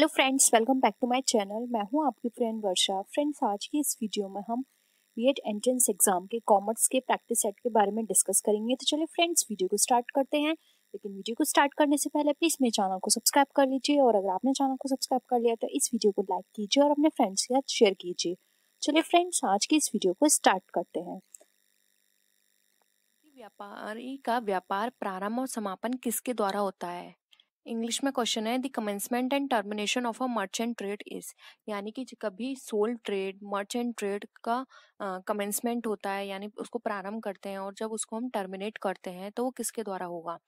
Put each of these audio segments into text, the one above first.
Hello friends welcome back to my channel मैं हूं आपकी फ्रेंड वर्षा फ्रेंड्स आज की इस वीडियो में हम बीएड एंट्रेंस एग्जाम के कॉमर्स के प्रैक्टिस सेट के बारे में डिस्कस करेंगे तो चलिए फ्रेंड्स वीडियो को स्टार्ट करते हैं लेकिन वीडियो को स्टार्ट करने से पहले प्लीज़ मेरे चैनल को सब्सक्राइब कर लीजिए और अगर आपने चैनल को सब्सक्राइब कर लिया तो इस वीडियो को लाइक कीजिए और अपने फ्रेंड्स के साथ शेयर कीजिए चलिए फ्रेंड्स आज की इस वीडियो को स्टार्ट करते हैं व्यापारी का व्यापार प्रारंभ और समापन किसके द्वारा होता है इंग्लिश में क्वेश्चन है the commencement and termination of a merchant trade is यानी कि कभी सोल ट्रेड मर्चेंट ट्रेड का कमेंसमेंट uh, होता है यानी उसको प्रारंभ करते हैं और जब उसको हम टर्मिनेट करते हैं तो वो किसके द्वारा होगा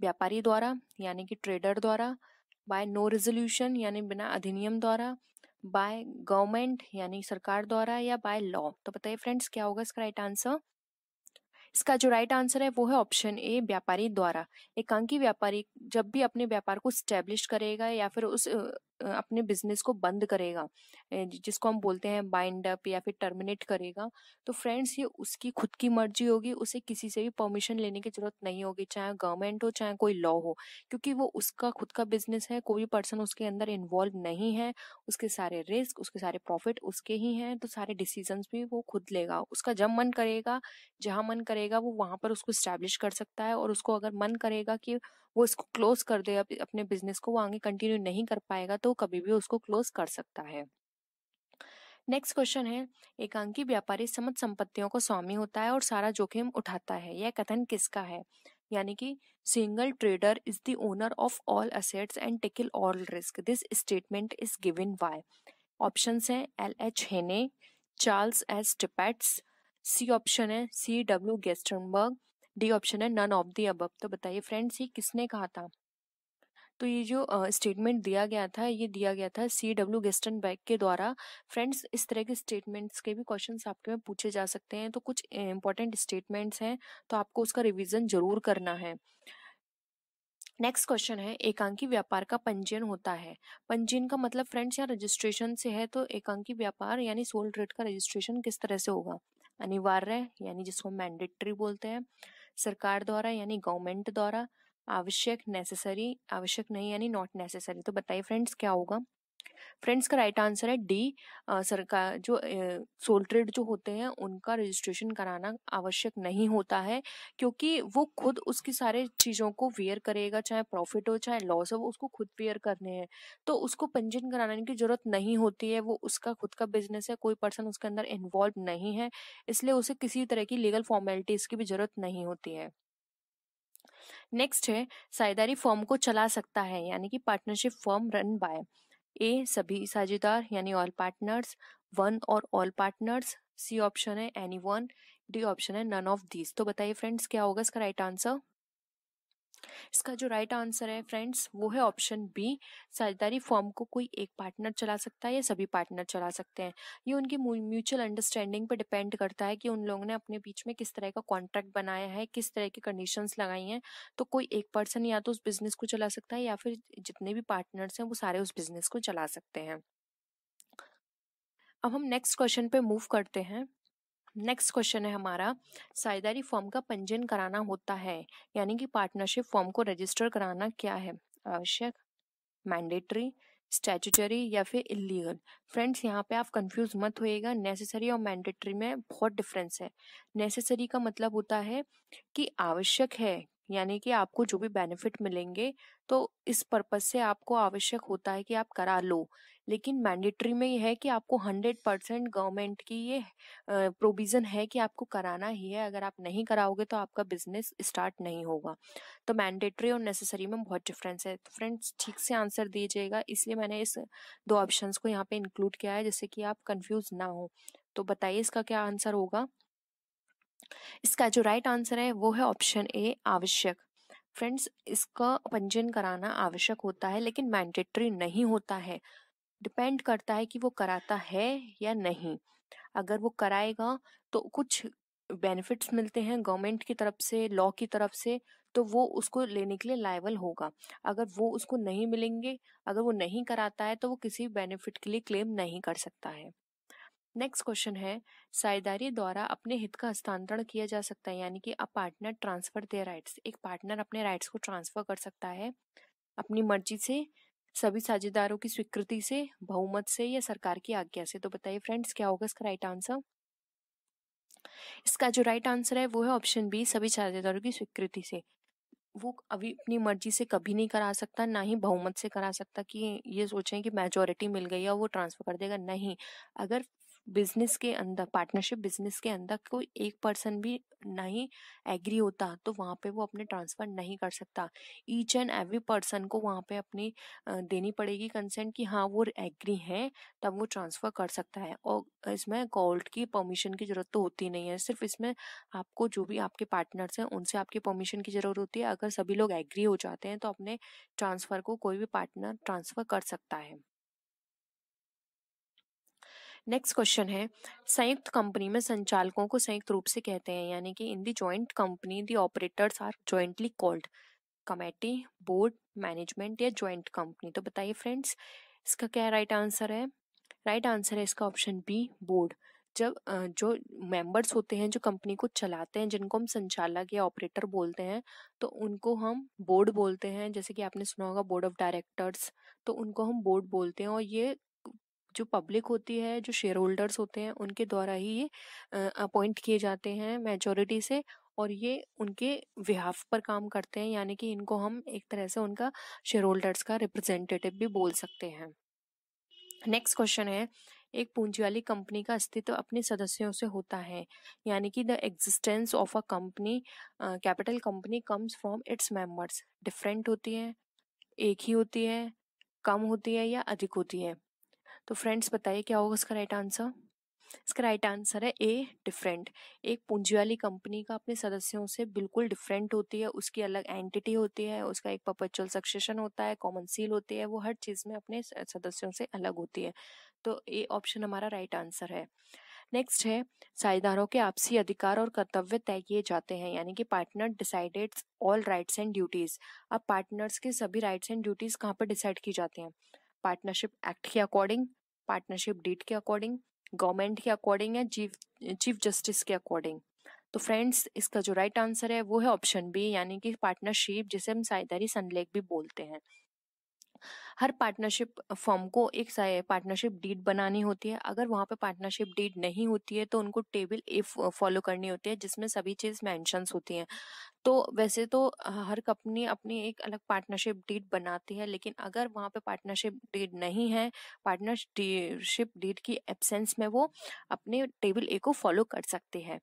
व्यापारी द्वारा यानी कि ट्रेडर द्वारा बाय नो रेजोल्यूशन यानी बिना अधिनियम द्वारा बाय गवर्नमेंट यानी सरकार द्वारा या बाय लॉ तो बताइए फ्रेंड्स क्या होगा इसका राइट आंसर इसका जो राइट आंसर है वो है ऑप्शन ए व्यापारी द्वारा एकांकी व्यापारी जब भी अपने व्यापार को स्टैब्लिश करेगा या फिर उस अपने बिजनेस को बंद करेगा जिसको हम बोलते हैं बाइंड अप या फिर टर्मिनेट करेगा तो फ्रेंड्स ये उसकी खुद की मर्जी होगी उसे किसी से भी परमिशन लेने की जरूरत नहीं होगी चाहे गवर्नमेंट हो चाहे कोई लॉ हो क्योंकि वो उसका खुद का बिजनेस है कोई पर्सन उसके अंदर इन्वॉल्व नहीं है उसके सारे रिस्क उसके सारे प्रॉफिट उसके ही हैं तो सारे डिसीजन भी वो खुद लेगा उसका जब मन करेगा जहाँ मन करेगा वो वहाँ पर उसको इस्टेब्लिश कर सकता है और उसको अगर मन करेगा कि वो इसको क्लोज कर दे अपने बिजनेस को वो आगे कंटिन्यू नहीं कर पाएगा तो कभी भी उसको क्लोज कर सकता है नेक्स्ट क्वेश्चन है एकांकी व्यापारी समझ संपत्तियों को स्वामी होता है और सारा जोखिम उठाता है यह कथन किसका है यानी कि single trader is the owner of all assets and takes all risk this statement is given by option है L H Haney Charles S Tippetts C option है C W Gerstenberg D option है none of the above तो बताइए friends ये किसने कहा था तो ये जो स्टेटमेंट uh, दिया गया था ये दिया गया था सी डब्ल्यू गेस्टन बैग के द्वारा फ्रेंड्स इस तरह के स्टेटमेंट्स के भी क्वेश्चंस आपके में पूछे जा सकते हैं तो कुछ इंपॉर्टेंट स्टेटमेंट्स हैं तो आपको उसका रिवीजन जरूर करना है नेक्स्ट क्वेश्चन है एकांकी व्यापार का पंजीयन होता है पंजीयन का मतलब फ्रेंड्स यहाँ रजिस्ट्रेशन से है तो एकांकी व्यापार यानी सोल ट्रेड का रजिस्ट्रेशन किस तरह से होगा अनिवार्य यानी जिसको मैंडेटरी बोलते हैं सरकार द्वारा यानी गवर्नमेंट द्वारा आवश्यक नेसेसरी आवश्यक नहीं यानी नॉट नेसेसरी तो बताइए फ्रेंड्स क्या होगा फ्रेंड्स का राइट आंसर है डी सरकार जो सोल ट्रेड जो होते हैं उनका रजिस्ट्रेशन कराना आवश्यक नहीं होता है क्योंकि वो खुद उसकी सारे चीज़ों को वेयर करेगा चाहे प्रॉफिट हो चाहे लॉस हो वो उसको खुद वेयर करने हैं तो उसको पंजीयन कराने की ज़रूरत नहीं होती है वो उसका खुद का बिजनेस है कोई पर्सन उसके अंदर इन्वॉल्व नहीं है इसलिए उसे किसी तरह की लीगल फॉर्मेलिटीज़ की भी ज़रूरत नहीं होती है नेक्स्ट है साइदारी फॉर्म को चला सकता है यानी कि partnership firm run by A सभी साझेदार यानी ऑल पार्टनर्स वन और ऑल पार्टनर्स सी ऑप्शन है एनी वन डी ऑप्शन है नन ऑफ दीज तो बताइए फ्रेंड्स क्या होगा इसका राइट आंसर इसका जो राइट आंसर है फ्रेंड्स वो है ऑप्शन बी साझेदारी फॉर्म को कोई एक पार्टनर चला सकता है या सभी पार्टनर चला सकते हैं ये उनकी म्यूचुअल अंडरस्टैंडिंग पर डिपेंड करता है कि उन लोगों ने अपने बीच में किस तरह का कॉन्ट्रैक्ट बनाया है किस तरह की कंडीशंस लगाई हैं तो कोई एक पर्सन या तो उस बिजनेस को चला सकता है या फिर जितने भी पार्टनर्स हैं वो सारे उस बिजनेस को चला सकते हैं अब हम नेक्स्ट क्वेश्चन पे मूव करते हैं नेक्स्ट क्वेश्चन है हमारा साझेदारी फॉर्म का पंजीयन कराना होता है यानी कि पार्टनरशिप फॉर्म को रजिस्टर कराना क्या है आवश्यक मैंडेटरी स्टैचुटरी या फिर इलीगल फ्रेंड्स यहाँ पे आप कंफ्यूज मत होएगा नेसेसरी और मैंडेटरी में बहुत डिफरेंस है नेसेसरी का मतलब होता है कि आवश्यक है यानी कि आपको जो भी बेनिफिट मिलेंगे तो इस पर्पज से आपको आवश्यक होता है कि आप करा लो लेकिन मैंडेटरी में ये है कि आपको हंड्रेड परसेंट गवर्नमेंट की ये प्रोविज़न है कि आपको कराना ही है अगर आप नहीं कराओगे तो आपका बिजनेस स्टार्ट नहीं होगा तो मैंडेटरी और नेसेसरी में बहुत डिफरेंस है तो फ्रेंड्स ठीक से आंसर दीजिएगा इसलिए मैंने इस दो ऑप्शन को यहाँ पे इंक्लूड किया है जिससे कि आप कन्फ्यूज ना हो तो बताइए इसका क्या आंसर होगा इसका जो राइट right आंसर है वो है ऑप्शन ए आवश्यक फ्रेंड्स इसका पंजीयन कराना आवश्यक होता है लेकिन मैंडेटरी नहीं होता है डिपेंड करता है कि वो कराता है या नहीं अगर वो कराएगा तो कुछ बेनिफिट्स मिलते हैं गवर्नमेंट की तरफ से लॉ की तरफ से तो वो उसको लेने के लिए लाइबल होगा अगर वो उसको नहीं मिलेंगे अगर वो नहीं कराता है तो वो किसी बेनिफिट के लिए क्लेम नहीं कर सकता है नेक्स्ट क्वेश्चन है साइदारी द्वारा अपने हित का हस्तांतरण किया जा सकता है यानी कि a partner transfer the rights एक पार्टनर अपने राइट्स को ट्रांसफर कर सकता है अपनी मर्जी से सभी साझेदारों की स्वीकृति से बहुमत से या सरकार की आज्ञा से तो बताइए फ्रेंड्स क्या होगा इसका राइट आंसर इसका जो राइट आंसर है वो है ऑप्शन बी सभी साझेदारों की स्वीकृति से वो अभी अपनी मर्जी से कभी नहीं करा सकता ना ही बहुमत से करा सकता कि ये सोचें कि मेजोरिटी मिल गई है वो ट्रांसफर कर देगा नहीं अगर बिजनेस के अंदर पार्टनरशिप बिजनेस के अंदर कोई एक पर्सन भी नहीं एग्री होता तो वहाँ पे वो अपने ट्रांसफ़र नहीं कर सकता ईच एंड एवरी पर्सन को वहाँ पे अपनी देनी पड़ेगी कंसेंट कि हाँ वो एग्री हैं तब वो ट्रांसफ़र कर सकता है और इसमें गोल्ड की परमिशन की ज़रूरत तो होती नहीं है सिर्फ इसमें आपको जो भी आपके पार्टनर्स हैं उनसे आपकी परमिशन की ज़रूरत होती है अगर सभी लोग एग्री हो जाते हैं तो अपने ट्रांसफ़र को कोई भी पार्टनर ट्रांसफ़र कर सकता है नेक्स्ट क्वेश्चन है संयुक्त कंपनी में संचालकों को संयुक्त रूप से कहते हैं यानी कि in the joint company the operators are jointly called committee board management या ज्वाइंट कंपनी तो बताइए फ्रेंड्स इसका क्या राइट right आंसर है राइट right आंसर है इसका ऑप्शन बी बोर्ड जब जो मेंबर्स होते हैं जो कंपनी को चलाते हैं जिनको हम संचालक या ऑपरेटर बोलते हैं तो उनको हम बोर्ड बोलते हैं जैसे कि आपने सुना होगा बोर्ड ऑफ डायरेक्टर्स तो उनको हम बोर्ड बोलते हैं और ये जो पब्लिक होती है जो शेयर होल्डर्स होते हैं उनके द्वारा ही ये अपॉइंट किए जाते हैं मेजोरिटी से और ये उनके विहाफ पर काम करते हैं यानी कि इनको हम एक तरह से उनका शेयर होल्डर्स का रिप्रेजेंटेटिव भी बोल सकते हैं नेक्स्ट क्वेश्चन है एक पूंजी वाली कंपनी का अस्तित्व अपने सदस्यों से होता है यानी कि the existence of a company capital company comes from its members different होती है एक ही होती है कम होती है या अधिक होती है तो फ्रेंड्स बताइए क्या होगा इसका राइट आंसर इसका राइट आंसर है ए डिफरेंट एक पूंजी वाली कंपनी का अपने सदस्यों से बिल्कुल डिफरेंट होती है उसकी अलग एंटिटी होती है उसका एक परपचुअल सक्सेशन होता है कॉमन सील होती है वो हर चीज़ में अपने सदस्यों से अलग होती है तो ए ऑप्शन हमारा राइट आंसर है नेक्स्ट है साझेदारों के आपसी अधिकार और कर्तव्य तय किए जाते हैं यानी कि partner decided all rights and duties अब पार्टनर्स के सभी राइट्स एंड ड्यूटीज कहाँ पर डिसाइड की जाती हैं पार्टनरशिप एक्ट के अकॉर्डिंग पार्टनरशिप डीट के अकॉर्डिंग गवर्नमेंट के अकॉर्डिंग या चीफ चीफ जस्टिस के अकॉर्डिंग तो फ्रेंड्स इसका जो राइट right आंसर है वो है ऑप्शन बी यानी कि पार्टनरशिप जिसे हम साइदारी सनलेख भी बोलते हैं हर पार्टनरशिप फॉर्म को एक पार्टनरशिप डीड बनानी होती है अगर वहाँ पे पार्टनरशिप डीड नहीं होती है तो उनको टेबल ए फॉलो करनी होती है जिसमें सभी चीज़ मैंशंस होती हैं तो वैसे तो हर कंपनी अपनी एक अलग पार्टनरशिप डीड बनाती है लेकिन अगर वहाँ पे पार्टनरशिप डीड नहीं है पार्टनरशिप डीड की एब्सेंस में वो अपने टेबल ए को फॉलो कर सकती है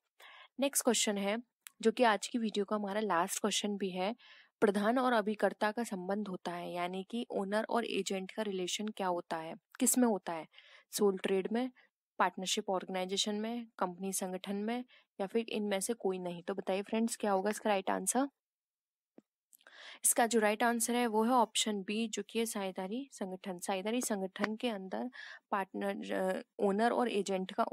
नेक्स्ट क्वेश्चन है जो कि आज की वीडियो का हमारा लास्ट क्वेश्चन भी है प्रधान और अभिकर्ता का संबंध होता है यानी कि ओनर और एजेंट का रिलेशन क्या होता है किस में होता है सोल ट्रेड में पार्टनरशिप ऑर्गेनाइजेशन में कंपनी संगठन में या फिर इनमें से कोई नहीं तो बताइए फ्रेंड्स क्या होगा इसका राइट आंसर इसका जो राइट आंसर है वो है ऑप्शन बी जो कि है साझेदारी संगठन साझेदारी संगठन के अंदर पार्टनर ओनर और एजेंट का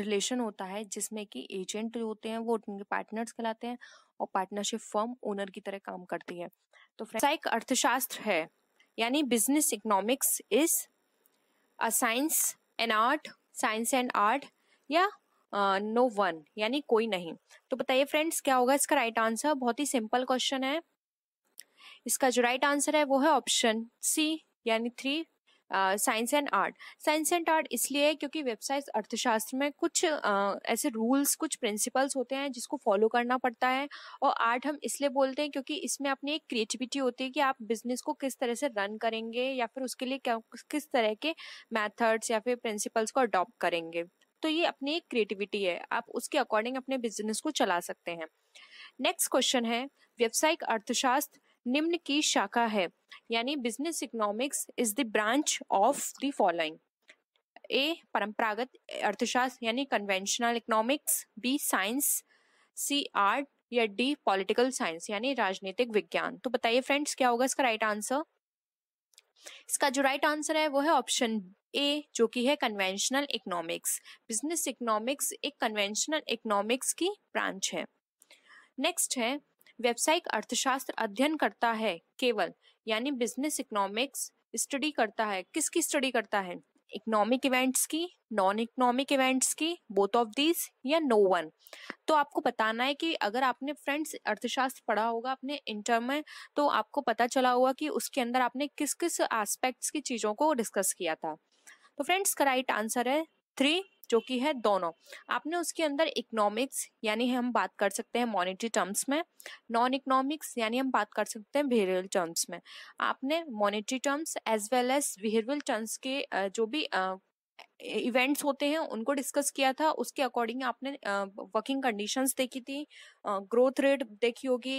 रिलेशन होता है जिसमें कि एजेंट जो होते हैं वो उनके पार्टनर्स कहलाते हैं और पार्टनरशिप फर्म ओनर की तरह काम करती है तो व्यावसायिक अर्थशास्त्र है यानी business economics is a science and art science and art या नो uh, वन no यानी कोई नहीं तो बताइए फ्रेंड्स क्या होगा इसका राइट right आंसर बहुत ही सिंपल क्वेश्चन है इसका जो राइट right आंसर है वो है ऑप्शन सी यानी three science and art science and art इसलिए है क्योंकि व्यवसाय अर्थशास्त्र में कुछ uh, ऐसे रूल्स कुछ प्रिंसिपल्स होते हैं जिसको फॉलो करना पड़ता है और आर्ट हम इसलिए बोलते हैं क्योंकि इसमें अपनी एक क्रिएटिविटी होती है कि आप बिजनेस को किस तरह से रन करेंगे या फिर उसके लिए क्या किस तरह के मैथड्स या फिर प्रिंसिपल्स को अडॉप्ट करेंगे तो ये अपनी एक क्रिएटिविटी है आप उसके अकॉर्डिंग अपने बिजनेस को चला सकते हैं नेक्स्ट क्वेश्चन है व्यवसायिक अर्थशास्त्र निम्न की शाखा है यानी business economics is the branch of the following A परंपरागत अर्थशास्त्र यानी conventional economics B science C art या डी पॉलिटिकल साइंस यानी राजनीतिक विज्ञान तो बताइए फ्रेंड्स क्या होगा इसका राइट आंसर इसका जो राइट आंसर है वो है ऑप्शन ए जो कि है कन्वेंशनल इकोनॉमिक्स बिजनेस इकोनॉमिक्स एक कन्वेंशनल इकोनॉमिक्स की ब्रांच है नेक्स्ट है व्यवसायिक अर्थशास्त्र अध्ययन करता है केवल यानी बिजनेस इकोनॉमिक्स स्टडी करता है किसकी स्टडी करता है इकोनॉमिक इवेंट्स की नॉन इकोनॉमिक इवेंट्स की बोथ ऑफ दीज या नो वन तो आपको बताना है कि अगर आपने फ्रेंड्स अर्थशास्त्र पढ़ा होगा अपने इंटर में तो आपको पता चला होगा कि उसके अंदर आपने किस किस एस्पेक्ट्स की चीज़ों को डिस्कस किया था तो फ्रेंड्स का राइट आंसर है थ्री जो कि है दोनों आपने उसके अंदर इकोनॉमिक्स यानी हम बात कर सकते हैं मॉनिटरी टर्म्स में नॉन इकोनॉमिक्स यानी हम बात कर सकते हैं बिहेवियरल टर्म्स में आपने monetary terms as well as behavioural terms के जो भी इवेंट्स होते हैं उनको डिस्कस किया था उसके अकॉर्डिंग आपने वर्किंग कंडीशंस देखी थी ग्रोथ रेट देखी होगी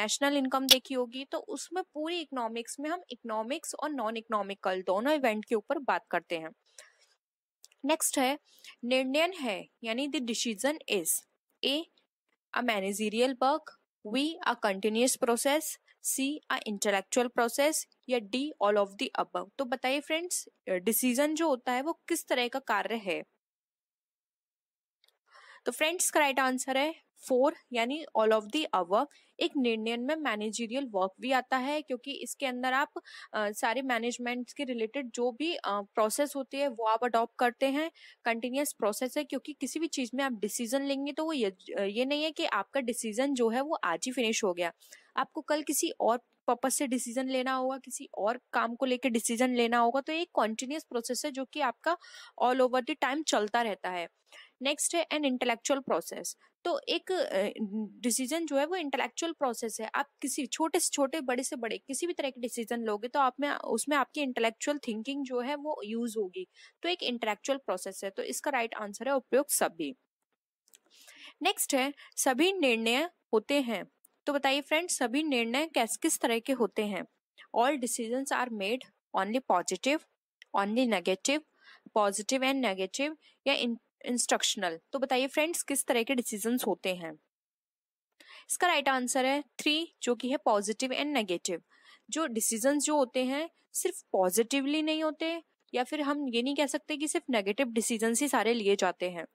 नेशनल इनकम देखी होगी तो उसमें पूरी इकोनॉमिक्स में हम इकोनॉमिक्स और नॉन इकोनॉमिकल दोनों इवेंट के ऊपर बात करते हैं नेक्स्ट है निर्णय है यानी the decision is A uh managerial work B uh continuous process C uh intellectual process या D all of the above तो बताइए फ्रेंड्स डिसीजन जो होता है वो किस तरह का कार्य है तो फ्रेंड्स का राइट आंसर है फोर यानी ऑल ऑफ दी अवर एक निर्णय में मैनेजरियल वर्क भी आता है क्योंकि इसके अंदर आप सारे मैनेजमेंट के रिलेटेड जो भी प्रोसेस होती है वो आप अडॉप्ट करते हैं कंटिन्यूस प्रोसेस है क्योंकि किसी भी चीज़ में आप डिसीजन लेंगे तो वो ये, ये नहीं है कि आपका डिसीजन जो है वो आज ही फिनिश हो गया आपको कल किसी और पर्पज से डिसीजन लेना होगा किसी और काम को लेकर डिसीजन लेना होगा तो एक कॉन्टिन्यूस प्रोसेस है जो कि आपका ऑल ओवर द टाइम चलता रहता है नेक्स्ट है एन इंटेलेक्चुअल प्रोसेस तो एक डिसीजन जो है वो इंटेलेक्चुअल प्रोसेस है आप किसी छोटे से छोटे बड़े से बड़े किसी भी तरह के डिसीजन लोगे तो आप में उसमें आपकी इंटेलेक्चुअल थिंकिंग जो है वो यूज होगी तो एक इंटेलेक्चुअल प्रोसेस है तो इसका राइट right आंसर है उपयोग सभी नेक्स्ट है सभी निर्णय होते हैं तो बताइए फ्रेंड्स सभी निर्णय किस किस तरह के होते हैं all decision are made only positive only negative positive and negative या इंस्ट्रक्शनल तो बताइए फ्रेंड्स किस तरह के डिसीजन होते हैं इसका राइट right आंसर है थ्री जो कि है पॉजिटिव एंड नेगेटिव जो डिसीजन जो होते हैं सिर्फ पॉजिटिवली नहीं होते या फिर हम ये नहीं कह सकते कि सिर्फ नेगेटिव डिसीजन ही सारे लिए जाते हैं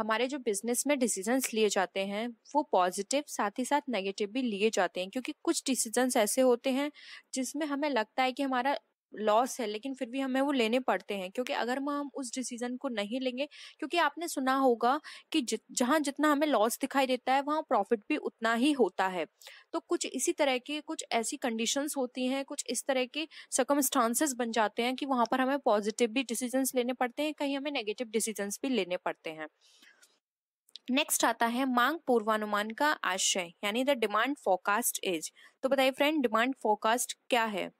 हमारे जो बिजनेस में डिसीजंस लिए जाते हैं वो पॉजिटिव साथ ही साथ नेगेटिव भी लिए जाते हैं क्योंकि कुछ डिसीजंस ऐसे होते हैं जिसमें हमें लगता है कि हमारा लॉस है लेकिन फिर भी हमें वो लेने पड़ते हैं क्योंकि अगर हम उस डिसीजन को नहीं लेंगे क्योंकि आपने सुना होगा कि जि, जहाँ जितना हमें लॉस दिखाई देता है वहाँ प्रॉफिट भी उतना ही होता है तो कुछ इसी तरह की कुछ ऐसी कंडीशंस होती हैं कुछ इस तरह के सकमस्टांसेस बन जाते हैं कि वहाँ पर हमें पॉजिटिव भी डिसीजंस लेने पड़ते हैं कहीं हमें नेगेटिव डिसीजंस भी लेने पड़ते हैं नेक्स्ट आता है मांग पूर्वानुमान का आशय यानी द डिमांड फोरकास्ट इज तो बताइए फ्रेंड डिमांड फोरकास्ट क्या है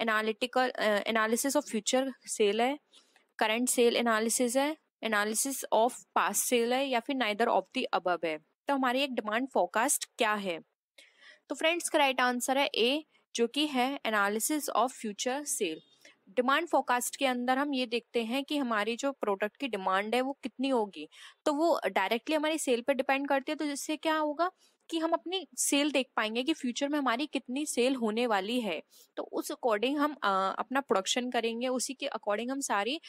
analytical analysis of future sale है करंट सेल एनालिसिस है एनालिसिस ऑफ पास सेल है या फिर नाइदर ऑफ द अबब है तो हमारी एक डिमांड फोकास्ट क्या है तो फ्रेंड्स का राइट आंसर है ए जो कि है analysis of future sale demand forecast के अंदर हम ये देखते हैं कि हमारी जो प्रोडक्ट की डिमांड है वो कितनी होगी तो वो डायरेक्टली हमारी सेल पर डिपेंड करती है तो जिससे क्या होगा कि हम अपनी सेल देख पाएंगे कि फ्यूचर में हमारी कितनी सेल होने वाली है तो उस अकॉर्डिंग हम अपना प्रोडक्शन करेंगे उसी के अकॉर्डिंग हम सारी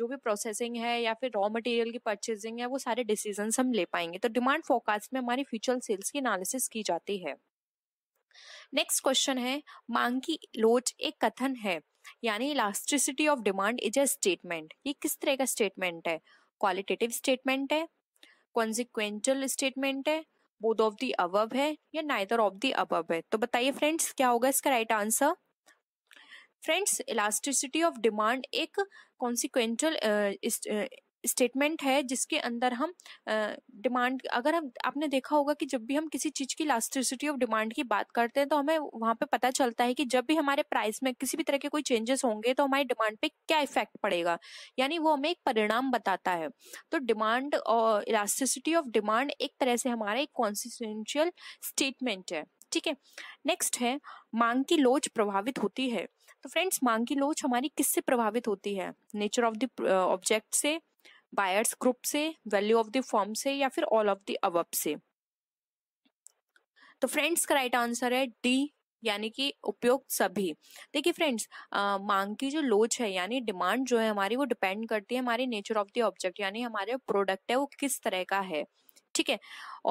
जो भी प्रोसेसिंग है या फिर रॉ मटेरियल की परचेजिंग है वो सारे डिसीजन हम ले पाएंगे तो डिमांड फोरकास्ट में हमारी फ्यूचर सेल्स की एनालिसिस की जाती है नेक्स्ट क्वेश्चन है मांग की लोच एक कथन है यानी elasticity of demand is a statement ये किस तरह का स्टेटमेंट है क्वालिटेटिव स्टेटमेंट है कॉन्सिक्वेंटल स्टेटमेंट है बोध ऑफ दी अब है या नाइदर ऑफ दी अब है तो बताइए फ्रेंड्स क्या होगा इसका right answer friends elasticity of demand एक कॉन्सिक्वेंटल स्टेटमेंट है जिसके अंदर हम डिमांड अगर हम आपने देखा होगा कि जब भी हम किसी चीज़ की लास्टिसिटी ऑफ डिमांड की बात करते हैं तो हमें वहाँ पे पता चलता है कि जब भी हमारे प्राइस में किसी भी तरह के कोई चेंजेस होंगे तो हमारी डिमांड पे क्या इफेक्ट पड़ेगा यानी वो हमें एक परिणाम बताता है तो डिमांड और इलास्टिसिटी ऑफ डिमांड एक तरह से हमारा एक कॉन्स्टिट्यूंशियल स्टेटमेंट है ठीक है नेक्स्ट है मांग की लोच प्रभावित होती है तो फ्रेंड्स मांग की लोच हमारी किससे प्रभावित होती है नेचर ऑफ द ऑब्जेक्ट से बायर्स ग्रुप से वैल्यू ऑफ द फॉर्म से या फिर ऑल ऑफ द अवब से तो फ्रेंड्स का राइट आंसर है डी यानी कि उपयुक्त सभी देखिए फ्रेंड्स मांग की जो लोच है यानी डिमांड जो है हमारी वो डिपेंड करती है हमारे नेचर ऑफ द ऑब्जेक्ट यानी हमारे प्रोडक्ट है वो किस तरह का है ठीक है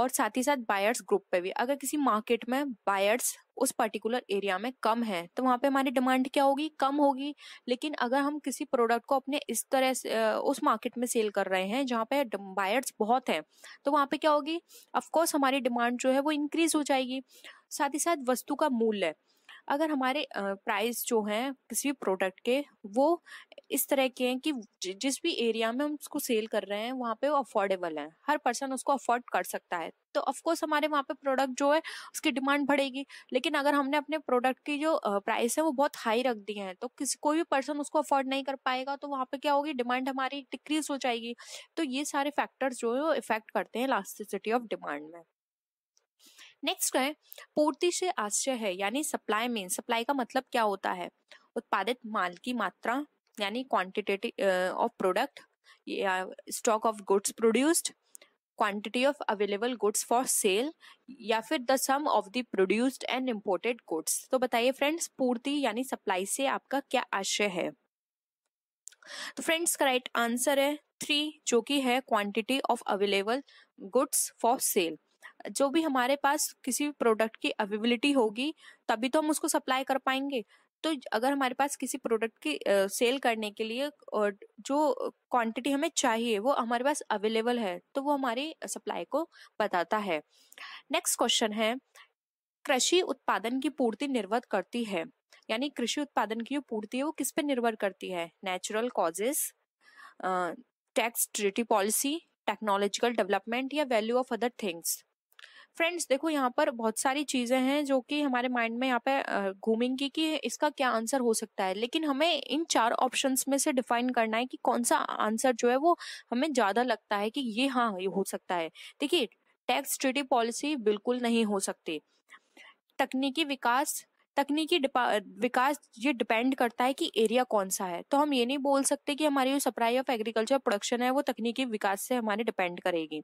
और साथ ही साथ बायर्स ग्रुप पे भी अगर किसी मार्केट में बायर्स उस पर्टिकुलर एरिया में कम है तो वहाँ पे हमारी डिमांड क्या होगी कम होगी लेकिन अगर हम किसी प्रोडक्ट को अपने इस तरह से उस मार्केट में सेल कर रहे हैं जहाँ पे बायर्स बहुत हैं तो वहाँ पे क्या होगी ऑफकोर्स हमारी डिमांड जो है वो इंक्रीज हो जाएगी साथ ही साथ वस्तु का मूल्य अगर हमारे प्राइस जो हैं किसी भी प्रोडक्ट के वो इस तरह के हैं कि जिस भी एरिया में हम उसको सेल कर रहे हैं वहाँ पे वो अफोर्डेबल है हर पर्सन उसको अफोर्ड कर सकता है तो ऑफकोर्स हमारे वहाँ पे प्रोडक्ट जो है उसकी डिमांड बढ़ेगी लेकिन अगर हमने अपने प्रोडक्ट की जो प्राइस है वो बहुत हाई रख दी है तो किसी कोई भी पर्सन उसको अफोर्ड नहीं कर पाएगा तो वहाँ पे क्या होगी डिमांड हमारी डिक्रीज हो जाएगी तो ये सारे फैक्टर्स जो है वो इफेक्ट करते हैं इलास्टिसिटी ऑफ डिमांड में नेक्स्ट है पूर्ति से आश्रय है यानी सप्लाई में सप्लाई का मतलब क्या होता है उत्पादित माल की मात्रा यानी क्वांटिटेटिव ऑफ प्रोडक्ट या stock of goods produced quantity of available goods for sale या फिर the sum of the produced and imported goods तो बताइए फ्रेंड्स पूर्ति यानी सप्लाई से आपका क्या आशय है तो फ्रेंड्स का राइट आंसर है थ्री जो कि है quantity of available goods for sale जो भी हमारे पास किसी भी प्रोडक्ट की अवेबिलिटी होगी तभी तो हम उसको सप्लाई कर पाएंगे तो अगर हमारे पास किसी प्रोडक्ट की सेल करने के लिए और जो क्वांटिटी हमें चाहिए वो हमारे पास अवेलेबल है तो वो हमारी सप्लाई को बताता है नेक्स्ट क्वेश्चन है कृषि उत्पादन की पूर्ति निर्भर करती है यानी कृषि उत्पादन की जो पूर्ति है वो किस पर निर्भर करती है natural causes tax treaty policy technological development या value of other things friends देखो यहाँ पर बहुत सारी चीज़ें हैं जो कि हमारे माइंड में यहाँ पे घूमेंगी कि इसका क्या आंसर हो सकता है लेकिन हमें इन चार ऑप्शंस में से डिफाइन करना है कि कौन सा आंसर जो है वो हमें ज़्यादा लगता है कि ये हाँ ये हो सकता है देखिए टैक्स ट्रीटी पॉलिसी बिल्कुल नहीं हो सकती तकनीकी विकास तकनीकी विकास ये डिपेंड करता है कि एरिया कौन सा है तो हम ये नहीं बोल सकते कि हमारी जो सप्लाई ऑफ एग्रीकल्चर प्रोडक्शन है वो तकनीकी विकास से हमारे डिपेंड करेगी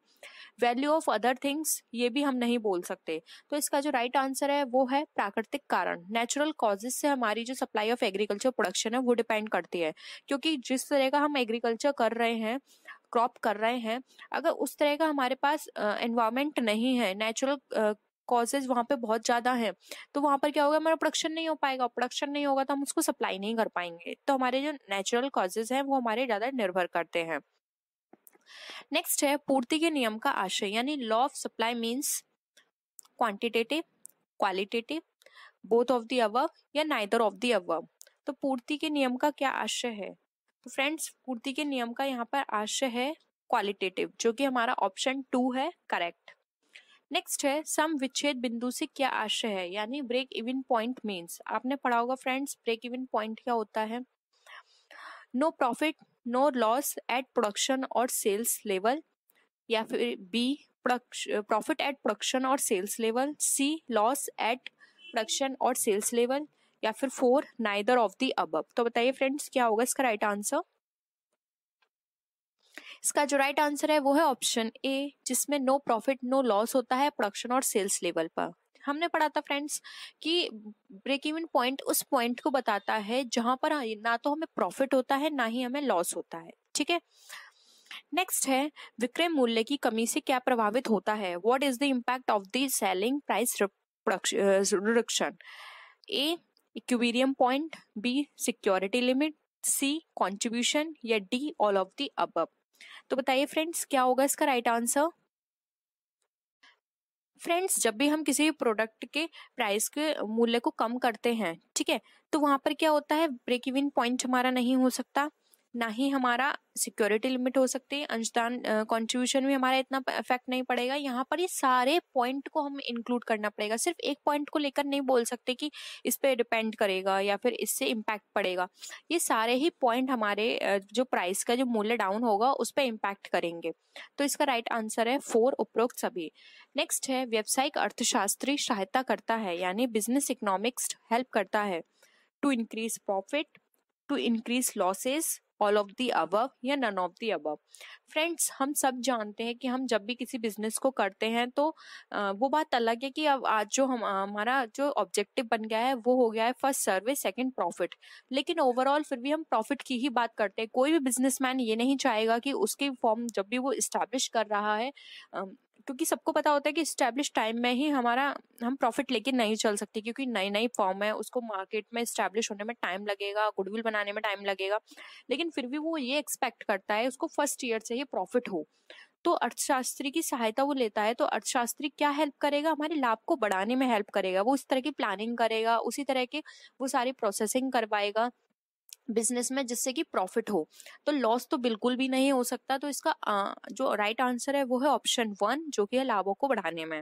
वैल्यू ऑफ अदर थिंग्स ये भी हम नहीं बोल सकते तो इसका जो राइट right आंसर है वो है प्राकृतिक कारण नेचुरल कॉजेज से हमारी जो सप्लाई ऑफ एग्रीकल्चर प्रोडक्शन है वो डिपेंड करती है क्योंकि जिस तरह का हम एग्रीकल्चर कर रहे हैं क्रॉप कर रहे हैं अगर उस तरह का हमारे पास एनवायरमेंट नहीं है नेचुरल कॉजेज वहाँ पे बहुत ज़्यादा है तो वहाँ पर क्या होगा हमारा प्रोडक्शन नहीं हो पाएगा प्रोडक्शन नहीं होगा तो हम उसको सप्लाई नहीं कर पाएंगे तो हमारे जो नेचुरल कॉजेज हैं वो हमारे ज़्यादा निर्भर करते हैं नेक्स्ट है पूर्ति के नियम का आशय यानी law of supply means quantitative qualitative both of the above या नाइदर ऑफ दी अव तो पूर्ति के नियम का क्या आशय है तो फ्रेंड्स पूर्ति के नियम का यहाँ पर आशय है क्वालिटेटिव जो कि हमारा ऑप्शन टू है करेक्ट नेक्स्ट है सम विच्छेद बिंदु से क्या आशय है यानी ब्रेक इवन पॉइंट मीन्स आपने पढ़ा होगा फ्रेंड्स ब्रेक इवन पॉइंट क्या होता है no profit no loss at production और सेल्स लेवल या फिर बी प्रॉफिट एट प्रोडक्शन और sales level C loss at production और सेल्स लेवल या फिर फोर नाइदर ऑफ दी अब तो बताइए फ्रेंड्स क्या होगा इसका राइट आंसर इसका जो राइट आंसर है वो है ऑप्शन ए जिसमें नो प्रॉफिट नो लॉस होता है प्रोडक्शन और सेल्स लेवल पर हमने पढ़ा था फ्रेंड्स कि ब्रेक इवन पॉइंट उस पॉइंट को बताता है जहां पर हाँ, ना तो हमें प्रॉफिट होता है ना ही हमें लॉस होता है ठीक है नेक्स्ट है विक्रय मूल्य की कमी से क्या प्रभावित होता है what is the impact of the selling price reduction A equilibrium point B security limit C contribution या D all of the above तो बताइए फ्रेंड्स क्या होगा इसका राइट आंसर फ्रेंड्स जब भी हम किसी भी प्रोडक्ट के प्राइस के मूल्य को कम करते हैं ठीक है तो वहां पर क्या होता है ब्रेक इवन पॉइंट हमारा नहीं हो सकता ना ही हमारा सिक्योरिटी लिमिट हो सकती है अंशदान कॉन्ट्रीब्यूशन में हमारा इतना इफेक्ट नहीं पड़ेगा यहाँ पर ये सारे पॉइंट को हम इंक्लूड करना पड़ेगा सिर्फ एक पॉइंट को लेकर नहीं बोल सकते कि इस पर डिपेंड करेगा या फिर इससे इम्पैक्ट पड़ेगा ये सारे ही पॉइंट हमारे जो प्राइस का जो मूल्य डाउन होगा उस पर इम्पैक्ट करेंगे तो इसका राइट right आंसर है फोर उपरोक्त सभी नेक्स्ट है व्यावसायिक अर्थशास्त्री सहायता करता है यानी बिजनेस इकोनॉमिक्स हेल्प करता है to increase profit to increase losses all of the above या none of the above friends हम सब जानते हैं कि हम जब भी किसी बिजनेस को करते हैं तो वो बात अलग है कि अब आज जो हम हमारा जो ऑब्जेक्टिव बन गया है वो हो गया है फर्स्ट सर्विस सेकंड प्रॉफिट लेकिन ओवरऑल फिर भी हम प्रॉफिट की ही बात करते हैं कोई भी बिजनेसमैन ये नहीं चाहेगा कि उसकी फॉर्म जब भी वो इस्टेब्लिश कर रहा है क्योंकि सबको पता होता है कि इस्टेब्लिश टाइम में ही हमारा हम प्रॉफिट लेके नहीं चल सकते क्योंकि नई नई फॉर्म है उसको मार्केट में इस्टेब्लिश होने में टाइम लगेगा गुडविल बनाने में टाइम लगेगा लेकिन फिर भी वो ये एक्सपेक्ट करता है उसको फर्स्ट ईयर से ही प्रॉफिट हो तो अर्थशास्त्री की सहायता वो लेता है तो अर्थशास्त्री क्या हेल्प करेगा हमारे लाभ को बढ़ाने में हेल्प करेगा वो इस तरह की प्लानिंग करेगा उसी तरह के वो सारी प्रोसेसिंग करवाएगा बिजनेस में जिससे कि प्रॉफिट हो तो लॉस तो बिल्कुल भी नहीं हो सकता तो इसका जो राइट आंसर है वो है ऑप्शन वन जो कि है लाभों को बढ़ाने में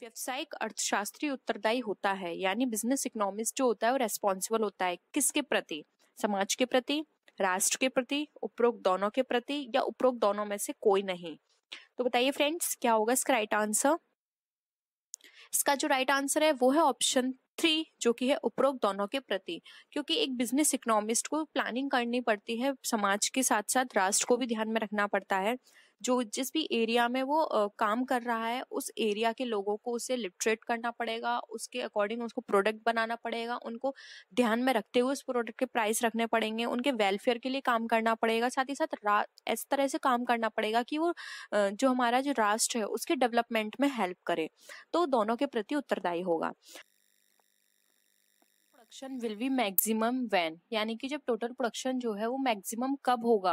व्यवसायिक अर्थशास्त्री उत्तरदायी होता है यानी बिजनेस इकोनॉमिस्ट जो होता है वो रेस्पॉन्सिबल होता है किसके प्रति समाज के प्रति राष्ट्र के प्रति उपरोक्त दोनों के प्रति या उपरोक्त दोनों में से कोई नहीं तो बताइए फ्रेंड्स क्या होगा इसका राइट आंसर इसका जो राइट आंसर है वो है ऑप्शन थ्री जो कि है उपरोक्त दोनों के प्रति क्योंकि एक बिजनेस इकोनॉमिस्ट को प्लानिंग करनी पड़ती है समाज के साथ साथ राष्ट्र को भी ध्यान में रखना पड़ता है जो जिस भी एरिया में वो काम कर रहा है उस एरिया के लोगों को उसे लिटरेट करना पड़ेगा उसके अकॉर्डिंग उसको प्रोडक्ट बनाना पड़ेगा उनको ध्यान में रखते हुए उस प्रोडक्ट के प्राइस रखने पड़ेंगे उनके वेलफेयर के लिए काम करना पड़ेगा साथ ही साथ इस तरह से काम करना पड़ेगा कि वो जो हमारा जो राष्ट्र है उसके डेवलपमेंट में हेल्प करे तो दोनों के प्रति उत्तरदायी होगा production will be maximum when यानी कि जब टोटल प्रोडक्शन जो है वो मैक्सिमम कब होगा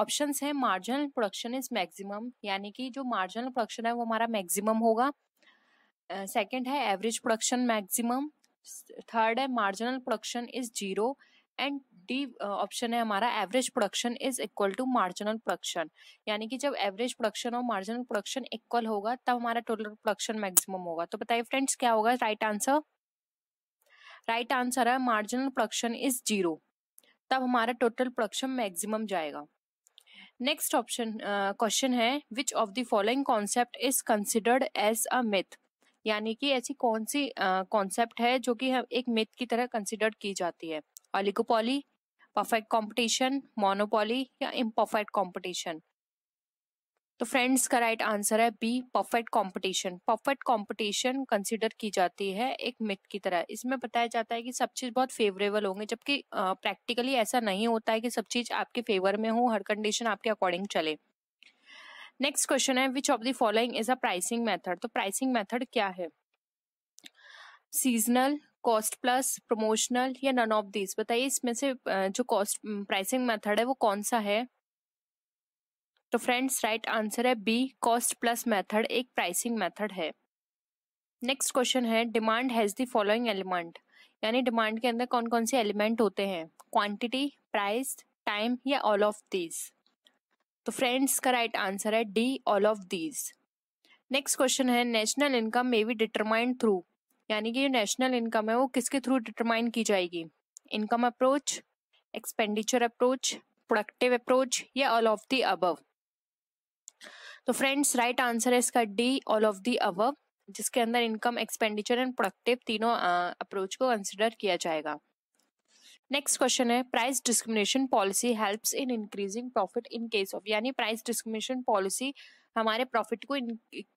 ऑप्शन है मार्जिनल प्रोडक्शन इज मैक्सिमम यानी कि जो मार्जिनल प्रोडक्शन है वो हमारा मैक्सिमम होगा सेकंड है एवरेज प्रोडक्शन मैक्सिमम थर्ड है marginal production is zero and D option है हमारा average production is equal to marginal production यानी कि जब एवरेज प्रोडक्शन और मार्जिनल प्रोडक्शन इक्वल होगा तब हमारा टोटल प्रोडक्शन मैक्सिमम होगा तो बताइए फ्रेंड्स क्या होगा राइट आंसर राइट आंसर है मार्जिनल प्रोडक्शन इज जीरो तब हमारा टोटल प्रोडक्शन मैक्सिमम जाएगा नेक्स्ट ऑप्शन क्वेश्चन है which of the following concept is considered as a myth यानी कि ऐसी कौन सी कॉन्सेप्ट uh, है जो कि एक मिथ की तरह कंसिडर्ड की जाती है ऑलिकोपॉली परफेक्ट कॉम्पिटिशन मोनोपोली या इम्परफेक्ट कॉम्पिटिशन तो फ्रेंड्स का राइट आंसर है B perfect competition perfect competition consider की जाती है एक मिथ की तरह इसमें बताया जाता है कि सब चीज़ बहुत फेवरेबल होंगे जबकि प्रैक्टिकली ऐसा नहीं होता है कि सब चीज़ आपके फेवर में हो हर कंडीशन आपके अकॉर्डिंग चले नेक्स्ट क्वेश्चन है which of the following is a pricing method तो प्राइसिंग मेथड क्या है सीजनल कॉस्ट प्लस प्रमोशनल या नन ऑफ दिस बताइए इसमें से जो कॉस्ट प्राइसिंग मेथड है वो कौन सा है तो फ्रेंड्स राइट आंसर है बी कॉस्ट प्लस मेथड एक प्राइसिंग मेथड है नेक्स्ट क्वेश्चन है demand has the following element यानी डिमांड के अंदर कौन कौन से एलिमेंट होते हैं क्वांटिटी प्राइस टाइम या ऑल ऑफ दीज तो फ्रेंड्स का राइट आंसर है D all of these next question है national income may be determined through यानी कि जो नेशनल इनकम है वो किसके थ्रू डिटरमाइन की जाएगी income approach expenditure approach productive approach या ऑल ऑफ दी अबव तो फ्रेंड्स राइट आंसर है इसका D all of the above जिसके अंदर इनकम एक्सपेंडिचर एंड प्रोडक्टिव तीनों अप्रोच को कंसिडर किया जाएगा नेक्स्ट क्वेश्चन है price discrimination policy helps in increasing profit in case of यानी प्राइस डिस्क्रिमिनेशन पॉलिसी हमारे प्रॉफिट को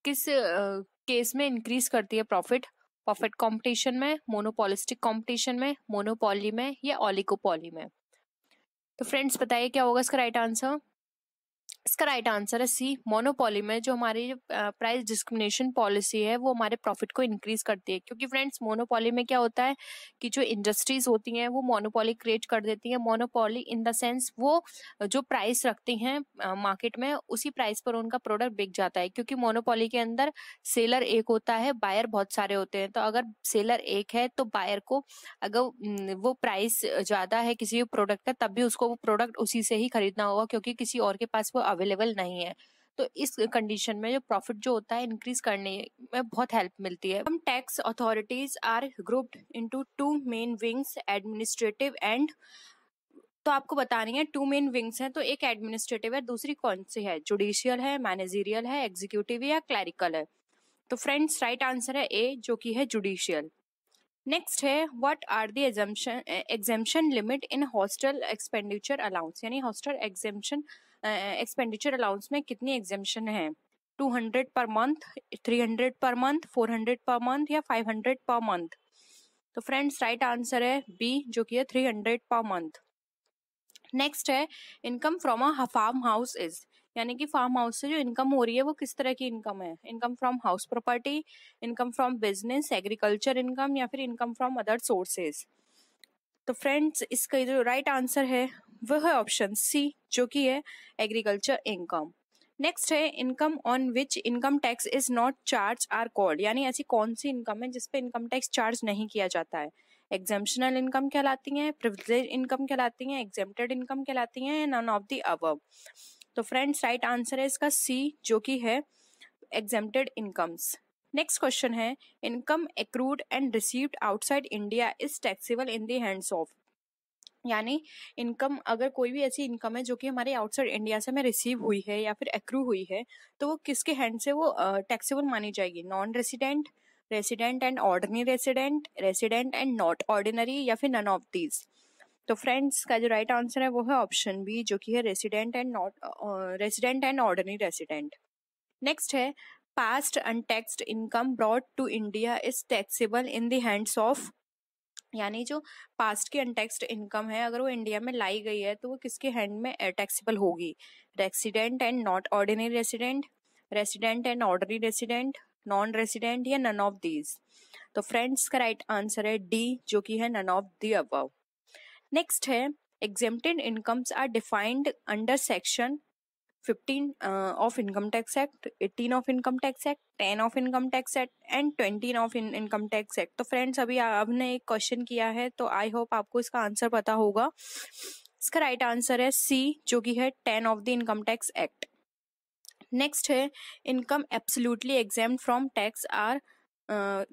किस केस uh, में इंक्रीज करती है प्रॉफिट प्रॉफिट कंपटीशन में मोनोपोलिस्टिक कंपटीशन में मोनोपोली में या ऑलिकोपोली में तो फ्रेंड्स बताइए क्या होगा इसका राइट आंसर इसका राइट आंसर है सी मोनोपोली में जो हमारी प्राइस डिस्क्रिमिनेशन पॉलिसी है वो हमारे प्रॉफिट को इंक्रीज करती है क्योंकि फ्रेंड्स मोनोपोली में क्या होता है कि जो इंडस्ट्रीज होती हैं वो मोनोपोली क्रिएट कर देती हैं मोनोपोली इन द सेंस वो जो प्राइस रखती हैं मार्केट में उसी प्राइस पर उनका प्रोडक्ट बिक जाता है क्योंकि मोनोपोली के अंदर सेलर एक होता है बायर बहुत सारे होते हैं तो अगर सेलर एक है तो बायर को अगर वो प्राइस ज़्यादा है किसी भी प्रोडक्ट का तब भी उसको वो प्रोडक्ट उसी से ही खरीदना होगा क्योंकि किसी और के पास वो अवेलेबल नहीं है तो इस कंडीशन में जो प्रॉफिट जो होता है इंक्रीज करने में बहुत हेल्प मिलती है हम tax authorities are grouped into two main wings administrative and तो आपको बतानी है टू मेन विंग्स हैं तो एक एडमिनिस्ट्रेटिव है दूसरी कौन सी है जुडिशियल है मैनेजीरियल है एग्जीक्यूटिव या क्लैरिकल है तो फ्रेंड्स राइट आंसर है ए जो कि है जुडिशियल नेक्स्ट है what are the exemption exemption limit in hostel expenditure allowance यानी हॉस्टल एग्जेम्पशन एक्सपेंडिचर अलाउंस में कितनी एग्जेम्पन तो है two hundred per month three hundred per month four hundred per month या फाइव हंड्रेड पर मंथ तो friends right answer है B जो कि है three hundred per month next है income from a farm house is यानी कि farm house से जो इनकम हो रही है वो किस तरह की इनकम है income from house property income from business agriculture income या फिर इनकम फ्रॉम अदर सोर्सेज तो फ्रेंड्स इसका जो राइट आंसर है वह है ऑप्शन सी जो कि है एग्रीकल्चर इनकम नेक्स्ट है income on which income tax is not charge are called यानी ऐसी कौन सी इनकम है जिसपे इनकम टैक्स चार्ज नहीं किया जाता है एग्जाम्शनल इनकम कहलाती हैं प्रिवलेज इनकम कहलाती हैं एग्जेम्प्टेड इनकम कहलाती हैं नन ऑफ दी अब तो फ्रेंड्स राइट आंसर है इसका सी जो कि है एग्जेम्प्टेड इनकम्स नेक्स्ट क्वेश्चन है income accrued and received outside India is taxable in the hands of यानी इनकम अगर कोई भी ऐसी इनकम है जो कि हमारे आउटसाइड इंडिया से हमें रिसीव हुई है या फिर एक्रू हुई है तो वो किसके हैंड से वो टैक्सेबल मानी जाएगी non resident resident and ordinary resident resident and not ordinary या फिर नन ऑफ दीज तो फ्रेंड्स का जो राइट right आंसर है वो है ऑप्शन बी जो कि है resident and not resident and ordinary resident next है past untaxed income brought to India is taxable in the hands of यानी जो पास्ट की अनटैक्सड इनकम है अगर वो इंडिया में लाई गई है तो वो किसके हैंड में टैक्सीबल होगी resident and not ordinary resident resident and ordinary resident non resident या नन ऑफ दीज तो फ्रेंड्स का राइट आंसर है डी जो कि है none of the above next है exempted incomes are defined under section fifteen of income tax act eighteen of income tax act ten of income tax act and twenty of income tax act तो friends अभी आपने एक question किया है तो I hope आपको इसका answer पता होगा इसका राइट आंसर है सी जो कि है ten of the income tax act next है income absolutely exempt from tax are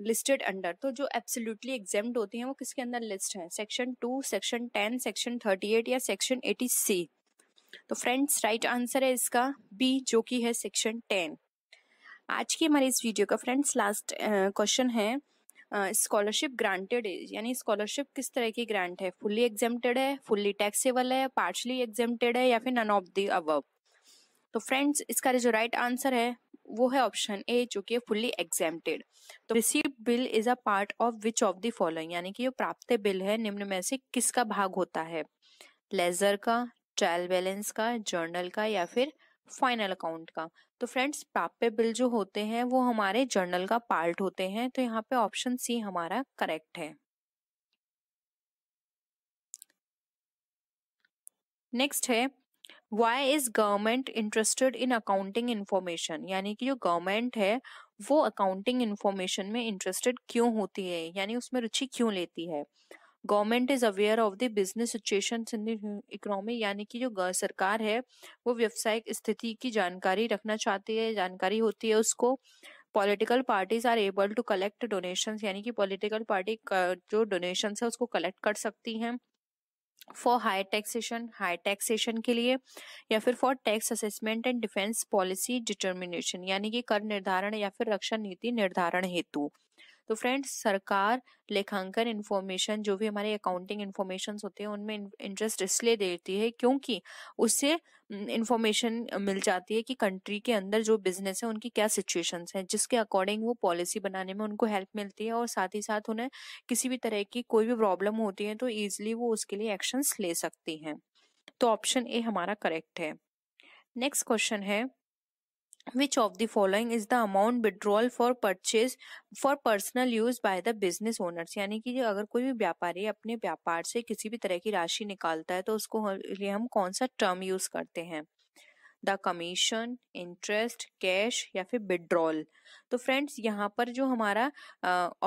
listed under तो जो एब्सोल्युटली एग्जाम होती हैं वो किसके अंदर लिस्ट है section two section ten section thirty eight या सेक्शन एटी सी तो फ्रेंड्स राइट आंसर है इसका बी जो कि है सेक्शन टेन आज की हमारे इस वीडियो का फ्रेंड्स लास्ट क्वेश्चन है स्कॉलरशिप ग्रांटेड है यानी स्कॉलरशिप किस तरह की ग्रांट है फुल्ली एग्जेम्प्टेड है फुल्ली टैक्सेबल है पार्शली एग्जेम्प्टेड है या फिर नन ऑफ दी अब तो फ्रेंड्स इसका जो राइट right आंसर है वो है ऑप्शन ए जो कि फुल्ली एग्जेम्प्टेड तो receivable is a part of which of the following यानी कि जो प्राप्त बिल है निम्न में से किसका भाग होता है लेजर का ट्रायल बैलेंस का जर्नल का या फिर फाइनल अकाउंट का तो फ्रेंड्स प्राप्य बिल जो होते हैं वो हमारे जर्नल का पार्ट होते हैं तो यहाँ पे ऑप्शन सी हमारा करेक्ट है नेक्स्ट है why is government interested in accounting information यानी कि जो गवर्नमेंट है वो अकाउंटिंग इन्फॉर्मेशन में इंटरेस्टेड क्यों होती है यानी उसमें रुचि क्यों लेती है government is aware of the business situation in the economy यानी कि जो सरकार है वो व्यवसायिक स्थिति की जानकारी रखना चाहती है जानकारी होती है उसको political parties are able to collect donation यानी कि पॉलिटिकल पार्टी जो डोनेशन है उसको कलेक्ट कर सकती हैं for high taxation high taxation के लिए या फिर for tax assessment and defence policy determination यानी कि कर निर्धारण या फिर रक्षा नीति निर्धारण हेतु तो फ्रेंड्स सरकार लेखांकन इन्फॉर्मेशन जो भी हमारे अकाउंटिंग इन्फॉर्मेशन होते हैं उनमें इंटरेस्ट इसलिए देती है क्योंकि उससे इन्फॉर्मेशन मिल जाती है कि कंट्री के अंदर जो बिजनेस है उनकी क्या सिचुएशन है जिसके अकॉर्डिंग वो पॉलिसी बनाने में उनको हेल्प मिलती है और साथ ही साथ उन्हें किसी भी तरह की कोई भी प्रॉब्लम होती है तो ईजिली वो उसके लिए एक्शंस ले सकती हैं तो ऑप्शन ए हमारा करेक्ट है नेक्स्ट क्वेश्चन है Which of the following is the amount withdrawal for purchase for personal use by the business owners? यानी कि अगर कोई भी व्यापारी अपने व्यापार से किसी भी तरह की राशि निकालता है तो उसको लिए हम कौन सा टर्म यूज करते हैं द कमीशन इंटरेस्ट कैश या फिर विड्रॉल तो फ्रेंड्स यहाँ पर जो हमारा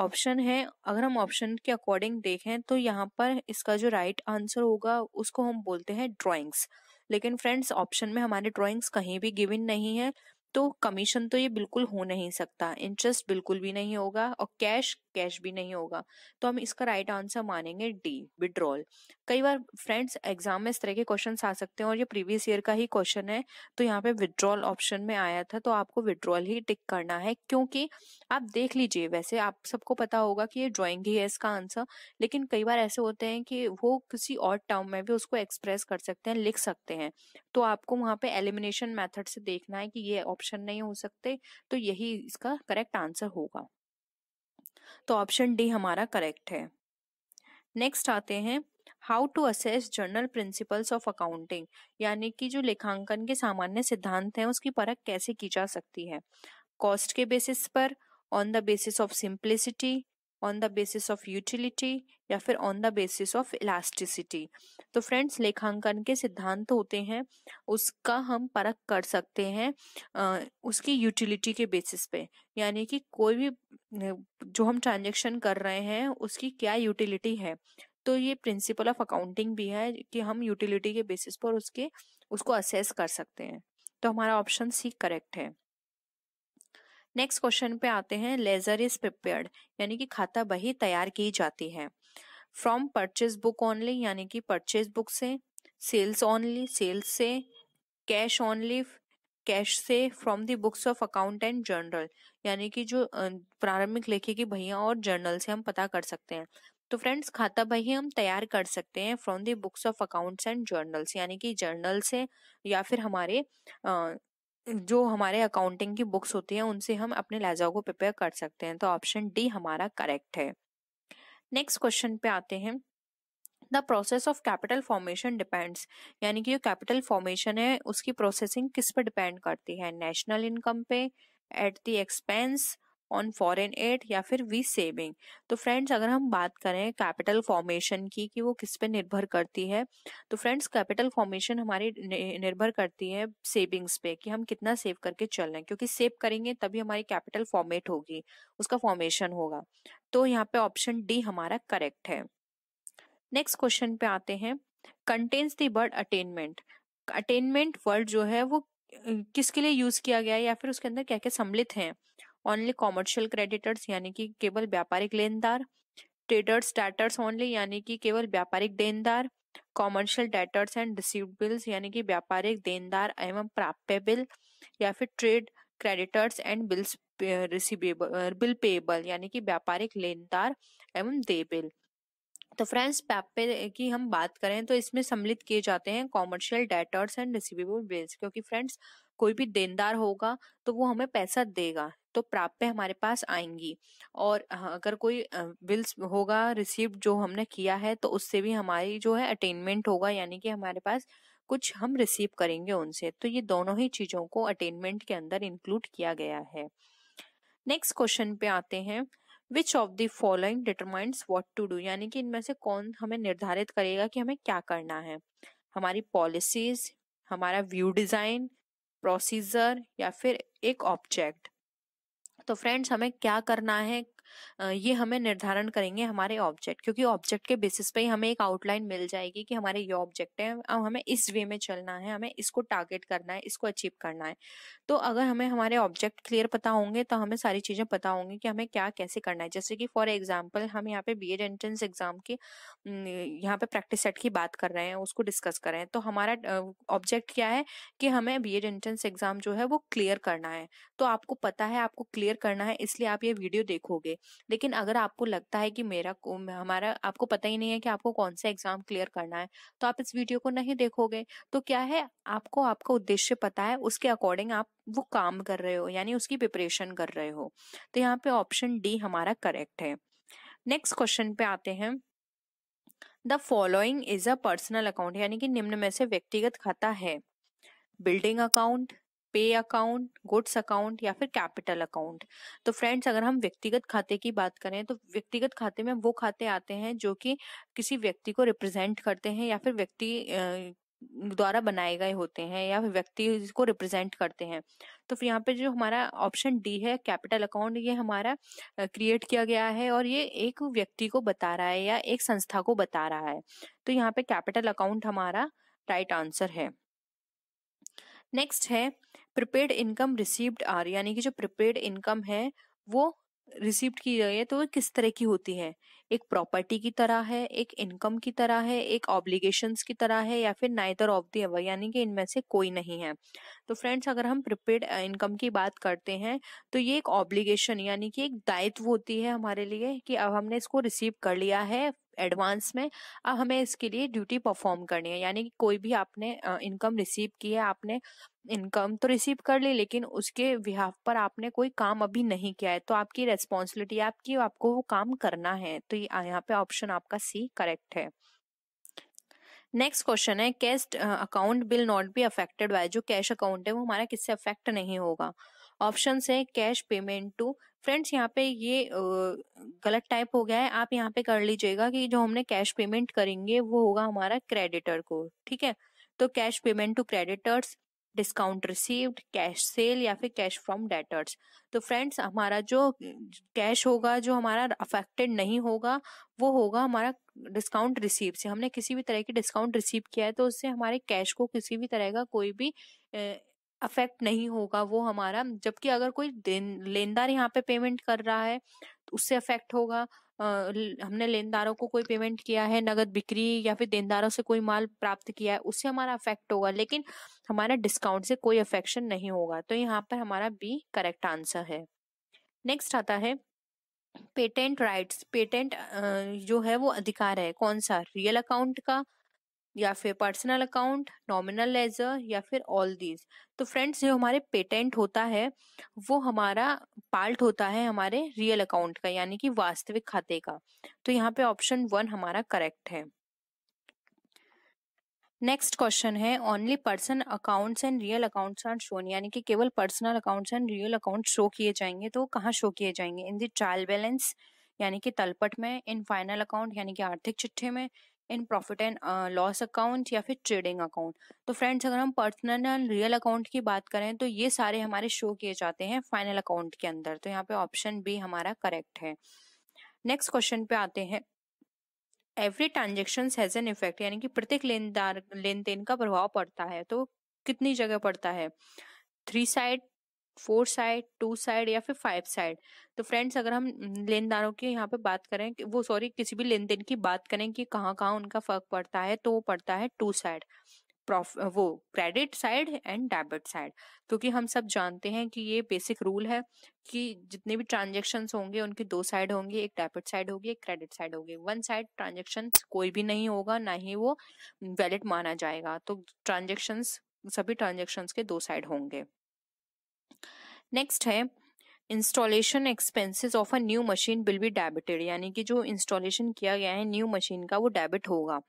ऑप्शन है अगर हम ऑप्शन के अकॉर्डिंग देखें तो यहाँ पर इसका जो राइट right आंसर होगा उसको हम बोलते हैं ड्रॉइंग्स लेकिन फ्रेंड्स ऑप्शन में हमारे ड्रॉइंग्स कहीं भी गिविन नहीं है तो कमीशन तो ये बिल्कुल हो नहीं सकता इंटरेस्ट बिल्कुल भी नहीं होगा और कैश कैश भी नहीं होगा तो हम इसका राइट आंसर मानेंगे डी विड्रॉल कई बार फ्रेंड्स एग्जाम में इस तरह के क्वेश्चन आ सकते हैं और ये प्रीवियस ईयर का ही क्वेश्चन है तो यहाँ पे विड्रॉल ऑप्शन में आया था तो आपको विड्रॉल ही टिक करना है क्योंकि आप देख लीजिए वैसे आप सबको पता होगा कि ये ड्रॉइंग ही है इसका आंसर लेकिन कई बार ऐसे होते हैं कि वो किसी और टर्म में भी उसको एक्सप्रेस कर सकते हैं लिख सकते हैं तो आपको वहां पे एलिमिनेशन मेथड से देखना है कि ये ऑप्शन ऑप्शन नहीं हो सकते तो यही इसका करेक्ट आंसर होगा तो ऑप्शन डी हमारा करेक्ट है नेक्स्ट आते हैं how to assess general principles of accounting यानी कि जो लेखांकन के सामान्य सिद्धांत हैं उसकी परख कैसे की जा सकती है कॉस्ट के बेसिस पर on the basis of simplicity on the basis of utility या फिर on the basis of elasticity तो फ्रेंड्स लेखांकन के सिद्धांत होते हैं उसका हम परख कर सकते हैं उसकी यूटिलिटी के बेसिस पे यानी कि कोई भी जो हम ट्रांजेक्शन कर रहे हैं उसकी क्या यूटिलिटी है तो ये प्रिंसिपल ऑफ अकाउंटिंग भी है कि हम यूटिलिटी के बेसिस पर उसके उसको असेस कर सकते हैं तो हमारा ऑप्शन सी करेक्ट है नेक्स्ट क्वेश्चन पे आते हैं लेजर इज प्रिपेयर्ड यानी कि खाता बही तैयार की जाती है फ्रॉम परचेज बुक ओनली यानी कि परचेज बुक से सेल्स ओनली सेल्स से कैश ओनली कैश से from the books of account and journal यानी कि जो प्रारंभिक लेखे की भैया और जर्नल से हम पता कर सकते हैं तो फ्रेंड्स खाता बही हम तैयार कर सकते हैं from the books of accounts and journals यानी कि जर्नल से या फिर हमारे जो हमारे अकाउंटिंग की बुक्स होती हैं उनसे हम अपने लहजा को प्रिपेयर कर सकते हैं तो ऑप्शन डी हमारा करेक्ट है नेक्स्ट क्वेश्चन पे आते हैं the process of capital formation depends यानी कि जो कैपिटल फॉर्मेशन है उसकी प्रोसेसिंग किस पर डिपेंड करती है नेशनल इनकम पे at the expense on foreign aid या फिर वी सेविंग तो फ्रेंड्स अगर हम बात करें कैपिटल फॉर्मेशन की कि वो किस पे निर्भर करती है तो फ्रेंड्स कैपिटल फॉर्मेशन हमारी निर्भर करती है सेविंग्स पे कि हम कितना सेव करके चल रहे हैं क्योंकि सेव करेंगे तभी हमारी कैपिटल फॉर्मेट होगी उसका फॉर्मेशन होगा तो यहाँ पे ऑप्शन डी हमारा करेक्ट है नेक्स्ट क्वेश्चन पे आते हैं contains third attainment attainment word जो है वो किसके लिए यूज किया गया है या फिर उसके अंदर क्या क्या सम्मिलित हैं ओनली कॉमर्शियल क्रेडिटर्स यानी कि केवल व्यापारिक लेनदार ट्रेडर्स डेटर्स ओनली यानी कि केवल व्यापारिक देनदार कॉमर्शियल डेटर्स एंड रिसिवेबल्स यानी कि व्यापारिक देनदार एवं प्राप्य बिल या फिर trade creditors and bills receivable bill payable यानी कि व्यापारिक लेनदार एवं दे बिल तो फ्रेंड्स पैपे की हम बात करें तो इसमें सम्मिलित किए जाते हैं commercial debtors and receivable bills क्योंकि फ्रेंड्स कोई भी देनदार होगा तो वो हमें पैसा देगा तो प्राप्य हमारे पास आएंगी और हाँ, अगर कोई बिल्स होगा रिसीव जो हमने किया है तो उससे भी हमारी जो है अटेनमेंट होगा यानी कि हमारे पास कुछ हम रिसीव करेंगे उनसे तो ये दोनों ही चीजों को अटेनमेंट के अंदर इंक्लूड किया गया है नेक्स्ट क्वेश्चन पे आते हैं which of the following determines what to do यानी कि इनमें से कौन हमें निर्धारित करेगा कि हमें क्या करना है हमारी पॉलिसीज हमारा व्यू डिजाइन प्रोसीजर या फिर एक ऑब्जेक्ट तो फ्रेंड्स हमें क्या करना है ये हमें निर्धारण करेंगे हमारे ऑब्जेक्ट क्योंकि ऑब्जेक्ट के बेसिस पे ही हमें एक आउटलाइन मिल जाएगी कि हमारे ये ऑब्जेक्ट है अब हमें इस वे में चलना है हमें इसको टारगेट करना है इसको अचीव करना है तो अगर हमें हमारे ऑब्जेक्ट क्लियर पता होंगे तो हमें सारी चीज़ें पता होंगी कि हमें क्या कैसे करना है जैसे कि फॉर एग्जाम्पल हम यहाँ पे बी एंट्रेंस एग्जाम की यहाँ पे प्रैक्टिस सेट की बात कर रहे हैं उसको डिस्कस कर रहे हैं तो हमारा ऑब्जेक्ट क्या है कि हमें बी एंट्रेंस एग्जाम जो है वो क्लियर करना है तो आपको पता है आपको क्लियर करना है इसलिए आप ये वीडियो देखोगे लेकिन अगर आपको लगता है कि मेरा हमारा आपको पता ही नहीं है कि आपको कौन सा एग्जाम क्लियर करना है तो आप इस वीडियो को नहीं देखोगे तो क्या है आपको आपका उद्देश्य पता है उसके अकॉर्डिंग आप वो काम कर रहे हो यानी उसकी प्रिपरेशन कर रहे हो तो यहाँ पे ऑप्शन डी हमारा करेक्ट है नेक्स्ट क्वेश्चन पे आते हैं the following is a personal account यानी कि निम्न में से व्यक्तिगत खाता है building account pay account goods account या फिर कैपिटल अकाउंट तो फ्रेंड्स अगर हम व्यक्तिगत खाते की बात करें तो व्यक्तिगत खाते में वो खाते आते हैं जो कि किसी व्यक्ति को रिप्रेजेंट करते हैं या फिर व्यक्ति द्वारा बनाए गए होते हैं या व्यक्ति को रिप्रेजेंट करते हैं तो फिर यहाँ पे जो हमारा ऑप्शन डी है कैपिटल अकाउंट ये हमारा क्रिएट किया गया है और ये एक व्यक्ति को बता रहा है या एक संस्था को बता रहा है तो यहाँ पे कैपिटल अकाउंट हमारा राइट right आंसर है नेक्स्ट है प्रिपेड इनकम रिसीव्ड आर यानी कि जो प्रिपेड इनकम है वो रिसीव्ड की गई है तो वो किस तरह की होती है एक प्रॉपर्टी की तरह है एक इनकम की तरह है एक ऑब्लिगेशंस की तरह है या फिर नाइदर ऑफ दी अवर यानी कि इनमें से कोई नहीं है तो फ्रेंड्स अगर हम प्रिपेड इनकम की बात करते हैं तो ये एक ऑब्लिगेशन यानी कि एक दायित्व होती है हमारे लिए कि अब हमने इसको रिसीव कर लिया है एडवांस में अब हमें इसके लिए ड्यूटी परफॉर्म करनी है यानी कि कोई भी आपने इनकम रिसीव की है आपने इनकम तो रिसीव कर ली लेकिन उसके बिहाफ पर आपने कोई काम अभी नहीं किया है तो आपकी रेस्पॉन्सिबिलिटी आपकी आपको वो काम करना है तो यहाँ पे ऑप्शन आपका सी करेक्ट है नेक्स्ट क्वेश्चन है cash account will not be affected by जो कैश अकाउंट है वो हमारा किससे अफेक्ट नहीं होगा ऑप्शन है कैश पेमेंट टू फ्रेंड्स यहाँ पे ये गलत टाइप हो गया है आप यहाँ पे कर लीजिएगा कि जो हमने कैश पेमेंट करेंगे वो होगा हमारा क्रेडिटर को ठीक है तो cash payment to creditors discount received cash sale या फिर कैश फ्रॉम डेटर्स तो फ्रेंड्स हमारा जो कैश होगा जो हमारा अफेक्टेड नहीं होगा वो होगा हमारा डिस्काउंट रिसीव से हमने किसी भी तरह की डिस्काउंट रिसीव किया है तो उससे हमारे कैश को किसी भी तरह का कोई भी अफेक्ट नहीं होगा वो हमारा जबकि अगर कोई लेनदार यहाँ पे पेमेंट कर रहा है उससे अफेक्ट होगा हमने लेनदारों को कोई पेमेंट किया है नगद बिक्री या फिर देनदारों से कोई माल प्राप्त किया है उससे हमारा अफेक्ट होगा लेकिन हमारा डिस्काउंट से कोई अफेक्शन नहीं होगा तो यहाँ पर हमारा बी करेक्ट आंसर है नेक्स्ट आता है पेटेंट राइट्स पेटेंट जो है वो अधिकार है कौन सा रियल अकाउंट का या फिर पर्सनल अकाउंट नॉमिनल लेजर या फिर ऑल दीज तो फ्रेंड्स जो हमारे पेटेंट होता है वो हमारा पार्ट होता है हमारे रियल अकाउंट का यानी कि वास्तविक खाते का तो यहाँ पे ऑप्शन वन हमारा करेक्ट है नेक्स्ट क्वेश्चन है only person accounts and real accounts are shown यानी कि केवल personal accounts and real account show किए जाएंगे तो कहाँ शो किए जाएंगे इन द ट्रायल बैलेंस यानी कि तलपट में इन फाइनल अकाउंट यानी कि आर्थिक चिट्ठे में in profit and loss account या फिर ट्रेडिंग अकाउंट तो फ्रेंड्स अगर हम पर्सनल एंड रियल अकाउंट की बात करें तो ये सारे हमारे शो किए जाते हैं फाइनल अकाउंट के अंदर तो यहाँ पे ऑप्शन बी हमारा करेक्ट है नेक्स्ट क्वेश्चन पे आते हैं every transaction has an effect यानी कि प्रत्येक लेनदार लेन देन का प्रभाव पड़ता है तो कितनी जगह पड़ता है three side four side two side या फिर फाइव साइड तो फ्रेंड्स अगर हम लेनदारों की यहाँ पे बात करें वो सॉरी किसी भी लेन देन की बात करें कि कहाँ कहाँ उनका फर्क पड़ता है तो वो पड़ता है टू साइड वो credit side and debit side क्योंकि हम सब जानते हैं कि ये बेसिक रूल है कि जितने भी ट्रांजेक्शन होंगे उनकी दो साइड होंगी एक डेबिट साइड होगी एक क्रेडिट साइड होगी वन साइड ट्रांजेक्शन कोई भी नहीं होगा ना ही वो वैलिड माना जाएगा तो ट्रांजेक्शन सभी ट्रांजेक्शन के दो साइड होंगे नेक्स्ट है installation expenses of a new machine will be debited यानी कि जो इंस्टॉलेशन किया गया है न्यू मशीन का वो डेबिट होगा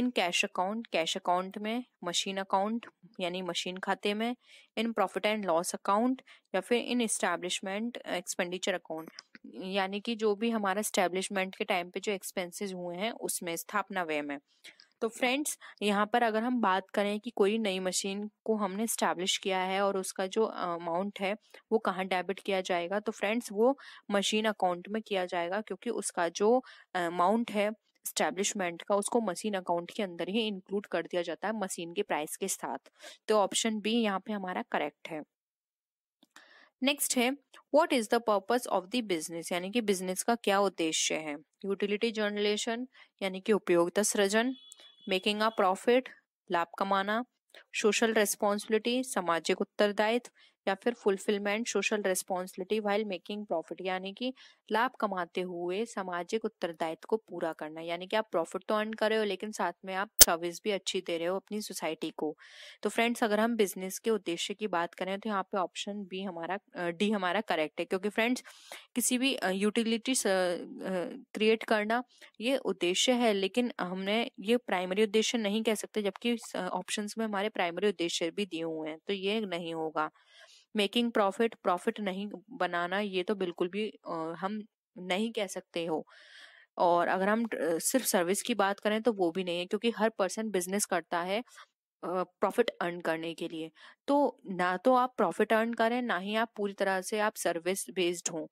in cash account cash account में मशीन अकाउंट यानी मशीन खाते में in profit and loss account या फिर इन इस्टेब्लिशमेंट एक्सपेंडिचर अकाउंट यानी कि जो भी हमारा इस्टेब्लिशमेंट के टाइम पे जो एक्सपेंसेस हुए हैं उसमें स्थापना व्यय में तो फ्रेंड्स यहाँ पर अगर हम बात करें कि कोई नई मशीन को हमने इस्टेब्लिश किया है और उसका जो अमाउंट है वो कहाँ डेबिट किया जाएगा तो फ्रेंड्स वो मशीन अकाउंट में किया जाएगा क्योंकि उसका जो अमाउंट है स्टैब्लिशमेंट का उसको मशीन अकाउंट के अंदर ही इंक्लूड कर दिया जाता है मशीन के प्राइस के साथ तो ऑप्शन बी यहाँ पे हमारा करेक्ट है नेक्स्ट है what is the purpose of the business यानी कि बिजनेस का क्या उद्देश्य है यूटिलिटी जर्नलेशन यानी कि उपयोगिता सृजन मेकिंग अ प्रॉफिट लाभ कमाना सोशल रेस्पॉन्सिबिलिटी सामाजिक उत्तरदायित्व या फिर fulfilment social responsibility while making profit यानी कि लाभ कमाते हुए सामाजिक उत्तरदायित्व को पूरा करना यानी कि आप प्रॉफिट तो अर्न कर रहे हो लेकिन साथ में आप सर्विस भी अच्छी दे रहे हो अपनी सोसाइटी को तो फ्रेंड्स अगर हम बिजनेस के उद्देश्य की बात करें तो यहाँ पे ऑप्शन बी हमारा डी हमारा करेक्ट है क्योंकि फ्रेंड्स किसी भी यूटिलिटी क्रिएट करना ये उद्देश्य है लेकिन हमने ये प्राइमरी उद्देश्य नहीं कह सकते जबकि ऑप्शन में हमारे प्राइमरी उद्देश्य भी दिए हुए हैं तो ये नहीं होगा मेकिंग प्रॉफिट प्रॉफिट नहीं बनाना ये तो बिल्कुल भी हम नहीं कह सकते हो और अगर हम सिर्फ सर्विस की बात करें तो वो भी नहीं है क्योंकि हर पर्सन बिजनेस करता है प्रॉफिट अर्न करने के लिए तो ना तो आप प्रॉफिट अर्न करें ना ही आप पूरी तरह से आप सर्विस बेस्ड हों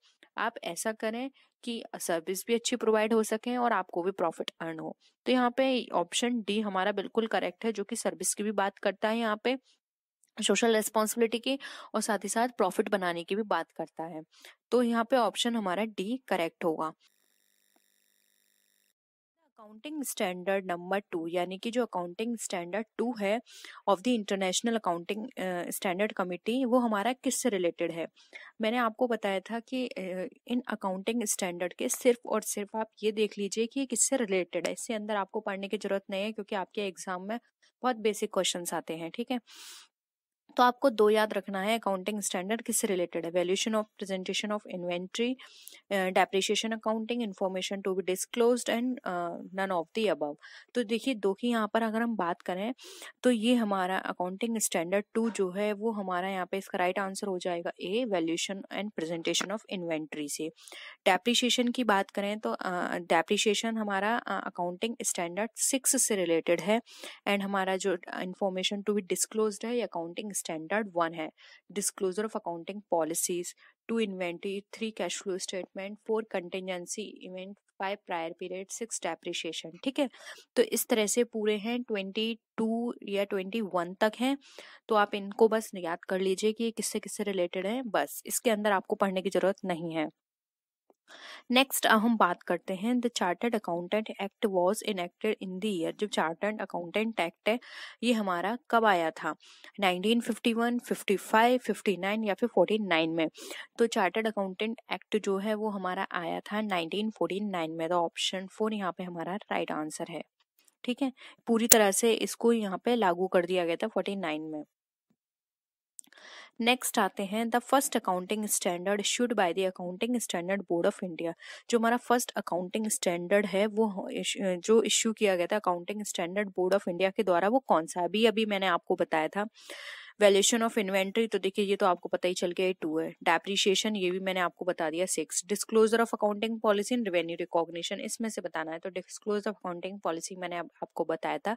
आप ऐसा करें कि सर्विस भी अच्छी प्रोवाइड हो सके और आपको भी प्रॉफिट अर्न हो तो यहाँ पे ऑप्शन डी हमारा बिल्कुल करेक्ट है जो कि सर्विस की भी बात करता है यहाँ पे सोशल रिस्पॉन्सिबिलिटी की और साथ ही साथ प्रॉफिट बनाने की भी बात करता है तो यहाँ पे ऑप्शन हमारा डी करेक्ट होगा अकाउंटिंग स्टैंडर्ड नंबर टू यानी कि जो अकाउंटिंग स्टैंडर्ड टू है of the international accounting standard committee वो हमारा किससे रिलेटेड है मैंने आपको बताया था कि uh, इन अकाउंटिंग स्टैंडर्ड के सिर्फ और सिर्फ आप ये देख लीजिए कि ये किससे रिलेटेड है इससे अंदर आपको पढ़ने की जरूरत नहीं है क्योंकि आपके एग्जाम में बहुत बेसिक क्वेश्चन आते हैं ठीक है तो आपको दो याद रखना है अकाउंटिंग स्टैंडर्ड किससे रिलेटेड है valuation of presentation of inventory depreciation accounting information to be disclose and none of the above तो देखिए दो की यहाँ पर अगर हम बात करें तो ये हमारा अकाउंटिंग स्टैंडर्ड टू जो है वो हमारा यहाँ पे इसका राइट right आंसर हो जाएगा A valuation and presentation of inventory से डेप्रिशिएशन की बात करें तो डेप्रिशिएशन uh, हमारा अकाउंटिंग स्टैंडर्ड सिक्स से रिलेटेड है एंड हमारा जो इन्फॉर्मेशन टू बी डिस्क्लोज है अकाउंटिंग स्टैंडर्ड वन है disclosure of accounting policies two inventory three cash flow statement four contingency event five prior period six depreciation ठीक है तो इस तरह से पूरे हैं ट्वेंटी टू या ट्वेंटी वन तक हैं तो आप इनको बस याद कर लीजिए कि ये किससे किससे रिलेटेड हैं बस इसके अंदर आपको पढ़ने की ज़रूरत नहीं है नेक्स्ट हम बात करते हैं the chartered accountant act was enacted in the year जो चार्टर्ड अकाउंटेंट एक्ट है ये हमारा कब आया था 1951, 55, 59 या फिर 49 में तो चार्टर्ड अकाउंटेंट एक्ट जो है वो हमारा आया था 1949 में तो ऑप्शन फोर यहाँ पे हमारा राइट right आंसर है ठीक है पूरी तरह से इसको यहाँ पे लागू कर दिया गया था फोर्टी में नेक्स्ट आते हैं the first accounting standard should by the accounting standard board of India जो हमारा फर्स्ट अकाउंटिंग स्टैंडर्ड है वो जो इश्यू किया गया था accounting standard board of India के द्वारा वो कौन सा अभी अभी मैंने आपको बताया था वैल्यूशन ऑफ इन्वेंट्री तो देखिए ये तो आपको पता ही चल गया है टू है डेप्रीशिएशन ये भी मैंने आपको बता दिया six disclosure of accounting policy in revenue recognition इसमें से बताना है तो डिस्क्लोजर ऑफ अकाउंटिंग पॉलिसी मैंने आप, आपको बताया था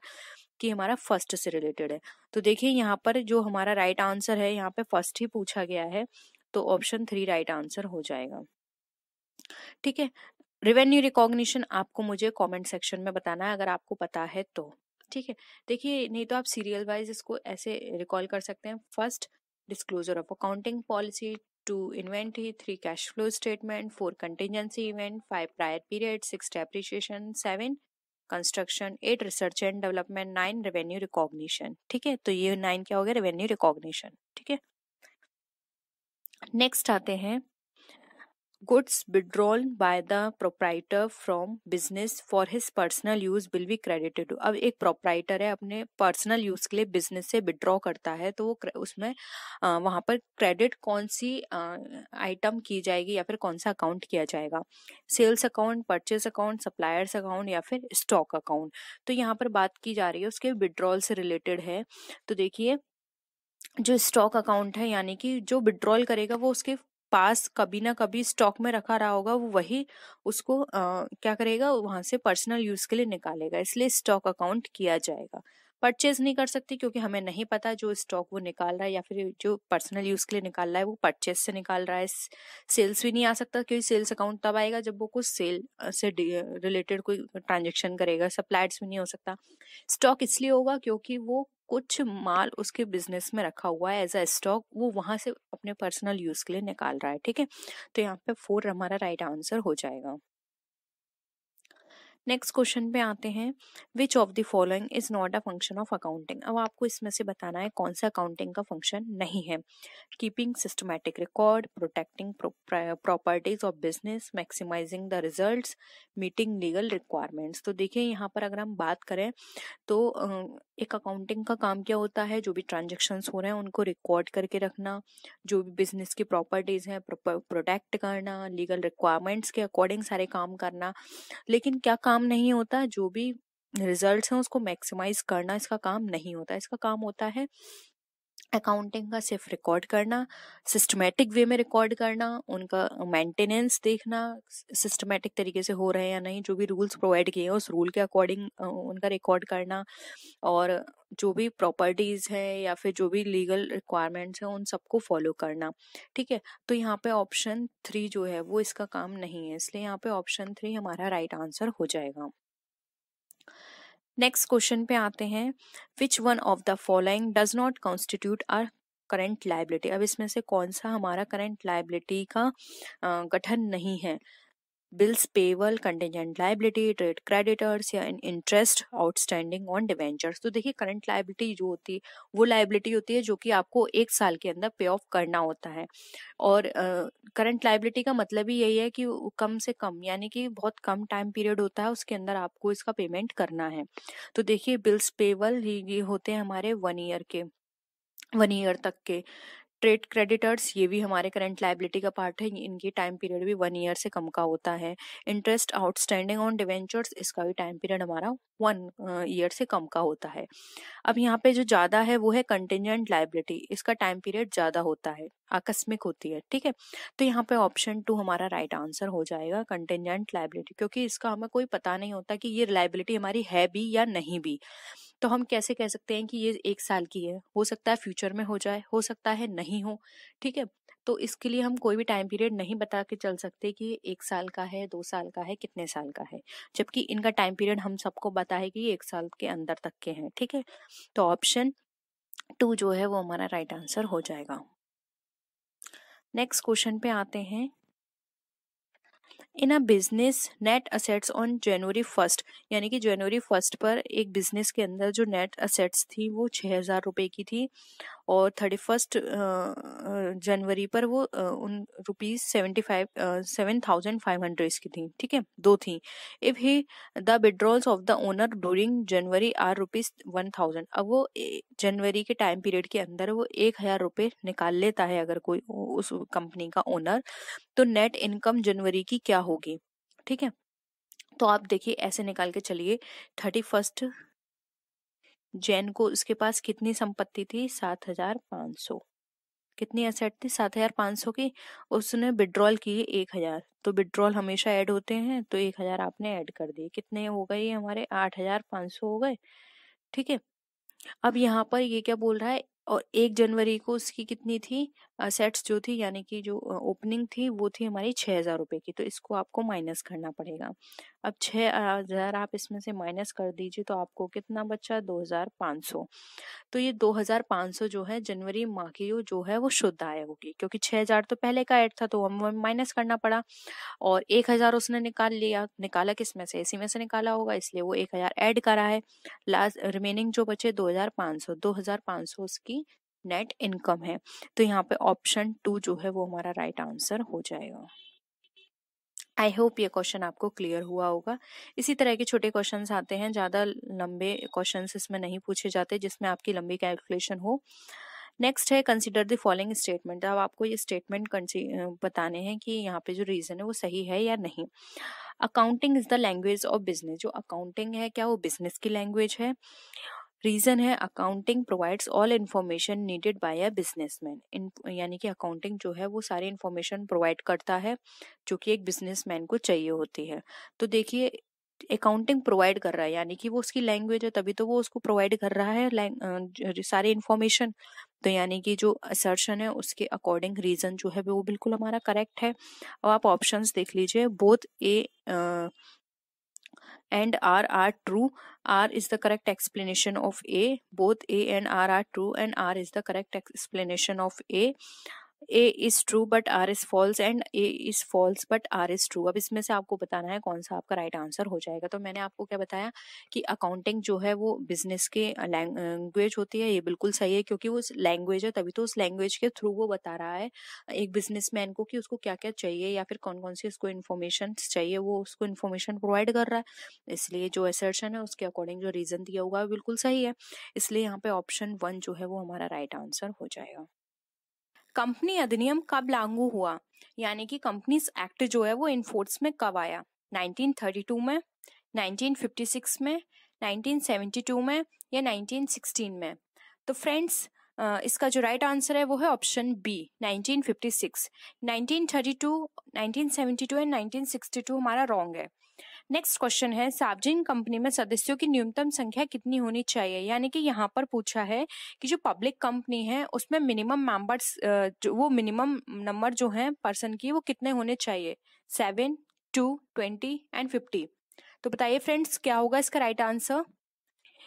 कि हमारा फर्स्ट से रिलेटेड है तो देखिए यहाँ पर जो हमारा राइट right आंसर है यहाँ पे फर्स्ट ही पूछा गया है तो ऑप्शन थ्री राइट आंसर हो जाएगा ठीक है रेवेन्यू रिकॉग्निशन आपको मुझे कमेंट सेक्शन में बताना है अगर आपको पता है तो ठीक है देखिए नहीं तो आप सीरियल वाइज इसको ऐसे रिकॉल कर सकते हैं first disclosure of accounting policy two inventory three cash flow statement four contingency event five prior period six depreciation seven construction eight research and development nine revenue recognition ठीक है तो ये nine क्या हो गया रेवेन्यू रिकॉग्निशन ठीक है next आते हैं Goods withdrawn by the proprietor from business for his personal use will be credited. अब एक proprietor है अपने personal use के लिए business से withdraw करता है तो वो उसमें वहाँ पर credit कौन सी item की जाएगी या फिर कौन सा account किया जाएगा sales account, purchase account, suppliers account या फिर stock account. तो यहाँ पर बात की जा रही है उसके withdrawal से related है तो देखिए जो स्टॉक अकाउंट है यानी कि जो विड्रॉल करेगा वो उसके पास कभी ना कभी स्टॉक में रखा रहा होगा वो वही उसको आ, क्या करेगा वहां से पर्सनल यूज के लिए निकालेगा इसलिए स्टॉक अकाउंट किया जाएगा परचेज नहीं कर सकती क्योंकि हमें नहीं पता जो स्टॉक वो निकाल रहा है या फिर जो पर्सनल यूज के लिए निकाल रहा है वो परचेज से निकाल रहा है सेल्स भी नहीं आ सकता क्योंकि सेल्स अकाउंट तब आएगा जब वो कुछ सेल से रिलेटेड कोई ट्रांजेक्शन करेगा सप्लाइड्स भी नहीं हो सकता स्टॉक इसलिए होगा क्योंकि वो कुछ माल उसके बिजनेस में रखा हुआ है एज अ स्टॉक वो वहां से अपने पर्सनल यूज के लिए निकाल रहा है ठीक है तो यहाँ पे फोर हमारा राइट आंसर हो जाएगा नेक्स्ट क्वेश्चन पे आते हैं which of the following is not a function of accounting अब आपको इसमें से बताना है कौन सा अकाउंटिंग का फंक्शन नहीं है keeping systematic record protecting properties of business maximising the result meeting legal requirements तो देखिए यहाँ पर अगर हम बात करें तो एक अकाउंटिंग का काम क्या होता है जो भी ट्रांजेक्शन्स हो रहे हैं उनको रिकॉर्ड करके रखना जो भी बिजनेस की प्रॉपर्टीज़ हैं प्रोटेक्ट करना लीगल रिक्वायरमेंट्स के अकॉर्डिंग सारे काम करना लेकिन क्या काम काम नहीं होता जो भी रिजल्ट्स हैं उसको मैक्सिमाइज करना इसका काम नहीं होता इसका काम होता है अकाउंटिंग का सिर्फ रिकॉर्ड करना सिस्टमेटिक वे में रिकॉर्ड करना उनका मेंटेनेंस देखना सिस्टमेटिक तरीके से हो रहे हैं या नहीं जो भी रूल्स प्रोवाइड किए हैं उस रूल के अकॉर्डिंग उनका रिकॉर्ड करना और जो भी प्रॉपर्टीज़ हैं या फिर जो भी लीगल रिक्वायरमेंट्स हैं उन सबको फॉलो करना ठीक है तो यहाँ पे ऑप्शन थ्री जो है वो इसका काम नहीं है इसलिए यहाँ पे ऑप्शन थ्री हमारा राइट right आंसर हो जाएगा नेक्स्ट क्वेश्चन पे आते हैं which one of the following does not constitute are current liability अब इसमें से कौन सा हमारा करंट लाइबिलिटी का गठन नहीं है bills payable contingent liability trade creditors या in interest outstanding on debentures तो देखिए करंट लाइबिलिटी जो होती है वो लाइबिलिटी होती है जो कि आपको एक साल के अंदर पे ऑफ करना होता है और करंट uh, लाइबिलिटी का मतलब ही यही है कि कम से कम यानी कि बहुत कम टाइम पीरियड होता है उसके अंदर आपको इसका पेमेंट करना है तो देखिए बिल्स पेबल ये होते हैं हमारे वन ईयर के वन ईयर तक के ट्रेड क्रेडिटर्स ये भी हमारे करंट लाइबिलिटी का पार्ट है इनकी टाइम पीरियड भी वन ईयर से कम का होता है इंटरेस्ट आउटस्टैंडिंग ऑन डिवेंचर्स इसका भी टाइम पीरियड हमारा वन ईयर से कम का होता है अब यहाँ पे जो ज़्यादा है वो है कंटिजेंट लाइबिलिटी इसका टाइम पीरियड ज़्यादा होता है आकस्मिक होती है ठीक है तो यहाँ पे ऑप्शन टू हमारा राइट right आंसर हो जाएगा कंटिजेंट लाइबिलिटी क्योंकि इसका हमें कोई पता नहीं होता कि ये लाइबिलिटी हमारी है भी या नहीं भी तो हम कैसे कह सकते हैं कि ये एक साल की है हो सकता है फ्यूचर में हो जाए हो सकता है नहीं हो ठीक है तो इसके लिए हम कोई भी टाइम पीरियड नहीं बता के चल सकते कि एक साल का है दो साल का है कितने साल का है जबकि इनका टाइम पीरियड हम सबको बता है कि एक साल के अंदर तक के हैं ठीक है तो ऑप्शन टू जो है वो हमारा राइट आंसर हो जाएगा नेक्स्ट क्वेश्चन पे आते हैं in a business net assets on January first यानी कि जनवरी फर्स्ट पर एक बिजनेस के अंदर जो नेट असेट्स थी वो छः हज़ार रुपये की थी और थर्टी फर्स्ट जनवरी पर वो उन rupees seventy five seven thousand five hundred की थी ठीक है दो थी if he the withdrawals of the owner during January are rupees one thousand अब वो जनवरी के टाइम पीरियड के अंदर वो एक हजार रुपये निकाल लेता है अगर कोई उस कंपनी का ओनर तो नेट इनकम जनवरी की क्या होगी ठीक है तो आप देखिए ऐसे निकाल के चलिए थर्टी फर्स्ट जैन को उसके पास कितनी संपत्ति थी सात हजार पाँच सौ कितनी असेट थी सात हजार पाँच सौ की उसने विड्रॉल किए एक हजार तो विड्रॉल हमेशा ऐड होते हैं तो एक हजार आपने ऐड कर दिए कितने हो गए हमारे आठ हजार पाँच सौ हो गए ठीक है अब यहाँ पर ये क्या बोल रहा है और एक जनवरी को उसकी कितनी थी सेट्स जो थी यानी कि जो ओपनिंग थी वो थी हमारी छः हज़ार रुपये की तो इसको आपको माइनस करना पड़ेगा अब छः हज़ार आप इसमें से माइनस कर दीजिए तो आपको कितना बचा दो हज़ार पाँच सौ तो ये दो हज़ार पाँच सौ जो है जनवरी माह की जो है वो शुद्ध आय होगी क्योंकि छः हज़ार तो पहले का ऐड था तो हम माइनस करना पड़ा और एक हज़ार उसने निकाल लिया निकाला किस में से इसी में से निकाला होगा इसलिए वो एक हज़ार ऐड करा है लास्ट रिमेनिंग जो बचे दो हज़ार पाँच सौ दो हज़ार पाँच सौ उसकी नेट इनकम है तो यहाँ पे ऑप्शन टू जो है वो हमारा राइट right आंसर हो जाएगा आई होप ये क्वेश्चन आपको क्लियर हुआ होगा इसी तरह के छोटे क्वेश्चन आते हैं ज़्यादा लंबे क्वेश्चन इसमें नहीं पूछे जाते जिसमें आपकी लंबी कैलकुलेशन हो नेक्स्ट है कंसिडर द फॉलोइंग स्टेटमेंट अब आपको ये स्टेटमेंट बताने हैं कि यहाँ पे जो रीज़न है वो सही है या नहीं accounting is the language of business जो अकाउंटिंग है क्या वो बिजनेस की लैंग्वेज है रीजन है accounting provides all information needed by a businessman यानी कि अकाउंटिंग जो है वो सारी इन्फॉर्मेशन प्रोवाइड करता है जो कि एक बिजनेसमैन को चाहिए होती है तो देखिए अकाउंटिंग प्रोवाइड कर रहा है यानी कि वो उसकी लैंग्वेज है तभी तो वो उसको प्रोवाइड कर रहा है सारी इन्फॉर्मेशन तो यानी कि जो असर्शन है उसके अकॉर्डिंग रीजन जो है वो बिल्कुल हमारा करेक्ट है अब आप ऑप्शंस देख लीजिए both A and R are true. R is the correct explanation of A. Both A and R are true and R is the correct explanation of A. A is true but R is false and A is false but R is true अब इसमें से आपको बताना है कौन सा आपका right right answer हो जाएगा तो मैंने आपको क्या बताया कि अकाउंटिंग जो है वो बिजनेस के लैंग्वेज होती है ये बिल्कुल सही है क्योंकि वो लैंग्वेज है तभी तो उस लैंग्वेज के थ्रू वो बता रहा है एक बिजनेस को कि उसको क्या क्या चाहिए या फिर कौन कौन सी उसको इन्फॉर्मेशन चाहिए वो उसको इन्फॉर्मेशन प्रोवाइड कर रहा है इसलिए जो एसर्शन है उसके अकॉर्डिंग जो रीज़न दिया हुआ है बिल्कुल सही है इसलिए यहाँ पे ऑप्शन वन जो है वो हमारा राइट right आंसर हो जाएगा कंपनी अधिनियम कब लागू हुआ यानी कि कंपनीज एक्ट जो है वो इनफोर्स में कब आया 1932 में 1956 में 1972 में या 1916 में तो फ्रेंड्स इसका जो राइट right आंसर है वो है ऑप्शन बी 1956 1932 1972 एंड 1962 हमारा रॉन्ग है नेक्स्ट क्वेश्चन है सार्वजनिक कंपनी में सदस्यों की न्यूनतम संख्या कितनी होनी चाहिए यानी कि यहाँ पर पूछा है कि जो पब्लिक कंपनी है उसमें मिनिमम मेंबर्स वो मिनिमम नंबर जो है पर्सन की वो कितने होने चाहिए seven two twenty and fifty तो बताइए फ्रेंड्स क्या होगा इसका राइट आंसर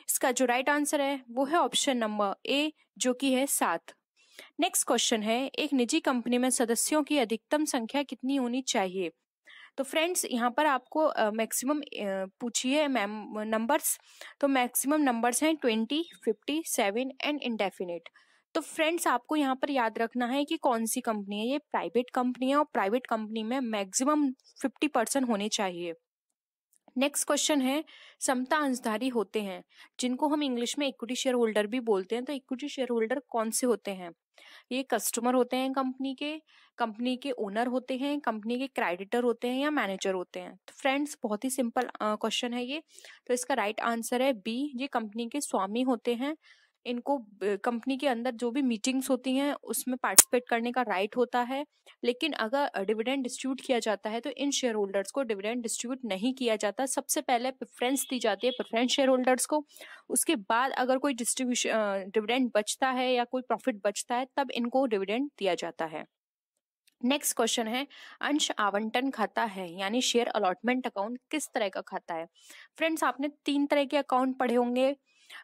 इसका जो राइट आंसर है वो है ऑप्शन नंबर ए जो कि है सात नेक्स्ट क्वेश्चन है एक निजी कंपनी में सदस्यों की अधिकतम संख्या कितनी होनी चाहिए तो फ्रेंड्स यहाँ पर आपको मैक्सिमम पूछिए मैम नंबर्स तो मैक्सिमम नंबर्स हैं twenty fifty seven and indefinite तो फ्रेंड्स आपको यहाँ पर याद रखना है कि कौन सी कंपनी है ये प्राइवेट कंपनी है और प्राइवेट कंपनी में मैक्सिमम फिफ्टी परसेंट होने चाहिए नेक्स्ट क्वेश्चन है समता अंशधारी होते हैं जिनको हम इंग्लिश में इक्विटी शेयर होल्डर भी बोलते हैं तो इक्विटी शेयर होल्डर कौन से होते हैं ये कस्टमर होते हैं कंपनी के कंपनी के ओनर होते हैं कंपनी के क्रेडिटर होते हैं या मैनेजर होते हैं तो फ्रेंड्स बहुत ही सिंपल क्वेश्चन है ये तो इसका राइट right आंसर है बी ये कंपनी के स्वामी होते हैं इनको कंपनी के अंदर जो भी मीटिंग्स होती हैं उसमें पार्टिसिपेट करने का राइट होता है लेकिन अगर डिविडेंड डिस्ट्रीब्यूट किया जाता है तो इन शेयर होल्डर्स को डिविडेंड डिस्ट्रीब्यूट नहीं किया जाता सबसे पहले प्रेफरेंस दी जाती है प्रेफरेंस शेयर होल्डर्स को उसके बाद अगर कोई डिस्ट्रीब्यूशन डिविडेंड बचता है या कोई प्रॉफिट बचता है तब इनको डिविडेंड दिया जाता है नेक्स्ट क्वेश्चन है अंश आवंटन खाता है यानी शेयर अलॉटमेंट अकाउंट किस तरह का खाता है फ्रेंड्स आपने तीन तरह के अकाउंट पढ़े होंगे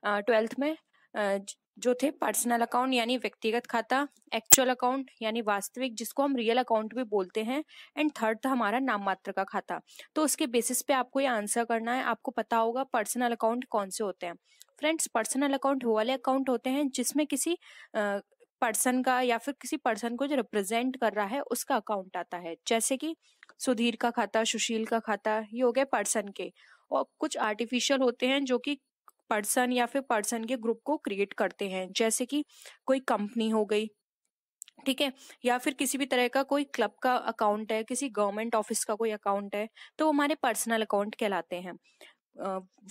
ट्वेल्थ में जो थे पर्सनल अकाउंट यानी व्यक्तिगत खाता एक्चुअल अकाउंट यानी वास्तविक जिसको हम रियल अकाउंट भी बोलते हैं एंड थर्ड था हमारा नाम मात्र का खाता तो उसके बेसिस पे आपको ये आंसर करना है आपको पता होगा पर्सनल अकाउंट कौन से होते हैं फ्रेंड्स पर्सनल अकाउंट वाले अकाउंट होते हैं जिसमें किसी पर्सन का या फिर किसी पर्सन को जो रिप्रेजेंट कर रहा है उसका अकाउंट आता है जैसे कि सुधीर का खाता सुशील का खाता ये हो गया पर्सन के और कुछ आर्टिफिशियल होते हैं जो कि पर्सन या फिर पर्सन के ग्रुप को क्रिएट करते हैं जैसे कि कोई कंपनी हो गई ठीक है या फिर किसी भी तरह का कोई क्लब का अकाउंट है किसी गवर्नमेंट ऑफिस का कोई अकाउंट है तो वो हमारे पर्सनल अकाउंट कहलाते हैं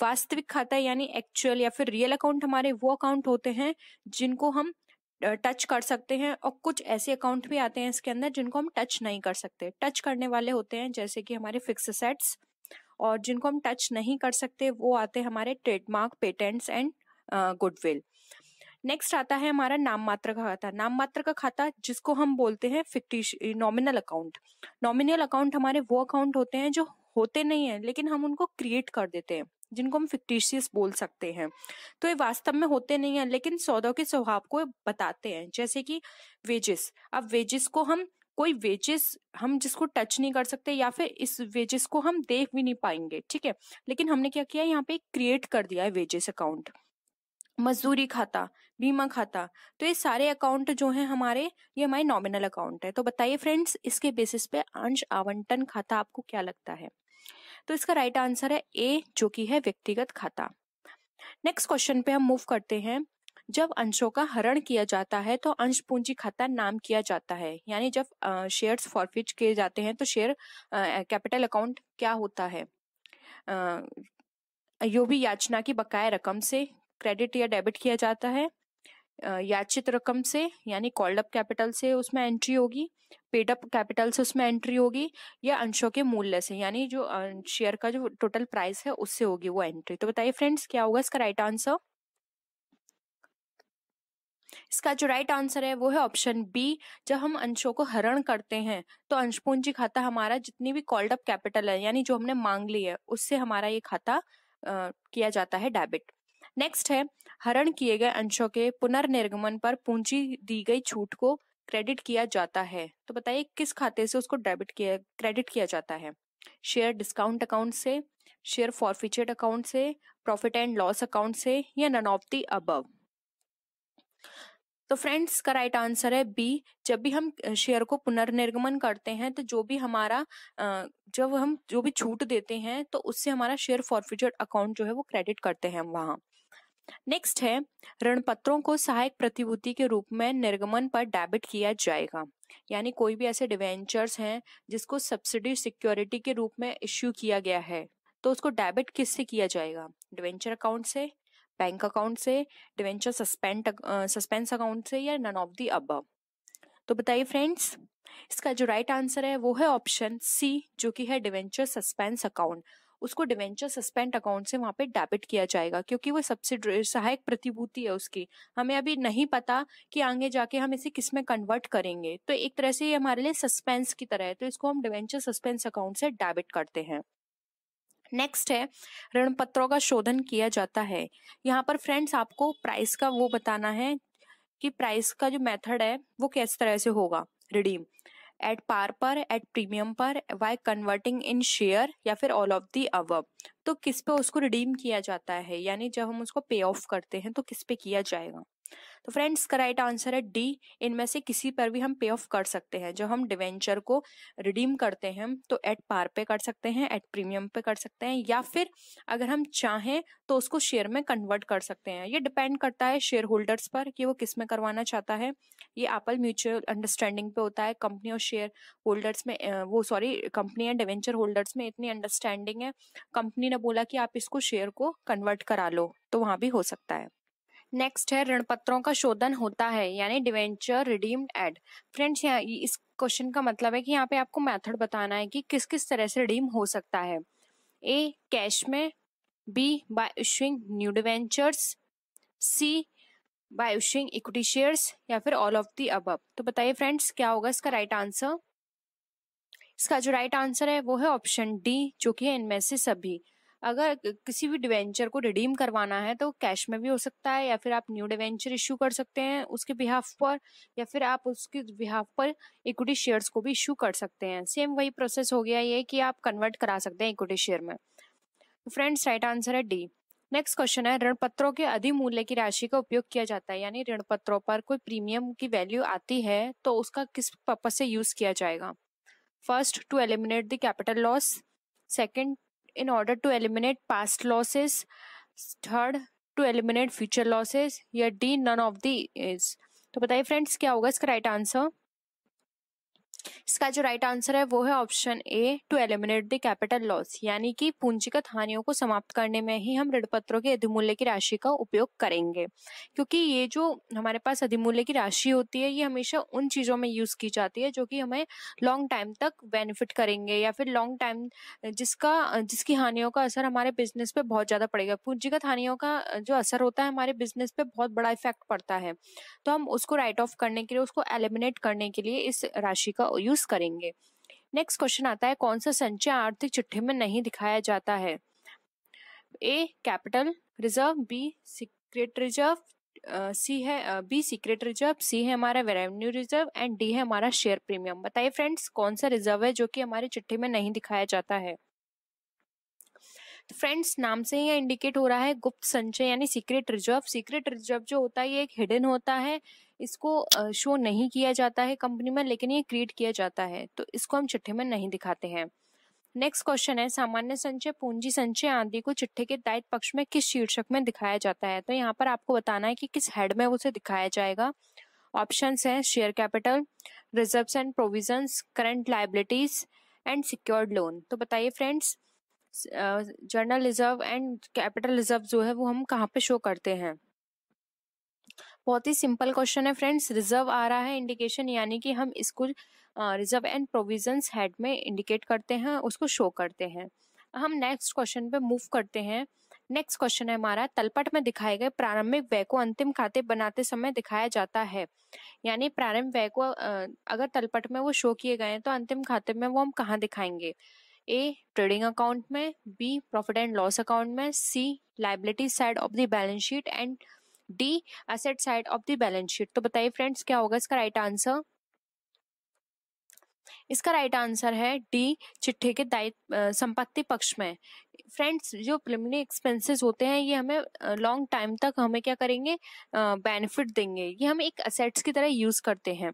वास्तविक खाता यानी एक्चुअल या फिर रियल अकाउंट हमारे वो अकाउंट होते हैं जिनको हम टच कर सकते हैं और कुछ ऐसे अकाउंट भी आते हैं इसके अंदर जिनको हम टच नहीं कर सकते टच करने वाले होते हैं जैसे कि हमारे फिक्स सेट्स और जिनको हम टच नहीं कर सकते वो आते हमारे trademark patents and goodwill next आता है हमारा नाम मात्र का खाता नाम मात्र का खाता जिसको हम बोलते हैं fictitious nominal account nominal account हमारे वो अकाउंट होते हैं जो होते नहीं है लेकिन हम उनको क्रिएट कर देते हैं जिनको हम फिक्टिशियस बोल सकते हैं तो ये वास्तव में होते नहीं है लेकिन सौदों के स्वभाव को बताते हैं जैसे कि वेजेस अब वेजेस को हम कोई वेजेस हम जिसको टच नहीं कर सकते या फिर इस वेजेस को हम देख भी नहीं पाएंगे ठीक है लेकिन हमने क्या किया यहाँ पे क्रिएट कर दिया है वेजेस अकाउंट मजदूरी खाता बीमा खाता तो ये सारे अकाउंट जो हैं हमारे ये हमारे नॉमिनल अकाउंट है तो बताइए फ्रेंड्स इसके बेसिस पे अंश आवंटन खाता आपको क्या लगता है तो इसका राइट आंसर है ए जो कि है व्यक्तिगत खाता नेक्स्ट क्वेश्चन पे हम मूव करते हैं जब अंशों का हरण किया जाता है तो अंश पूंजी खाता नाम किया जाता है यानी जब शेयर्स फॉरफिट किए जाते हैं तो शेयर कैपिटल अकाउंट क्या होता है भी याचना की बकाया रकम से क्रेडिट या डेबिट किया जाता है याचित रकम से यानी कॉल्ड अप कैपिटल से उसमें एंट्री होगी पेड अप कैपिटल से उसमें एंट्री होगी या अंशों के मूल्य से यानी जो शेयर का जो टोटल प्राइस है उससे होगी वो एंट्री तो बताइए फ्रेंड्स क्या होगा इसका राइट आंसर इसका जो राइट आंसर है वो है ऑप्शन बी जब हम अंशों को हरण करते हैं तो अंश पूंजी खाता हमारा जितनी भी कॉल्ड अप कैपिटल है यानी जो हमने मांग ली है उससे हमारा ये खाता आ, किया जाता है डेबिट नेक्स्ट है हरण किए गए अंशों के पुनर्निर्गमन पर पूंजी दी गई छूट को क्रेडिट किया जाता है तो बताइए किस खाते से उसको डेबिट किया क्रेडिट किया जाता है शेयर डिस्काउंट अकाउंट से शेयर फॉरफिचेड अकाउंट से प्रॉफिट एंड लॉस अकाउंट से या नन ऑफ दी अबव तो फ्रेंड्स का राइट आंसर है बी जब भी हम शेयर को पुनर्निर्गमन करते हैं तो जो भी हमारा जब हम जो भी छूट देते हैं तो उससे हमारा शेयर फॉरफ्यूचर अकाउंट जो है वो क्रेडिट करते हैं हम वहाँ नेक्स्ट है ऋण पत्रों को सहायक प्रतिभूति के रूप में निर्गमन पर डेबिट किया जाएगा यानी कोई भी ऐसे डिवेंचर्स हैं जिसको सब्सिडी सिक्योरिटी के रूप में इश्यू किया गया है तो उसको डेबिट किससे किया जाएगा डिवेंचर अकाउंट से बैंक अकाउंट से डिवेंचर सस्पेंड सस्पेंस अकाउंट से या नन ऑफ दी अब तो बताइए फ्रेंड्स इसका जो राइट right आंसर है वो है ऑप्शन सी जो कि है डिवेंचर सस्पेंस अकाउंट उसको डिवेंचर सस्पेंड अकाउंट से वहाँ पे डेबिट किया जाएगा क्योंकि वो सबसे सहायक प्रतिभूति है उसकी हमें अभी नहीं पता कि आगे जाके हम इसे किस में कन्वर्ट करेंगे तो एक तरह से ये हमारे लिए सस्पेंस की तरह है तो इसको हम डिवेंचर सस्पेंस अकाउंट से डेबिट करते हैं नेक्स्ट है ऋण पत्रों का शोधन किया जाता है यहाँ पर फ्रेंड्स आपको प्राइस का वो बताना है कि प्राइस का जो मेथड है वो किस तरह से होगा रिडीम एट पार पर एट प्रीमियम पर वाई कन्वर्टिंग इन शेयर या फिर ऑल ऑफ दी अव तो किस पे उसको रिडीम किया जाता है यानी जब हम उसको पे ऑफ करते हैं तो किस पे किया जाएगा तो फ्रेंड्स का राइट आंसर है डी इनमें से किसी पर भी हम पे ऑफ कर सकते हैं जब हम डिवेंचर को रिडीम करते हैं तो एट पार पे कर सकते हैं एट प्रीमियम पे कर सकते हैं या फिर अगर हम चाहें तो उसको शेयर में कन्वर्ट कर सकते हैं ये डिपेंड करता है शेयर होल्डर्स पर कि वो किस में करवाना चाहता है ये एपल म्यूचुअल अंडरस्टैंडिंग पे होता है कंपनी और शेयर होल्डर्स में वो sorry company and debenture holders में इतनी अंडरस्टैंडिंग है कंपनी ने बोला कि आप इसको शेयर को कन्वर्ट करा लो तो वहाँ भी हो सकता है नेक्स्ट है ऋण पत्रों का शोधन होता है यानी डिवेंचर रिडीम्ड एड फ्रेंड्स यहाँ इस क्वेश्चन का मतलब है कि यहाँ पे आपको मेथड बताना है कि किस किस तरह से रिडीम हो सकता है ए कैश में B by issuing new debentures C by issuing equity shares या फिर ऑल ऑफ दी अबब तो बताइए फ्रेंड्स क्या होगा इसका राइट आंसर इसका जो राइट आंसर है वो है ऑप्शन डी जो कि है इनमें से सभी अगर किसी भी डिवेंचर को रिडीम करवाना है तो कैश में भी हो सकता है या फिर आप न्यू डिवेंचर इशू कर सकते हैं उसके बिहाफ पर या फिर आप उसके बिहाफ पर इक्विटी शेयर्स को भी इशू कर सकते हैं सेम वही प्रोसेस हो गया ये कि आप कन्वर्ट करा सकते हैं इक्विटी शेयर में फ्रेंड्स राइट आंसर है डी नेक्स्ट क्वेश्चन है ऋण पत्रों के अधिमूल्य की राशि का उपयोग किया जाता है यानी ऋण पत्रों पर कोई प्रीमियम की वैल्यू आती है तो उसका किस पर्पज से यूज किया जाएगा first to eliminate the capital loss second in order to eliminate past losses. Third, to eliminate future losses. Here D none of the is. तो बताइए फ्रेंड्स क्या होगा इसका राइट आंसर इसका जो राइट आंसर है वो है option A to eliminate the capital loss यानी कि पूंजीगत हानियों को समाप्त करने में ही हम ऋण पत्रों के अधिमूल्य की राशि का उपयोग करेंगे क्योंकि ये जो हमारे पास अधिमूल्य की राशि होती है ये हमेशा उन चीज़ों में यूज़ की जाती है जो कि हमें लॉन्ग टाइम तक बेनिफिट करेंगे या फिर लॉन्ग टाइम जिसका जिसकी हानियों का असर हमारे बिजनेस पे बहुत ज़्यादा पड़ेगा पूंजीगत हानियों का जो असर होता है हमारे बिजनेस पे बहुत बड़ा इफेक्ट पड़ता है तो हम उसको राइट ऑफ करने के लिए उसको एलिमिनेट करने के लिए इस राशि का यूज करेंगे नेक्स्ट क्वेश्चन आता है कौन सा संचय आर्थिक चिट्ठी में नहीं दिखाया जाता है A capital reserve B secret reserve C है बी सीक्रेट रिजर्व सी है हमारा रेवेन्यू रिजर्व एंड डी है हमारा शेयर प्रीमियम बताइए फ्रेंड्स कौन सा रिजर्व है जो कि हमारी चिट्ठी में नहीं दिखाया जाता है तो फ्रेंड्स नाम से ही इंडिकेट हो रहा है गुप्त संचय यानी सीक्रेट रिजर्व सीक्रेट रिजर्व जो होता है ये एक हिडन होता है इसको शो नहीं किया जाता है कंपनी में लेकिन ये क्रिएट किया जाता है तो इसको हम चिट्ठे में नहीं दिखाते हैं नेक्स्ट क्वेश्चन है सामान्य संचय पूंजी संचय आदि को चिट्ठे के दायित्व पक्ष में किस शीर्षक में दिखाया जाता है तो यहाँ पर आपको बताना है कि किस हेड में उसे दिखाया जाएगा ऑप्शन है share capital reserve and provision current liabilities and secured loan तो बताइए friends general reserve and capital reserve जो है वो हम कहाँ पे शो करते हैं बहुत ही सिंपल क्वेश्चन है फ्रेंड्स रिजर्व आ रहा है इंडिकेशन यानी कि हम इसको रिजर्व एंड प्रोविजंस हेड में इंडिकेट करते हैं उसको शो करते हैं हम नेक्स्ट क्वेश्चन पे मूव करते हैं नेक्स्ट क्वेश्चन है हमारा तलपट में दिखाए गए प्रारंभिक व्यय को अंतिम खाते बनाते समय दिखाया जाता है यानी प्रारंभिक व्यय को अगर तलपट में वो शो किए गए हैं तो अंतिम खाते में वो हम कहाँ दिखाएंगे ए ट्रेडिंग अकाउंट में B profit and loss account में C liability side of the balance sheet and D asset side of the balance sheet तो बताइए फ्रेंड्स क्या होगा इसका राइट आंसर इसका राइट आंसर है डी चिट्ठे के दायित्व संपत्ति पक्ष में फ्रेंड्स जो प्रिलिमिनरी एक्सपेंसेस होते हैं ये हमें लॉन्ग टाइम तक हमें क्या करेंगे बेनिफिट देंगे ये हम एक असेट्स की तरह यूज करते हैं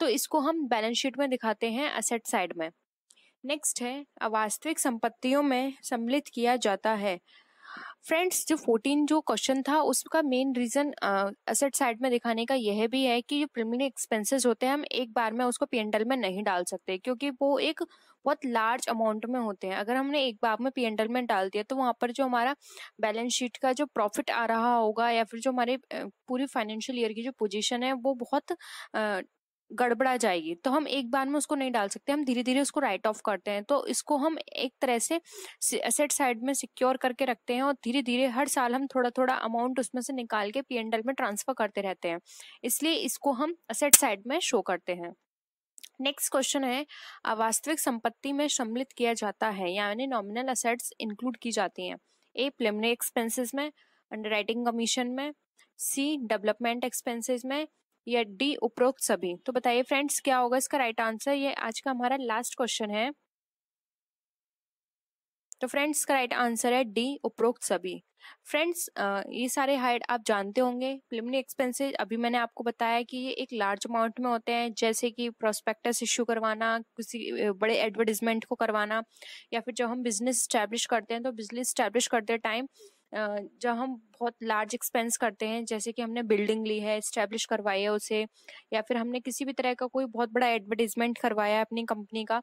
तो इसको हम बैलेंस शीट में दिखाते हैं असेट साइड में नेक्स्ट है अवास्तविक संपत्तियों में सम्मिलित किया जाता है फ्रेंड्स जो फोर्टीन जो क्वेश्चन था उसका मेन रीज़न असेट साइड में दिखाने का यह भी है कि जो प्रिलिमिनरी एक्सपेंसेस होते हैं हम एक बार में उसको पी में नहीं डाल सकते क्योंकि वो एक बहुत लार्ज अमाउंट में होते हैं अगर हमने एक बार में पी में डाल दिया तो वहाँ पर जो हमारा बैलेंस शीट का जो प्रॉफिट आ रहा होगा या फिर जो हमारे पूरी फाइनेंशियल ईयर की जो पोजीशन है वो बहुत गड़बड़ा जाएगी तो हम एक बार में उसको नहीं डाल सकते हम धीरे धीरे उसको राइट ऑफ करते हैं तो इसको हम एक तरह से एसेट साइड में सिक्योर करके रखते हैं और धीरे धीरे हर साल हम थोड़ा थोड़ा अमाउंट उसमें से निकाल के पी में ट्रांसफर करते रहते हैं इसलिए इसको हम असेट साइड में शो करते हैं नेक्स्ट क्वेश्चन है वास्तविक संपत्ति में सम्मिलित किया जाता है यानी नॉमिनल असेट्स इंक्लूड की जाती हैं ए प्लेमरी एक्सपेंसेस में राइटिंग कमीशन में सी डेवलपमेंट एक्सपेंसेस में या डी उपरोक्त सभी तो बताइए फ्रेंड्स क्या होगा इसका राइट आंसर ये आज का हमारा लास्ट क्वेश्चन है तो फ्रेंड्स का राइट आंसर है डी उपरोक्त सभी फ्रेंड्स ये सारे हाइड आप जानते होंगे प्रिलिमिनरी एक्सपेंसेस अभी मैंने आपको बताया कि ये एक लार्ज अमाउंट में होते हैं जैसे कि प्रोस्पेक्टस इश्यू करवाना किसी बड़े एडवर्टीजमेंट को करवाना या फिर जब हम बिजनेस स्टैब्लिश करते हैं तो बिजनेस स्टैब्लिश करते टाइम जब हम बहुत लार्ज एक्सपेंस करते हैं जैसे कि हमने बिल्डिंग ली है इस्टेब्लिश करवाई है उसे या फिर हमने किसी भी तरह का कोई बहुत बड़ा एडवर्टीजमेंट करवाया है अपनी कंपनी का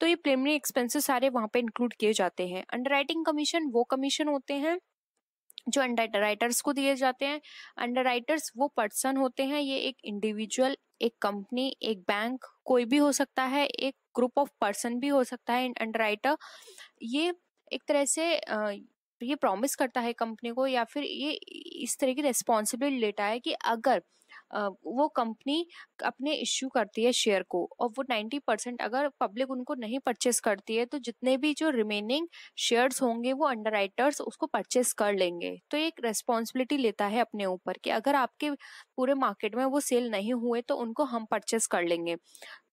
तो ये प्रेमरी एक्सपेंसेस सारे वहाँ पे इंक्लूड किए जाते हैं अंडर कमीशन वो कमीशन होते हैं जो अंडर राइटर्स को दिए जाते हैं अंडर राइटर्स वो पर्सन होते हैं ये एक इंडिविजुअल एक कंपनी एक बैंक कोई भी हो सकता है एक ग्रुप ऑफ पर्सन भी हो सकता है अंडर राइटर ये एक तरह से तो ये प्रॉमिस करता है कंपनी को या फिर ये इस तरह की रिस्पॉन्सिबिलिटी लेता है कि अगर वो कंपनी अपने इश्यू करती है शेयर को और वो 90 परसेंट अगर पब्लिक उनको नहीं परचेस करती है तो जितने भी जो रिमेनिंग शेयर्स होंगे वो अंडर उसको परचेस कर लेंगे तो एक रेस्पॉन्सिबिलिटी लेता है अपने ऊपर कि अगर आपके पूरे मार्केट में वो सेल नहीं हुए तो उनको हम परचेस कर लेंगे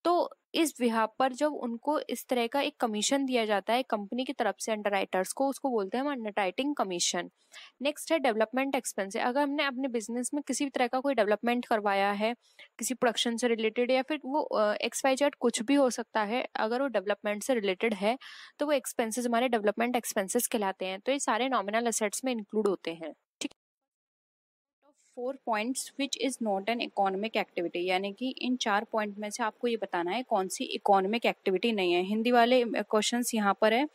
तो इस बिहा पर जब उनको इस तरह का एक कमीशन दिया जाता है कंपनी की तरफ से राइटर्स को उसको बोलते हैं हम अंडर राइटिंग कमीशन नेक्स्ट है डेवलपमेंट एक्सपेंस अगर हमने अपने बिजनेस में किसी भी तरह का कोई डेवलपमेंट करवाया है किसी प्रोडक्शन से रिलेटेड या फिर वो एक्स वाई जेड कुछ भी हो सकता है अगर वो डेवलपमेंट से रिलेटेड है तो वो एक्सपेंसेस हमारे डेवलपमेंट एक्सपेंसेस कहलाते हैं तो ये सारे नॉमिनल असेट्स में इंक्लूड होते हैं four points which is not an economic activity यानी कि इन चार पॉइंट में से आपको ये बताना है कौन सी इकोनॉमिक एक्टिविटी नहीं है हिंदी वाले क्वेश्चन यहाँ पर है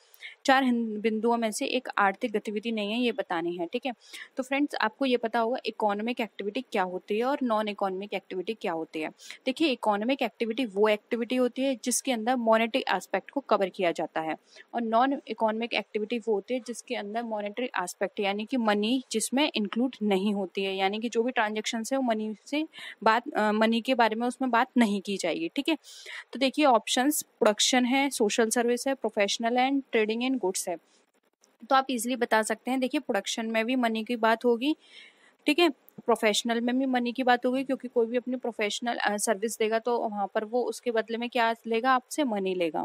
चार बिंदुओं में से एक आर्थिक गतिविधि नहीं है ये बतानी है ठीक है तो फ्रेंड्स आपको ये पता होगा इकोनॉमिक एक्टिविटी क्या होती है और नॉन इकोनॉमिक एक्टिविटी क्या होती है देखिए इकोनॉमिक एक्टिविटी वो एक्टिविटी होती है जिसके अंदर मॉनेटरी एस्पेक्ट को कवर किया जाता है और नॉन इकोनॉमिक एक्टिविटी वो होती है जिसके अंदर मॉनेटरी एस्पेक्ट यानी कि मनी जिसमें इंक्लूड नहीं होती है यानी कि जो भी ट्रांजेक्शन है वो मनी से बात मनी के बारे में उसमें बात नहीं की जाएगी ठीक है तो देखिए ऑप्शन प्रोडक्शन है सोशल सर्विस है professional and trading and goods है तो आप इजिली बता सकते हैं देखिए प्रोडक्शन में भी मनी की बात होगी ठीक है प्रोफेशनल में भी मनी की बात होगी क्योंकि कोई भी अपनी प्रोफेशनल सर्विस देगा तो वहाँ पर वो उसके बदले में क्या लेगा आपसे मनी लेगा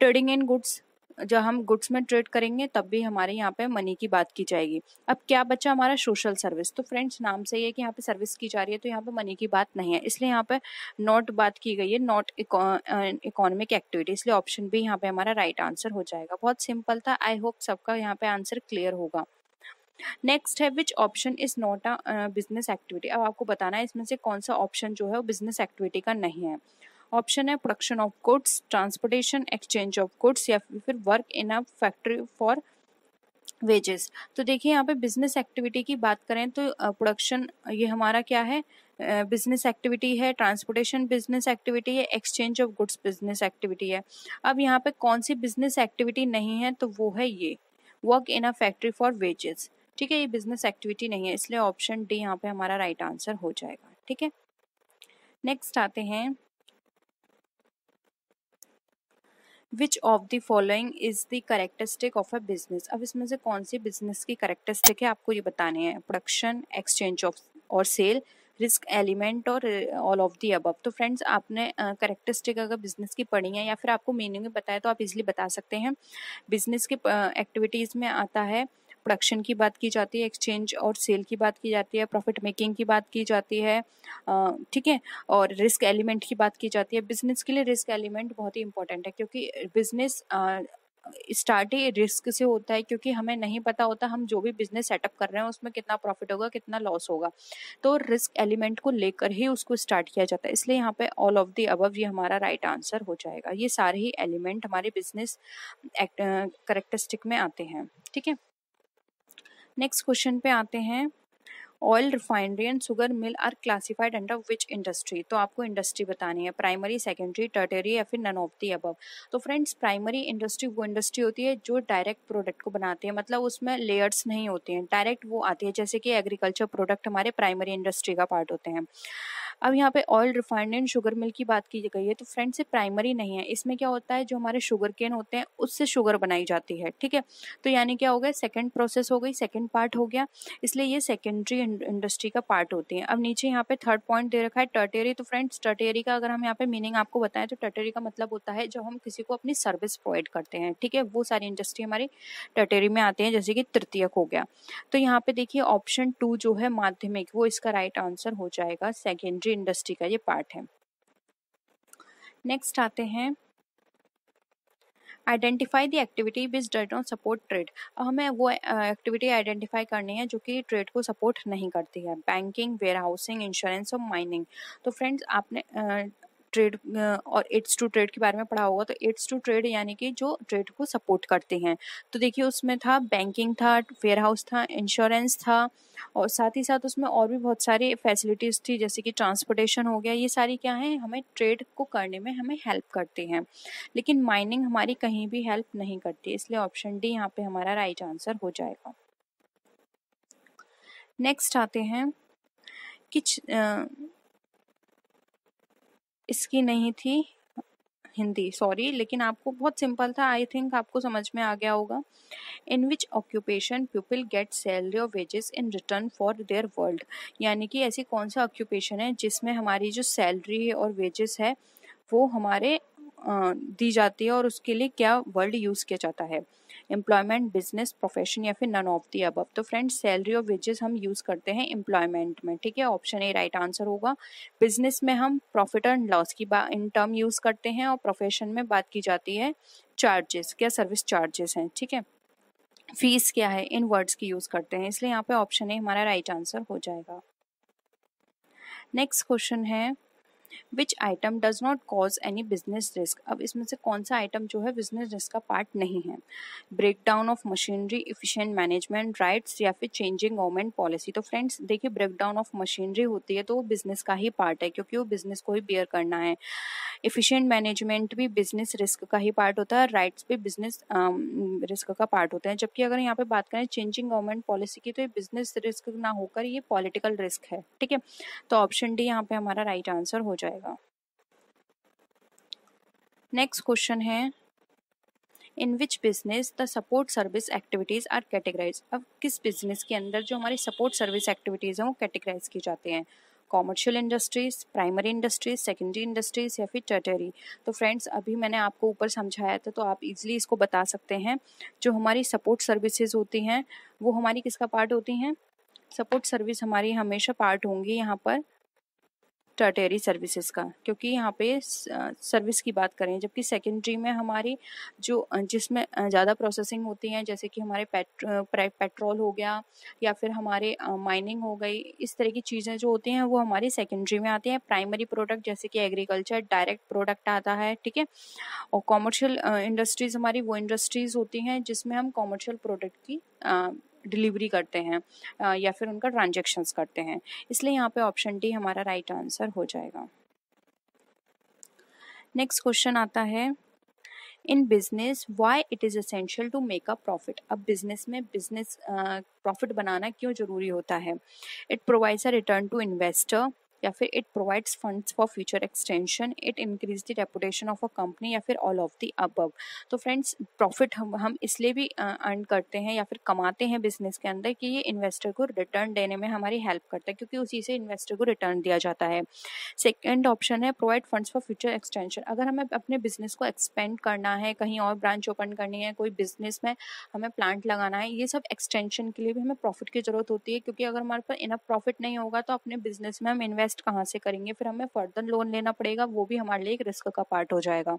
ट्रेडिंग इन गुड्स जब हम गुड्स में ट्रेड करेंगे तब भी हमारे यहाँ पे मनी की बात की जाएगी अब क्या बच्चा हमारा सोशल सर्विस तो फ्रेंड्स नाम से ये कि यहाँ पे सर्विस की जा रही है तो यहाँ पे मनी की बात नहीं है इसलिए यहाँ पे नॉट बात की गई है नॉट इकोनॉमिक एक्टिविटी इसलिए ऑप्शन भी यहाँ पे हमारा राइट right आंसर हो जाएगा बहुत सिंपल था आई होप सबका यहाँ पे आंसर क्लियर होगा नेक्स्ट है which option is not a business activity अब आपको बताना है इसमें से कौन सा ऑप्शन जो है वो बिजनेस एक्टिविटी का नहीं है ऑप्शन है production of goods transportation exchange of goods या फिर work in a factory for wages तो देखिए यहाँ पे बिजनेस एक्टिविटी की बात करें तो प्रोडक्शन ये हमारा क्या है बिजनेस एक्टिविटी है ट्रांसपोर्टेशन बिजनेस एक्टिविटी है exchange of goods business activity है अब यहाँ पे कौन सी बिजनेस एक्टिविटी नहीं है तो वो है ये work in a factory for wages ठीक है ये बिजनेस एक्टिविटी नहीं है इसलिए ऑप्शन डी यहाँ पे हमारा राइट right आंसर हो जाएगा ठीक है नेक्स्ट आते हैं which of the following is the characteristic of a business अब इसमें से कौन सी बिजनेस की करेक्टरिस्टिक है आपको ये बताने हैं प्रोडक्शन एक्सचेंज ऑफ और सेल रिस्क एलिमेंट और ऑल ऑफ दी अबव तो फ्रेंड्स आपने करेक्टरिस्टिक uh, अगर बिजनेस की पढ़ी है या फिर आपको मीनिंग बताया तो आप इजली बता सकते हैं बिजनेस की एक्टिविटीज़ में आता है प्रोडक्शन की बात की जाती है एक्सचेंज और सेल की बात की जाती है प्रॉफिट मेकिंग की बात की जाती है ठीक है और रिस्क एलिमेंट की बात की जाती है बिजनेस के लिए रिस्क एलिमेंट बहुत ही इंपॉर्टेंट है क्योंकि बिजनेस स्टार्ट ही रिस्क से होता है क्योंकि हमें नहीं पता होता हम जो भी बिजनेस सेटअप कर रहे हैं उसमें कितना प्रॉफिट होगा कितना लॉस होगा तो रिस्क एलिमेंट को लेकर ही उसको स्टार्ट किया जाता है इसलिए यहाँ पे ऑल ऑफ द अबव ये हमारा राइट right आंसर हो जाएगा ये सारे ही एलिमेंट हमारे बिजनेस करेक्टरिस्टिक में आते हैं ठीक है नेक्स्ट क्वेश्चन पे आते हैं oil refinery and sugar mill are classified under which industry तो आपको इंडस्ट्री बतानी है प्राइमरी सेकेंडरी टर्टरी या फिर नन ऑफ दी अबव तो फ्रेंड्स प्राइमरी इंडस्ट्री वो इंडस्ट्री होती है जो डायरेक्ट प्रोडक्ट को बनाती है मतलब उसमें लेयर्स नहीं होते हैं डायरेक्ट वो आती है जैसे कि एग्रीकल्चर प्रोडक्ट हमारे प्राइमरी इंडस्ट्री का पार्ट होते हैं अब यहाँ पे oil refined and sugar mill की बात की गई है तो फ्रेंड्स ये प्राइमरी नहीं है इसमें क्या होता है जो हमारे शुगर केन होते हैं उससे शुगर बनाई जाती है ठीक है तो यानी क्या हो गया सेकेंड प्रोसेस हो गई सेकेंड पार्ट हो गया इसलिए ये सेकेंडरी इंडस्ट्री का पार्ट होती है अब नीचे यहाँ पे थर्ड पॉइंट दे रखा है टर्टेरी तो फ्रेंड्स टर्टेरी का अगर हम यहाँ पे मीनिंग आपको बताएं तो टर्टेरी का मतलब होता है जब हम किसी को अपनी सर्विस प्रोवाइड करते हैं ठीक है वो सारी इंडस्ट्री हमारी टर्टेरी में आते हैं जैसे कि तृतीयक हो गया तो यहाँ पे देखिए ऑप्शन टू जो है माध्यमिक वो इसका राइट आंसर हो जाएगा सेकेंडरी ज्वेलरी इंडस्ट्री का ये पार्ट है नेक्स्ट आते हैं identify the activity which does not support trade अब हमें वो एक्टिविटी आइडेंटिफाई करनी है जो कि ट्रेड को सपोर्ट नहीं करती है बैंकिंग वेयर हाउसिंग इंश्योरेंस और माइनिंग तो फ्रेंड्स आपने ट्रेड और एड्स टू ट्रेड के बारे में पढ़ा होगा तो एड्स टू ट्रेड यानी कि जो ट्रेड को सपोर्ट करते हैं तो देखिए उसमें था बैंकिंग था वेयर हाउस था इंश्योरेंस था और साथ ही साथ उसमें और भी बहुत सारी फैसिलिटीज़ थी जैसे कि ट्रांसपोर्टेशन हो गया ये सारी क्या है हमें ट्रेड को करने में हमें हेल्प करते हैं लेकिन माइनिंग हमारी कहीं भी हेल्प नहीं करती इसलिए ऑप्शन डी यहाँ पे हमारा राइट आंसर हो जाएगा नेक्स्ट आते हैं कि इसकी नहीं थी हिंदी सॉरी लेकिन आपको बहुत सिंपल था आई थिंक आपको समझ में आ गया होगा in which occupation people get salary और wages in return for their world यानी कि ऐसी कौन सा ऑक्यूपेशन है जिसमें हमारी जो सैलरी और वेजेस है वो हमारे दी जाती है और उसके लिए क्या वर्ल्ड यूज़ किया जाता है एम्प्लॉयमेंट बिजनेस प्रोफेशन या फिर नन ऑफ दी अबव तो फ्रेंड्स सैलरी और वेजेस हम यूज़ करते हैं एम्प्लॉयमेंट में ठीक है ऑप्शन ए राइट आंसर होगा बिजनेस में हम प्रॉफिट एंड लॉस की इन टर्म यूज़ करते हैं और प्रोफेशन में बात की जाती है चार्जेस क्या सर्विस चार्जेस हैं ठीक है फीस क्या है इन वर्ड्स की यूज़ करते हैं इसलिए यहाँ पे ऑप्शन ए हमारा राइट आंसर हो जाएगा नेक्स्ट क्वेश्चन है which item does not cause any business risk अब इसमें से कौन सा आइटम जो है बिजनेस रिस्क का पार्ट नहीं है break down of machinery efficient management rights या फिर चेंजिंग गवर्नमेंट पॉलिसी तो फ्रेंड्स देखिए ब्रेक डाउन ऑफ मशीनरी होती है तो वो बिजनेस का ही पार्ट है क्योंकि वो बिजनेस को ही बियर करना है इफिशियंट मैनेजमेंट भी बिजनेस रिस्क का ही पार्ट होता है राइट्स भी बिजनेस रिस्क um, का पार्ट होता है जबकि अगर यहाँ पे बात करें चेंजिंग गवर्नमेंट पॉलिसी की तो ये बिजनेस रिस्क ना होकर ये पॉलिटिकल रिस्क है ठीक है तो ऑप्शन डी यहाँ पे हमारा राइट right आंसर हो जाए जाएगा नेक्स्ट क्वेश्चन है in which business the support service activities are categorise अब किस बिजनेस के अंदर जो हमारी सपोर्ट सर्विस एक्टिविटीज़ हैं वो कैटेगराइज की जाते हैं commercial industries primary industries secondary industries या फिर टर्टरी तो फ्रेंड्स अभी मैंने आपको ऊपर समझाया था तो आप इजिली इसको बता सकते हैं जो हमारी सपोर्ट सर्विसेज होती हैं वो हमारी किसका पार्ट होती हैं सपोर्ट सर्विस हमारी हमेशा पार्ट होंगी यहाँ पर टर्टेरी सर्विसेज का क्योंकि यहाँ पे सर्विस की बात करें जबकि सेकेंडरी में हमारी जो जिसमें ज़्यादा प्रोसेसिंग होती है जैसे कि हमारे पेट्रोल हो गया या फिर हमारे माइनिंग हो गई इस तरह की चीज़ें जो होती हैं वो हमारी सेकेंडरी में आती हैं प्राइमरी प्रोडक्ट जैसे कि एग्रीकल्चर डायरेक्ट प्रोडक्ट आता है ठीक है और कॉमर्शियल इंडस्ट्रीज़ हमारी वो इंडस्ट्रीज़ होती हैं जिसमें हम कॉमर्शियल प्रोडक्ट की डिलीवरी करते हैं या फिर उनका ट्रांजेक्शन करते हैं इसलिए यहाँ पे ऑप्शन डी हमारा राइट right आंसर हो जाएगा नेक्स्ट क्वेश्चन आता है in business why it is essential to make a profit अब बिजनेस में बिजनेस प्रॉफिट बनाना क्यों जरूरी होता है it provides a return to investor या फिर it provides funds for future extension it increase the reputation of a company या फिर ऑल ऑफ द अबव तो फ्रेंड्स प्रॉफिट हम हम इसलिए भी अर्न करते हैं या फिर कमाते हैं बिजनेस के अंदर कि ये इन्वेस्टर को रिटर्न देने में हमारी हेल्प करता है क्योंकि उसी से इन्वेस्टर को रिटर्न दिया जाता है सेकेंड ऑप्शन है provide funds for future extension अगर हमें अपने बिजनेस को एक्सपेंड करना है कहीं और ब्रांच ओपन करनी है कोई बिजनेस में हमें प्लांट लगाना है ये सब एक्सटेंशन के लिए भी हमें प्रॉफिट की ज़रूरत होती है क्योंकि अगर हमारे पास इनफ प्रॉफिट नहीं होगा तो अपने बिजनेस में हम इन्वेस्ट इन्वेस्ट कहाँ से करेंगे फिर हमें फर्दर लोन लेना पड़ेगा वो भी हमारे लिए एक रिस्क का पार्ट हो जाएगा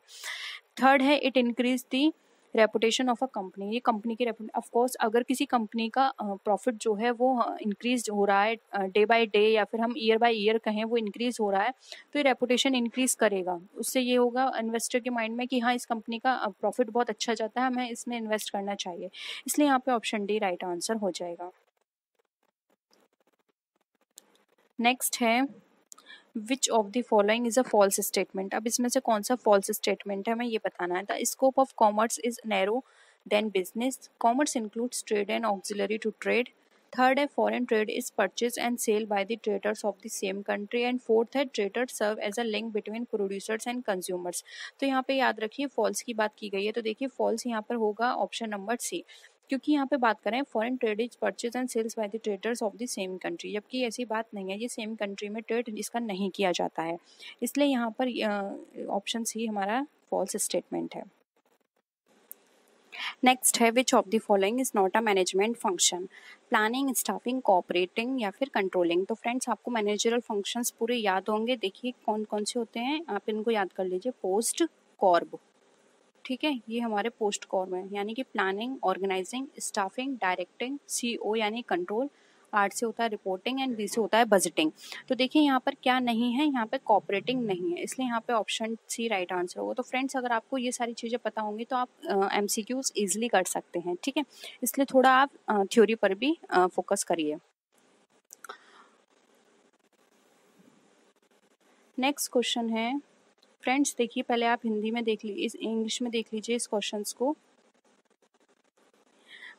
थर्ड है it increase the reputation of a company ये कंपनी की ऑफ कोर्स अगर किसी कंपनी का प्रॉफिट जो है वो इंक्रीज हो रहा है डे बाय डे या फिर हम ईयर बाय ईयर कहें वो इंक्रीज हो रहा है तो ये रेपुटेशन इंक्रीज करेगा उससे ये होगा इन्वेस्टर के माइंड में कि हाँ इस कंपनी का प्रॉफिट बहुत अच्छा जाता है हमें इसमें इन्वेस्ट करना चाहिए इसलिए यहाँ पे ऑप्शन डी राइट आंसर हो जाएगा नेक्स्ट है which of the following is a false statement अब इसमें से कौन सा फॉल्स स्टेटमेंट है हमें ये बताना है the scope of commerce is narrow than business commerce includes trade and auxiliary to trade third है foreign trade is purchase and sale by the traders of the same country and fourth है trader serve as a link between producers and consumers तो यहाँ पे याद रखिए false की बात की गई है तो देखिए फॉल्स यहाँ पर होगा ऑप्शन नंबर सी क्योंकि यहाँ पे बात करें foreign trade is purchase and sales by the traders of the same country जबकि ऐसी बात नहीं है ये सेम कंट्री में ट्रेड इसका नहीं किया जाता है इसलिए यहाँ पर ऑप्शन सी हमारा फॉल्स स्टेटमेंट है नेक्स्ट है which of the following is not a management function planning staffing coordinating या फिर कंट्रोलिंग तो फ्रेंड्स आपको मैनेजरल फंक्शंस पूरे याद होंगे देखिए कौन कौन से होते हैं आप इनको याद कर लीजिए पोस्ट कॉर्ब ठीक है ये हमारे पोस्ट कॉर्म है यानी कि प्लानिंग ऑर्गेनाइजिंग स्टाफिंग डायरेक्टिंग ओ यानी कंट्रोल आर्ट से होता है रिपोर्टिंग एंड बी से होता है बजटिंग तो देखिए यहाँ पर क्या नहीं है यहाँ पर कॉपरेटिंग नहीं है इसलिए यहाँ पे ऑप्शन सी राइट आंसर होगा तो फ्रेंड्स अगर आपको ये सारी चीज़ें पता होंगी तो आप एम सी क्यूज ईजिली कर सकते हैं ठीक है इसलिए थोड़ा आप थ्योरी पर भी फोकस करिए नेक्स्ट क्वेश्चन है फ्रेंड्स देखिए पहले आप हिंदी में देख लीजिए इंग्लिश में देख लीजिए इस क्वेश्चन को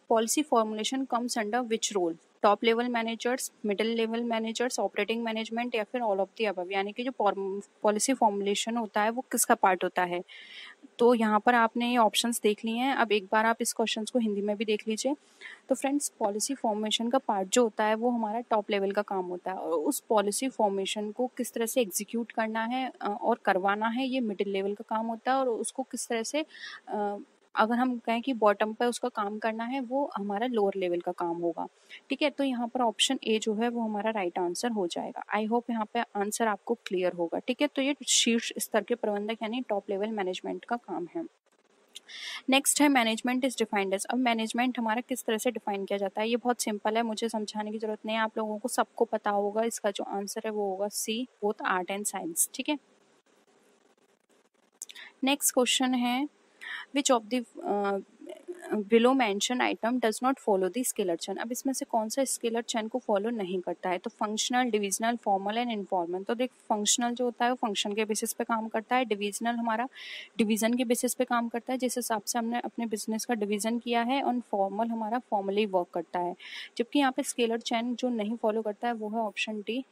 policy formulation comes under which role top level managers middle level managers operating management या फिर ऑल ऑफ दी अब यानी कि जो पॉलिसी फॉर्मुलेशन होता है वो किसका पार्ट होता है तो यहाँ पर आपने ये ऑप्शन देख लिए हैं अब एक बार आप इस क्वेश्चन को हिंदी में भी देख लीजिए तो फ्रेंड्स पॉलिसी फॉर्मेशन का पार्ट जो होता है वो हमारा टॉप लेवल का काम होता है और उस पॉलिसी फॉर्मेशन को किस तरह से एग्जीक्यूट करना है और करवाना है ये मिडिल लेवल का काम होता है और उसको किस तरह से अगर हम कहें कि बॉटम पर उसका काम करना है वो हमारा लोअर लेवल का काम होगा ठीक है तो यहाँ पर ऑप्शन ए जो है वो हमारा राइट आंसर हो जाएगा आई होप यहाँ पे आंसर आपको क्लियर होगा ठीक है तो ये शीर्ष स्तर के प्रबंधक यानी टॉप लेवल मैनेजमेंट का काम है नेक्स्ट है मैनेजमेंट इज डिफाइंड अब मैनेजमेंट हमारा किस तरह से डिफाइन किया जाता है ये बहुत सिंपल है मुझे समझाने की जरूरत नहीं है आप लोगों को सबको पता होगा इसका जो आंसर है वो होगा C both art and science ठीक है नेक्स्ट क्वेश्चन है which of the below mention item does not follow the scalar chain अब इसमें से कौन सा स्केलर चैन को फॉलो नहीं करता है तो functional divisional formal and informal तो देख फंक्शनल जो होता है वो फंक्शन के बेसिस पे काम करता है डिविजनल हमारा डिवीजन के बेसिस पे काम करता है जिस हिसाब से हमने अपने बिजनेस का डिविज़न किया है और फॉर्मल हमारा फॉर्मली वर्क करता है जबकि यहाँ पे स्केलर चैन जो नहीं फॉलो करता है वो है ऑप्शन डी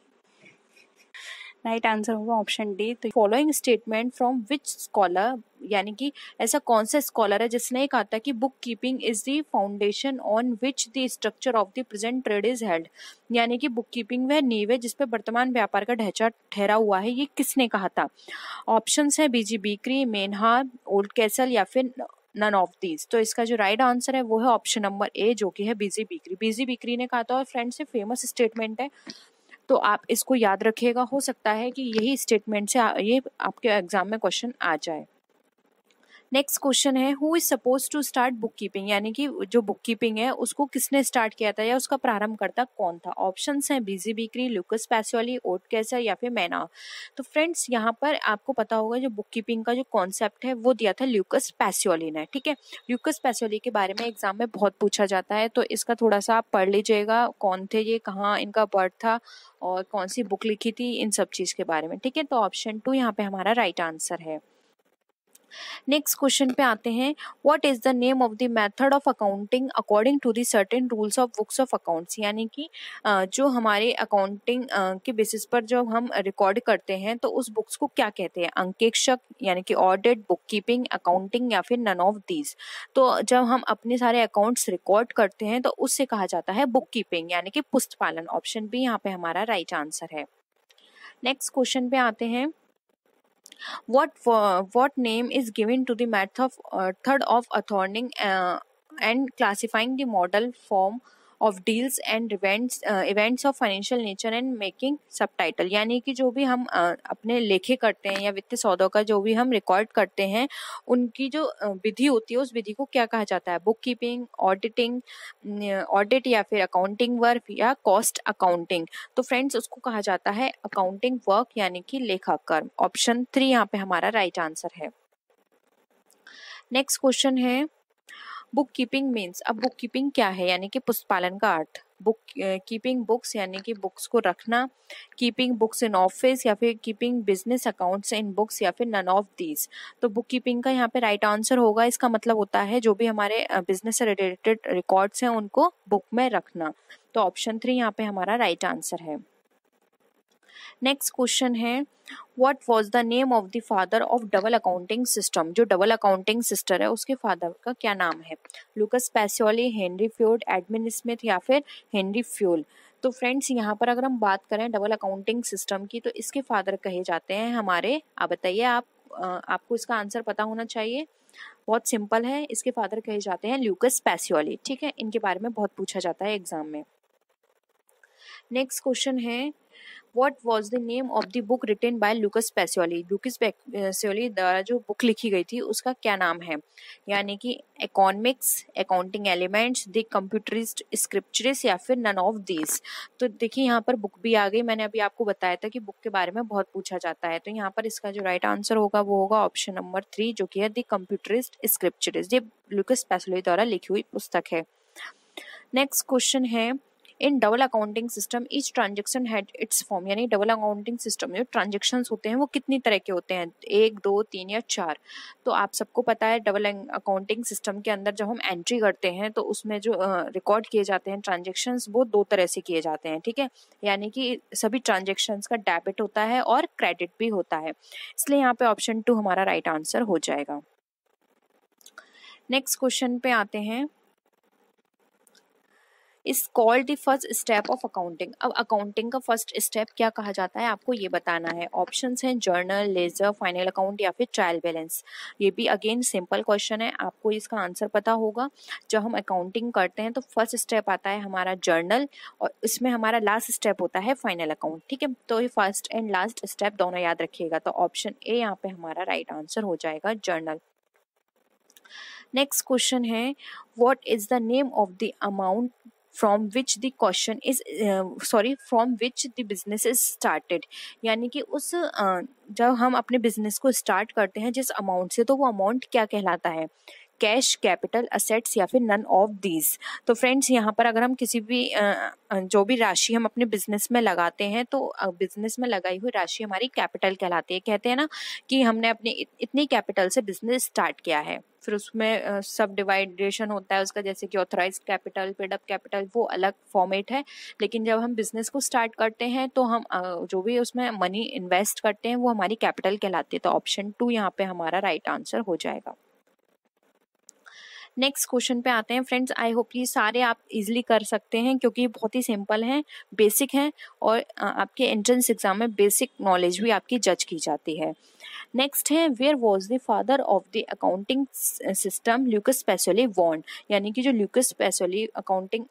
राइट आंसर होगा ऑप्शन डी तो following statement from which scholar यानी कि ऐसा कौन सा स्कॉलर है जिसने ये कहा था कि book keeping is the foundation on which the structure of the present trade is held यानी कि बुक कीपिंग वह नीव है जिसपे वर्तमान व्यापार का ढांचा ठहरा हुआ है ये किसने कहा था ऑप्शन है बीजी बीकरी मेनहा ओल्ड कैसल या फिर नन ऑफ दीज तो इसका जो राइट right आंसर है वो है ऑप्शन नंबर ए जो कि है बीजी बीकरी बीजी बीकरी ने कहा था और फ्रेंड से फेमस स्टेटमेंट है तो आप इसको याद रखिएगा हो सकता है कि यही स्टेटमेंट से ये आपके एग्जाम में क्वेश्चन आ जाए नेक्स्ट क्वेश्चन है who is suppose to start book keeping यानी कि जो बुक कीपिंग है उसको किसने स्टार्ट किया था या उसका प्रारंभ करता कौन था ऑप्शन है बीजी बिक्री लुकस पैसोली ओट कैसर या फिर मैना तो फ्रेंड्स यहाँ पर आपको पता होगा जो बुक कीपिंग का जो कॉन्सेप्ट है वो दिया था ल्यूकस पैसोली ने ठीक है ल्यूकस पैसोली के बारे में एग्जाम में बहुत पूछा जाता है तो इसका थोड़ा सा आप पढ़ लीजिएगा कौन थे ये कहाँ इनका बर्थ था और कौन सी बुक लिखी थी इन सब चीज़ के बारे में ठीक है तो ऑप्शन टू यहाँ पे हमारा राइट आंसर है नेक्स्ट क्वेश्चन पे आते हैं what is the name of the method of accounting according to the certain rules of books of accounts यानी कि जो हमारे अकाउंटिंग के बेसिस पर जो हम रिकॉर्ड करते हैं तो उस बुक्स को क्या कहते हैं अंकेक्षक यानी कि ऑडिट बुक कीपिंग अकाउंटिंग या फिर नन ऑफ दीज तो जब हम अपने सारे अकाउंट्स रिकॉर्ड करते हैं तो उससे कहा जाता है बुक कीपिंग यानी कि पुस्तपालन ऑप्शन भी यहाँ पे हमारा राइट आंसर है नेक्स्ट क्वेश्चन पे आते हैं What what name is given to the method of, uh, of authoring uh, and classifying the model form of deals and events events of financial nature and making sub title यानी कि जो भी हम uh, अपने लेखे करते हैं या वित्तीय सौदों का जो भी हम रिकॉर्ड करते हैं उनकी जो uh, विधि होती है उस विधि को क्या कहा जाता है बुक कीपिंग ऑडिटिंग ऑडिट या फिर अकाउंटिंग वर्क या कॉस्ट अकाउंटिंग तो फ्रेंड्स उसको कहा जाता है अकाउंटिंग वर्क यानी कि लेखा कर्म ऑप्शन थ्री यहाँ पे हमारा राइट आंसर है नेक्स्ट क्वेश्चन है बुक कीपिंग मीन्स अब बुक कीपिंग क्या है यानी कि पुष्पालन का अर्थ बुक कीपिंग बुक्स यानी कि बुक्स को रखना कीपिंग बुक्स इन ऑफिस या फिर keeping business accounts in books या फिर नन ऑफ दीज तो बुक कीपिंग का यहाँ पे राइट right आंसर होगा इसका मतलब होता है जो भी हमारे बिजनेस से रिलेटेड रिकॉर्ड्स हैं उनको बुक में रखना तो ऑप्शन थ्री यहाँ पे हमारा राइट right आंसर है नेक्स्ट क्वेश्चन है what was the name of the father of double accounting system जो डबल अकाउंटिंग सिस्टर है उसके फादर का क्या नाम है Lucas Pacioli Henry Fayol Adam Smith या फिर हेनरी फ्यूल तो फ्रेंड्स यहाँ पर अगर हम बात करें डबल अकाउंटिंग सिस्टम की तो इसके फादर कहे जाते हैं हमारे आप बताइए आप आपको इसका आंसर पता होना चाहिए बहुत सिंपल है इसके फादर कहे जाते हैं ल्यूकस पैसियोली ठीक है इनके बारे में बहुत पूछा जाता है एग्जाम में नेक्स्ट क्वेश्चन है what was the name of the book written by Lucas Pacioli Lucas Pacioli द्वारा जो बुक लिखी गई थी उसका क्या नाम है यानी कि economics accounting elements the computerised scriptures या फिर नन ऑफ these तो देखिए यहाँ पर बुक भी आ गई मैंने अभी आपको बताया था कि बुक के बारे में बहुत पूछा जाता है तो यहाँ पर इसका जो राइट आंसर होगा वो होगा ऑप्शन नंबर थ्री जो कि है द कंप्यूटरिस्ट स्क्रिप्चरिस्ट ये लुकस पैसोली द्वारा लिखी हुई पुस्तक है नेक्स्ट क्वेश्चन है in double accounting system each transaction had its form यानी डबल अकाउंटिंग सिस्टम में ट्रांजेक्शन होते हैं वो कितनी तरह के होते हैं एक दो तीन या चार तो आप सबको पता है डबल अकाउंटिंग सिस्टम के अंदर जब हम एंट्री करते हैं तो उसमें जो रिकॉर्ड किए जाते हैं ट्रांजेक्शन वो दो तरह से किए जाते हैं ठीक है यानी कि सभी ट्रांजेक्शन का डेबिट होता है और क्रेडिट भी होता है इसलिए यहाँ पे ऑप्शन टू हमारा राइट right आंसर हो जाएगा नेक्स्ट क्वेश्चन पे आते हैं is called the first step of accounting अब अकाउंटिंग का फर्स्ट स्टेप क्या कहा जाता है आपको ये बताना है ऑप्शन है जर्नल लेजर फाइनल अकाउंट या फिर ट्रायल बैलेंस ये भी अगेन सिंपल क्वेश्चन है आपको इसका आंसर पता होगा जब हम अकाउंटिंग करते हैं तो फर्स्ट स्टेप आता है हमारा जर्नल और इसमें हमारा लास्ट स्टेप होता है फाइनल अकाउंट ठीक है तो ये फर्स्ट एंड लास्ट स्टेप दोनों याद रखिएगा तो ऑप्शन ए यहाँ पे हमारा राइट right आंसर हो जाएगा जर्नल नेक्स्ट क्वेश्चन है what is the name of the amount from which the question is sorry from which the business is started यानी कि उस uh, जब हम अपने बिजनेस को स्टार्ट करते हैं जिस अमाउंट से तो वो अमाउंट क्या कहलाता है कैश कैपिटल असेट्स या फिर नन ऑफ दीज तो फ्रेंड्स यहाँ पर अगर हम किसी भी जो भी राशि हम अपने बिजनेस में लगाते हैं तो बिजनेस में लगाई हुई राशि हमारी कैपिटल कहलाती है कहते हैं ना कि हमने अपने इतनी कैपिटल से बिजनेस स्टार्ट किया है फिर उसमें सब डिवाइडेशन होता है उसका जैसे कि ऑथराइज कैपिटल पेडअप कैपिटल वो अलग फॉर्मेट है लेकिन जब हम बिजनेस को स्टार्ट करते हैं तो हम जो भी उसमें मनी इन्वेस्ट करते हैं वो हमारी कैपिटल कहलाती है तो ऑप्शन टू यहाँ पे हमारा राइट right आंसर हो जाएगा नेक्स्ट क्वेश्चन पे आते हैं फ्रेंड्स आई होप ये सारे आप इजिली कर सकते हैं क्योंकि ये बहुत ही सिंपल हैं बेसिक हैं और आपके एंट्रेंस एग्जाम में बेसिक नॉलेज भी आपकी जज की जाती है नेक्स्ट है where was the father of the accounting system Lucas Pacioli वॉन्ड यानी कि जो ल्यूकस पैसोली अकाउंटिंग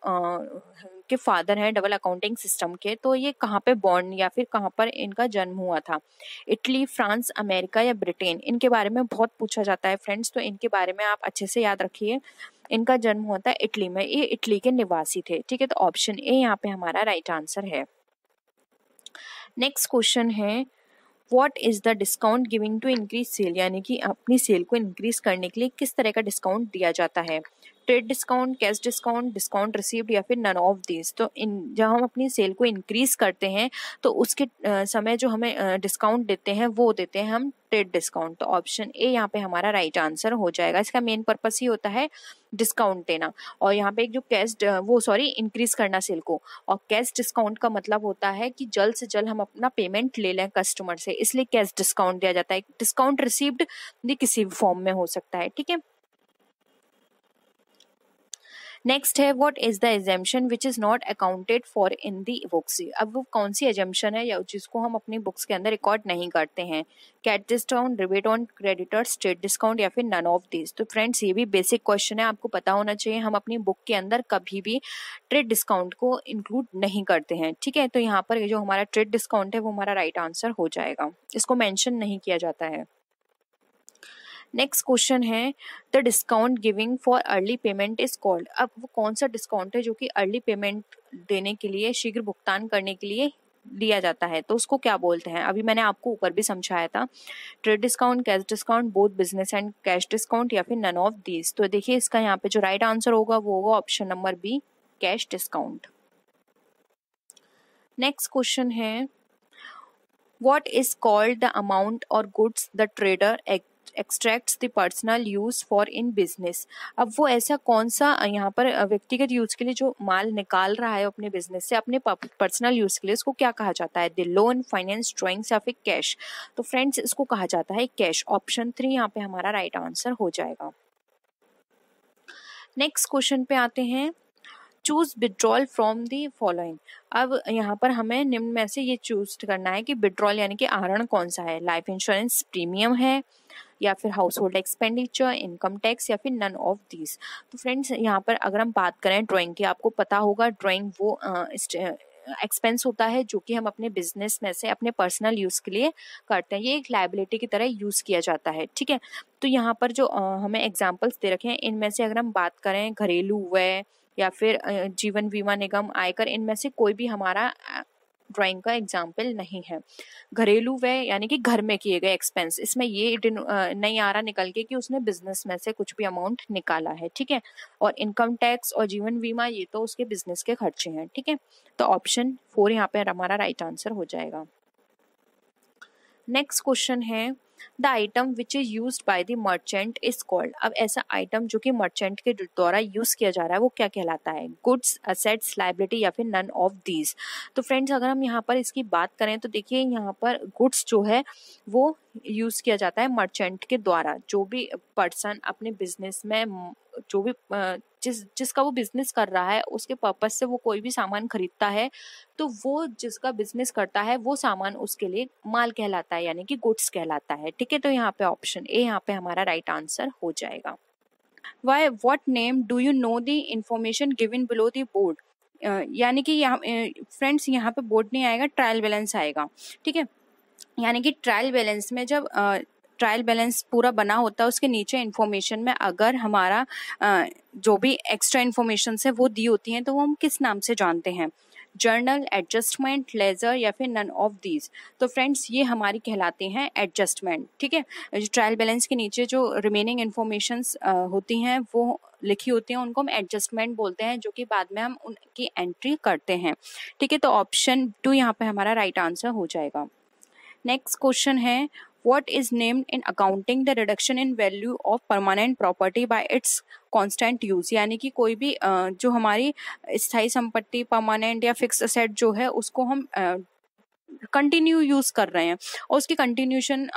के फादर हैं डबल अकाउंटिंग सिस्टम के तो ये कहाँ पे बॉर्न या फिर कहाँ पर इनका जन्म हुआ था इटली फ्रांस अमेरिका या ब्रिटेन इनके बारे में बहुत पूछा जाता है फ्रेंड्स तो इनके बारे में आप अच्छे से याद रखिए इनका जन्म हुआ था इटली में ये इटली के निवासी थे ठीक है तो ऑप्शन ए यहाँ पे हमारा राइट आंसर है नेक्स्ट क्वेश्चन है what is the discount giving to increase sale यानी कि अपनी सेल को इंक्रीज करने के लिए किस तरह का डिस्काउंट दिया जाता है trade discount cash discount discount received या फिर नन ऑफ दिस तो इन जब हम अपनी सेल को इंक्रीज करते हैं तो उसके समय जो हमें डिस्काउंट देते हैं वो देते हैं हम ट्रेड डिस्काउंट तो ऑप्शन ए यहाँ पे हमारा राइट आंसर हो जाएगा इसका मेन पर्पस ही होता है डिस्काउंट देना और यहाँ पे एक जो कैश वो सॉरी इंक्रीज करना सेल को और कैश डिस्काउंट का मतलब होता है कि जल्द से जल्द हम अपना पेमेंट ले लें कस्टमर से इसलिए कैश डिस्काउंट दिया जाता है डिस्काउंट रिसीव्ड भी किसी फॉर्म में हो सकता है ठीक है नेक्स्ट है what is the exemption which is not accounted for in the books अब वो कौन सी एजम्पन है या जिसको हम अपनी बुक्स के अंदर रिकॉर्ड नहीं करते हैं cash discount rebate on creditor state discount या फिर नन ऑफ दिस तो फ्रेंड्स ये भी बेसिक क्वेश्चन है आपको पता होना चाहिए हम अपनी बुक के अंदर कभी भी ट्रेड डिस्काउंट को इंक्लूड नहीं करते हैं ठीक है तो यहाँ पर जो हमारा ट्रेड डिस्काउंट है वो हमारा राइट right आंसर हो जाएगा इसको मैंशन नहीं किया जाता है नेक्स्ट क्वेश्चन है the discount giving for early payment is called अब वो कौन सा डिस्काउंट है जो कि अर्ली पेमेंट देने के लिए शीघ्र भुगतान करने के लिए दिया जाता है तो उसको क्या बोलते हैं अभी मैंने आपको ऊपर भी समझाया था trade discount cash discount both business and cash discount या फिर नन ऑफ दीज तो देखिए इसका यहाँ पे जो राइट right आंसर होगा वो होगा option number B cash discount next question है what is called the amount or goods the trader extracts the personal use for in business अब वो ऐसा कौन सा यहाँ पर व्यक्तिगत यूज के लिए जो माल निकाल रहा है अपने बिजनेस से अपने पर्सनल यूज के लिए उसको क्या कहा जाता है द लोन फाइनेंस ड्रॉइंग्स या फिर कैश तो फ्रेंड्स इसको कहा जाता है कैश ऑप्शन थ्री यहाँ पे हमारा राइट right आंसर हो जाएगा नेक्स्ट क्वेश्चन पे आते हैं choose withdrawal from the following अब यहाँ पर हमें निम्न में से ये चूज करना है कि विड्रॉल यानी कि आहरण कौन सा है लाइफ इंश्योरेंस प्रीमियम है या फिर household expenditure income tax या फिर नन ऑफ दीज तो फ्रेंड्स यहाँ पर अगर हम बात करें ड्राइंग की आपको पता होगा ड्राइंग वो एक्सपेंस होता है जो कि हम अपने बिजनेस में से अपने पर्सनल यूज़ के लिए करते हैं ये एक लाइबिलिटी की तरह यूज़ किया जाता है ठीक है तो यहाँ पर जो हमें एग्जाम्पल्स दे रखे हैं इनमें से अगर हम बात करें घरेलू व्यय या फिर जीवन बीमा निगम आयकर इनमें से कोई भी हमारा ड्राइंग का एग्जाम्पल नहीं है घरेलू व्यय यानी कि घर में किए गए एक्सपेंस इसमें ये नहीं आ रहा निकल के कि उसने बिजनेस में से कुछ भी अमाउंट निकाला है ठीक है और इनकम टैक्स और जीवन बीमा ये तो उसके बिजनेस के खर्चे हैं ठीक है तो ऑप्शन फोर यहाँ पे हमारा राइट आंसर हो जाएगा नेक्स्ट क्वेश्चन है the item which is use by the merchant is called अब ऐसा आइटम जो कि मर्चेंट के द्वारा यूज किया जा रहा है वो क्या कहलाता है गुड्स असेट्स लाइबिलिटी या फिर नन ऑफ दीज तो फ्रेंड्स अगर हम यहाँ पर इसकी बात करें तो देखिए यहाँ पर गुड्स जो है वो यूज किया जाता है मर्चेंट के द्वारा जो भी पर्सन अपने बिजनेस में जो भी जिस जिसका वो बिजनेस कर रहा है उसके पर्पज से वो कोई भी सामान खरीदता है तो वो जिसका बिजनेस करता है वो सामान उसके लिए माल कहलाता है यानी कि गुड्स कहलाता है ठीक है तो यहाँ पे ऑप्शन ए यहाँ पे हमारा राइट आंसर हो जाएगा why what name do you know the information given below the board यानी कि यहाँ फ्रेंड्स यहाँ पे बोर्ड नहीं आएगा ट्रायल बैलेंस आएगा ठीक है यानी कि ट्रायल बैलेंस में जब ट्रायल बैलेंस पूरा बना होता है उसके नीचे इन्फॉर्मेशन में अगर हमारा जो भी एक्स्ट्रा इन्फॉर्मेशन है वो दी होती हैं तो वो हम किस नाम से जानते हैं जर्नल एडजस्टमेंट लेजर या फिर नन ऑफ दीज तो फ्रेंड्स ये हमारी कहलाते हैं एडजस्टमेंट ठीक है ट्रायल बैलेंस के नीचे जो रिमेनिंग इन्फॉर्मेशन होती हैं वो लिखी होती हैं उनको हम एडजस्टमेंट बोलते हैं जो कि बाद में हम उनकी एंट्री करते हैं ठीक है तो ऑप्शन टू यहाँ पे हमारा राइट right आंसर हो जाएगा नेक्स्ट क्वेश्चन है what is named in accounting the reduction in value of permanent property by its constant use यानी कि कोई भी जो हमारी स्थायी संपत्ति परमानेंट या फिक्स असेट जो है उसको हम कंटिन्यू यूज कर रहे हैं और उसकी कंटिन्यूशन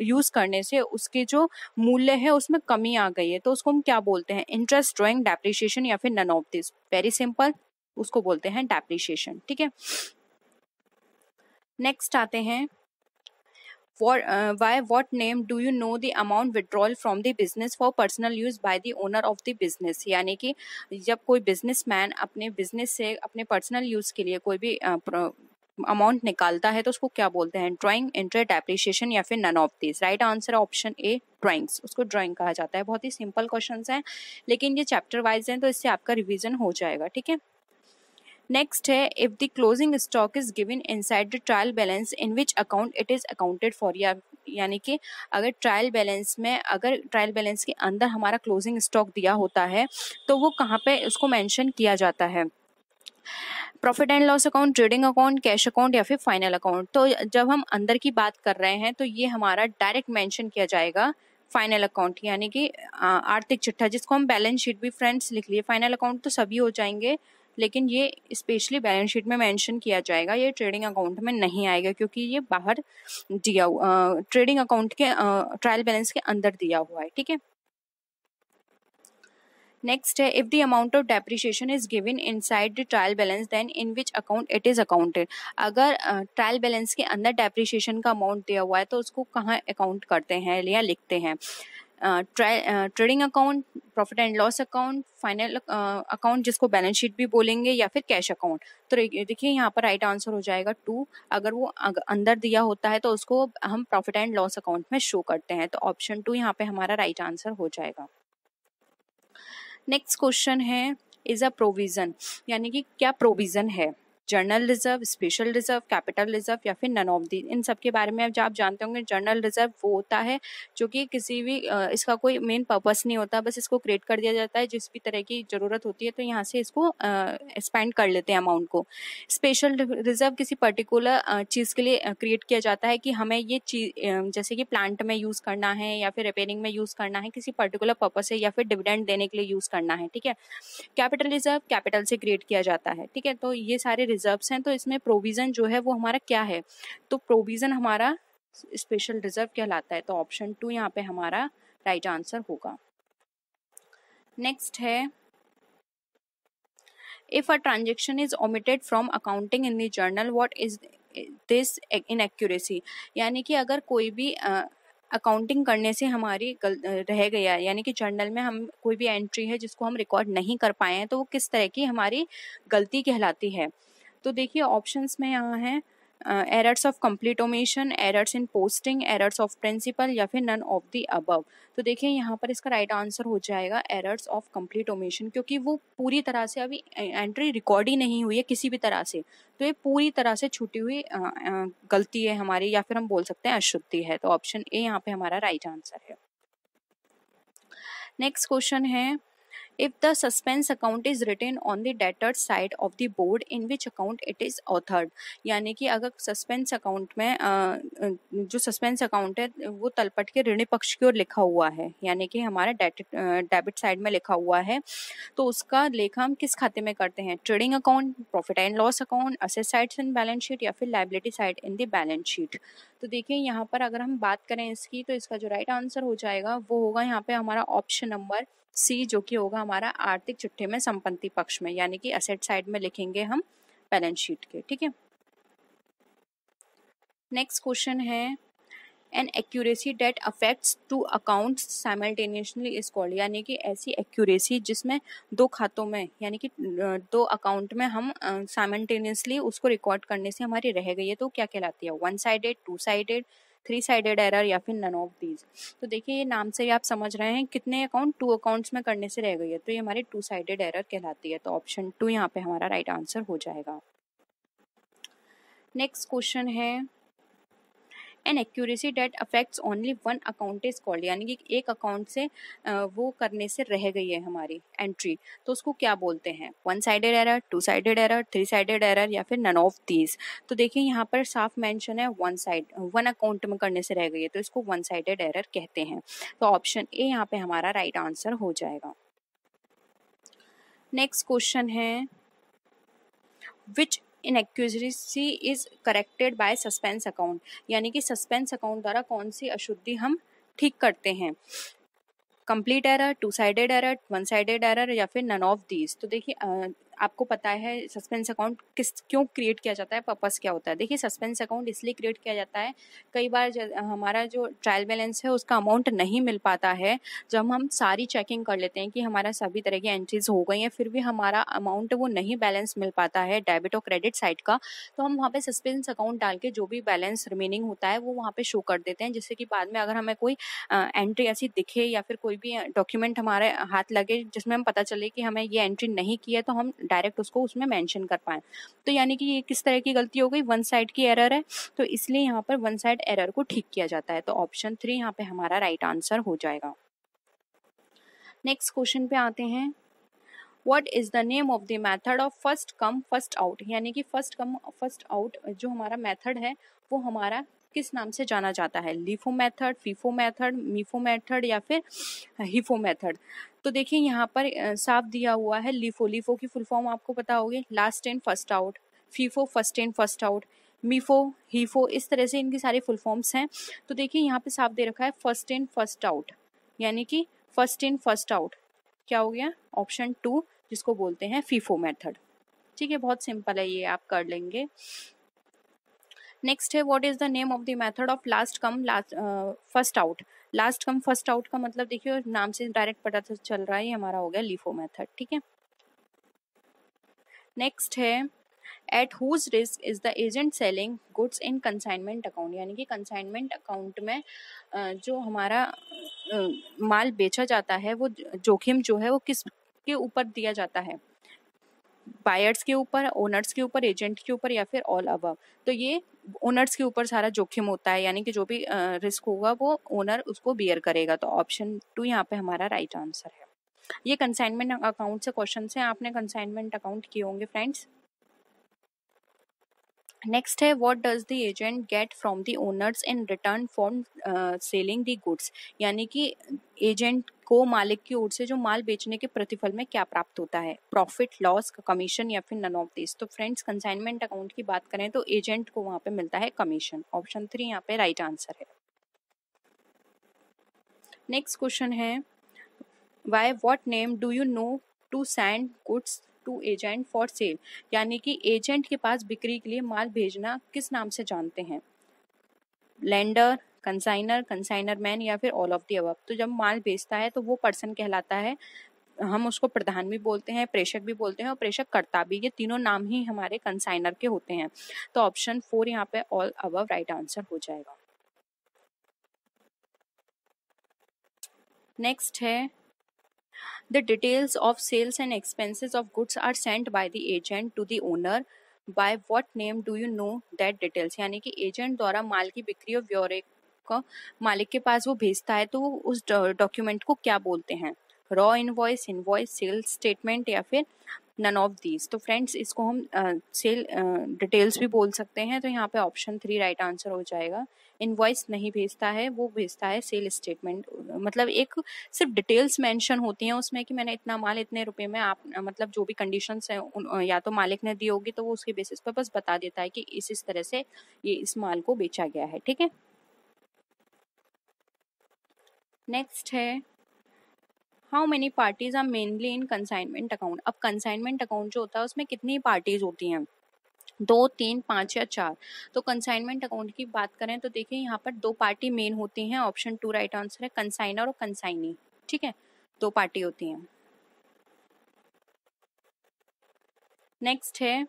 यूज करने से उसके जो मूल्य है उसमें कमी आ गई है तो उसको हम क्या बोलते हैं इंटरेस्ट ड्रॉइंग डेप्रिशिएशन या फिर none of this very simple उसको बोलते हैं डेप्रिशिएशन ठीक है नेक्स्ट आते हैं For, uh, by what name do you know the amount withdrawal from the business for personal use by the owner of the business यानी कि जब कोई बिजनेसमैन अपने बिजनेस से अपने पर्सनल यूज के लिए कोई भी अमाउंट निकालता है तो उसको क्या बोलते हैं ड्राइंग इंटरेट एप्रिशिएशन या फिर none of this right answer option A drawings उसको ड्राइंग कहा जाता है बहुत ही सिंपल क्वेश्चन हैं लेकिन ये चैप्टर वाइज हैं तो इससे आपका रिविजन हो जाएगा ठीक है नेक्स्ट है if the closing stock is given side the trial balance in which account it is accounted for या यानी कि अगर ट्रायल बैलेंस में अगर ट्रायल बैलेंस के अंदर हमारा क्लोजिंग स्टॉक दिया होता है तो वो कहाँ पे उसको मेंशन किया जाता है profit and loss account trading account cash account या फिर फाइनल अकाउंट तो जब हम अंदर की बात कर रहे हैं तो ये हमारा डायरेक्ट मेंशन किया जाएगा फाइनल अकाउंट यानी कि आर्थिक चिट्ठा जिसको हम बैलेंस शीट भी फ्रेंड्स लिख लिए फाइनल अकाउंट तो सभी हो जाएंगे लेकिन ये स्पेशली बैलेंस शीट में मेंशन किया जाएगा ये ट्रेडिंग अकाउंट में नहीं आएगा क्योंकि ये बाहर दिया ट्रेडिंग अकाउंट के ट्रायल बैलेंस के अंदर दिया हुआ है ठीक है नेक्स्ट है if the amount of depreciation is given inside the trial balance then in which account it is accounted अगर ट्रायल uh, बैलेंस के अंदर डेप्रिशिएशन का अमाउंट दिया हुआ है तो उसको कहाँ अकाउंट करते हैं या लिखते हैं trading account profit and loss account final account जिसको बैलेंस शीट भी बोलेंगे या फिर कैश अकाउंट तो देखिए यहाँ पर राइट आंसर हो जाएगा टू अगर वो अंदर दिया होता है तो उसको हम प्रॉफिट एंड लॉस अकाउंट में शो करते हैं तो ऑप्शन टू यहाँ पे हमारा राइट right आंसर हो जाएगा नेक्स्ट क्वेश्चन है इज अ प्रोविजन यानी कि क्या प्रोविजन है general reserve special reserve capital reserve या फिर नन ऑफ दी इन सब के बारे में आप जानते होंगे जर्नल रिजर्व वो होता है जो कि किसी भी इसका कोई मेन पर्पस नहीं होता बस इसको क्रिएट कर दिया जाता है जिस भी तरह की ज़रूरत होती है तो यहाँ से इसको एक्सपेंड कर लेते हैं अमाउंट को स्पेशल रिजर्व किसी पर्टिकुलर चीज़ के लिए क्रिएट किया जाता है कि हमें ये चीज जैसे कि प्लांट में यूज़ करना है या फिर रिपेयरिंग में यूज़ करना है किसी पर्टिकुलर पर्पज़ से या फिर डिविडेंड देने के लिए यूज़ करना है ठीक है कैपिटल रिजर्व कैपिटल से क्रिएट किया जाता है ठीक है तो ये सारे रिजर्व्स हैं तो इसमें प्रोविज़न जो है वो हमारा क्या है तो प्रोविज़न हमारा स्पेशल रिजर्व कहलाता है तो ऑप्शन टू यहाँ पे हमारा राइट आंसर होगा नेक्स्ट है if a transaction is omitted from accounting in the what is this inaccuracy यानी कि अगर कोई भी अकाउंटिंग uh, करने से हमारी गल, रह गया है यानी कि जर्नल में हम कोई भी एंट्री है जिसको हम रिकॉर्ड नहीं कर पाए हैं तो वो किस तरह की हमारी गलती कहलाती है तो देखिए ऑप्शंस में यहाँ हैं errors of complete omission errors in posting errors of principle या फिर नन ऑफ दी अबव तो देखिए यहाँ पर इसका राइट right आंसर हो जाएगा एरर्स ऑफ कंप्लीट ओमेशन क्योंकि वो पूरी तरह से अभी एंट्री रिकॉर्ड ही नहीं हुई है किसी भी तरह से तो ये पूरी तरह से छूटी हुई गलती है हमारी या फिर हम बोल सकते हैं अशुद्धि है तो ऑप्शन ए यहाँ पे हमारा राइट right आंसर है नेक्स्ट क्वेश्चन है if the suspense account is written on the debtor side of the board in which account it is authored यानी कि अगर सस्पेंस अकाउंट में जो सस्पेंस अकाउंट है वो तलपट के ऋणी पक्ष की ओर लिखा हुआ है यानी कि हमारा डेबिट साइड में लिखा हुआ है तो उसका लेखा हम किस खाते में करते हैं trading account profit and loss account asset sides in balance sheet या फिर liability side in the balance sheet तो देखिए यहाँ पर अगर हम बात करें इसकी तो इसका जो राइट आंसर हो जाएगा वो होगा यहाँ पे हमारा ऑप्शन नंबर सी जो कि होगा हमारा आर्थिक चिट्ठे में संपत्ति पक्ष में यानी कि असेट साइड में लिखेंगे हम बैलेंस शीट के ठीक है नेक्स्ट क्वेश्चन है and accuracy that affects two account simultaneously is called यानी कि ऐसी एक्यूरेसी जिसमें दो खातों में यानी कि दो अकाउंट में हम साइमल्टेनियसली उसको रिकॉर्ड करने से हमारी रह गई है तो क्या कहलाती है one sided two sided three sided error या फिर नन ऑफ दीज तो देखिए ये नाम से ही आप समझ रहे हैं कितने अकाउंट टू अकाउंट्स में करने से रह गई है तो ये हमारी टू साइडेड एरर कहलाती है तो ऑप्शन टू यहाँ पे हमारा राइट right आंसर हो जाएगा नेक्स्ट क्वेश्चन है and accuracy that affects only one account is called यानी कि एक अकाउंट से वो करने से रह गई है हमारी एंट्री तो उसको क्या बोलते हैं one sided error two sided error three sided error या फिर नन ऑफ दीज तो देखिए यहाँ पर साफ मैंशन है वन साइड वन अकाउंट में करने से रह गई है तो इसको वन साइडेड एरर कहते हैं तो ऑप्शन ए यहाँ पे हमारा राइट right आंसर हो जाएगा नेक्स्ट क्वेश्चन है which inaccuracy is corrected by suspense account यानी कि सस्पेंस अकाउंट द्वारा कौन सी अशुद्धि हम ठीक करते हैं complete error two sided error one sided error या फिर नन ऑफ दीज तो देखिए आपको पता है सस्पेंस अकाउंट किस क्यों क्रिएट किया जाता है पर्पस क्या होता है देखिए सस्पेंस अकाउंट इसलिए क्रिएट किया जाता है कई बार हमारा जो ट्रायल बैलेंस है उसका अमाउंट नहीं मिल पाता है जब हम सारी चेकिंग कर लेते हैं कि हमारा सभी तरह की एंट्रीज हो गई हैं फिर भी हमारा अमाउंट वो नहीं बैलेंस मिल पाता है डेबिट और क्रेडिट साइड का तो हम वहाँ पर सस्पेंस अकाउंट डाल के जो भी बैलेंस रिमेनिंग होता है वो वहाँ पर शो कर देते हैं जिससे कि बाद में अगर हमें कोई एंट्री ऐसी दिखे या फिर कोई भी डॉक्यूमेंट हमारे हाथ लगे जिसमें हम पता चले कि हमें ये एंट्री नहीं की है तो हम डायरेक्ट उसको उसमें मेंशन कर पाए तो यानी कि ये किस तरह की गलती हो गई वन साइड की एरर है तो इसलिए यहाँ पर वन साइड एरर को ठीक किया जाता है तो ऑप्शन थ्री यहाँ पे हमारा राइट right आंसर हो जाएगा नेक्स्ट क्वेश्चन पे आते हैं what is the name of the method of first come first out यानी कि फर्स्ट कम फर्स्ट आउट जो हमारा मैथड है वो हमारा किस नाम से जाना जाता है LIFO method FIFO method MIFO method या फिर हिफो मैथड तो देखिए यहाँ पर साफ दिया हुआ है लिफो लिफो की फुल फॉर्म आपको पता होगी last and first out FIFO first and first out MIFO HIFO इस तरह से इनके सारे फुल फॉर्म्स हैं तो देखिए यहाँ पे साफ दे रखा है फर्स्ट इन फर्स्ट आउट यानी कि फर्स्ट इन फर्स्ट आउट क्या हो गया ऑप्शन टू जिसको बोलते हैं फीफो मेथड ठीक है बहुत सिंपल है ये आप कर लेंगे नेक्स्ट है what is the name of the method of last come last first out last come first out का मतलब देखिए नाम से डायरेक्ट पता तो चल रहा है ये हमारा हो गया लिफो मेथड ठीक है नेक्स्ट है at whose risk is the agent selling goods in consignment account यानी कि कंसाइनमेंट अकाउंट में जो हमारा माल बेचा जाता है वो जोखिम जो है वो किस के ऊपर दिया जाता है बायर्स के ऊपर ओनर्स के ऊपर एजेंट के ऊपर या फिर ऑल अब तो ये ओनर्स के ऊपर सारा जोखिम होता है यानी कि जो भी रिस्क होगा वो ओनर उसको बियर करेगा तो ऑप्शन टू यहाँ पे हमारा राइट आंसर है ये कंसाइनमेंट अकाउंट से क्वेश्चन है आपने कंसाइनमेंट अकाउंट किए होंगे फ्रेंड्स नेक्स्ट है what does the agent get from the owners in return for selling the goods यानी कि एजेंट को मालिक की ओर से जो माल बेचने के प्रतिफल में क्या प्राप्त होता है प्रॉफिट लॉस कमीशन या फिर नन ऑफ दिस तो फ्रेंड्स कंसाइनमेंट अकाउंट की बात करें तो एजेंट को वहां पे मिलता है कमीशन ऑप्शन थ्री यहाँ पे राइट right आंसर है नेक्स्ट क्वेश्चन है why what name do you know to send goods to agent for sale यानी कि एजेंट के पास बिक्री के लिए माल भेजना किस नाम से जानते हैं लैंडर कंसाइनर कंसाइनर मैन या फिर ऑल ऑफ दी अबव तो जब माल भेजता है तो वो पर्सन कहलाता है हम उसको प्रधान भी बोलते हैं प्रेषक भी बोलते हैं और प्रेषक कर्ता भी ये तीनों नाम ही हमारे कंसाइनर के होते हैं तो ऑप्शन फोर यहाँ पे ऑल अब राइट आंसर हो जाएगा नेक्स्ट है The details of sales and expenses of goods are sent by the agent to the owner. By what name do you know that details? यानी कि एजेंट द्वारा माल की बिक्री और ब्यौरे को मालिक के पास वो भेजता है तो उस डॉक्यूमेंट को क्या बोलते हैं raw invoice invoice sales statement या फिर नन ऑफ दीज तो फ्रेंड्स इसको हम सेल uh, डिटेल्स uh, भी बोल सकते हैं तो यहाँ पे ऑप्शन थ्री राइट आंसर हो जाएगा इनवॉइस नहीं भेजता है वो भेजता है सेल स्टेटमेंट मतलब एक सिर्फ डिटेल्स मेंशन होती हैं उसमें कि मैंने इतना माल इतने रुपए में आप मतलब जो भी कंडीशन है या तो मालिक ने दी होगी तो वो उसके बेसिस पर बस बता देता है कि इस इस तरह से ये इस माल को बेचा गया है ठीक है नेक्स्ट है how many parties are mainly in consignment account अब कंसाइनमेंट अकाउंट जो होता है उसमें कितनी पार्टीज होती हैं दो तीन पाँच या चार तो कंसाइनमेंट अकाउंट की बात करें तो देखिए यहाँ पर दो पार्टी मेन होती हैं ऑप्शन टू राइट आंसर है कंसाइनर और कंसाइनी ठीक है दो पार्टी होती हैं नेक्स्ट है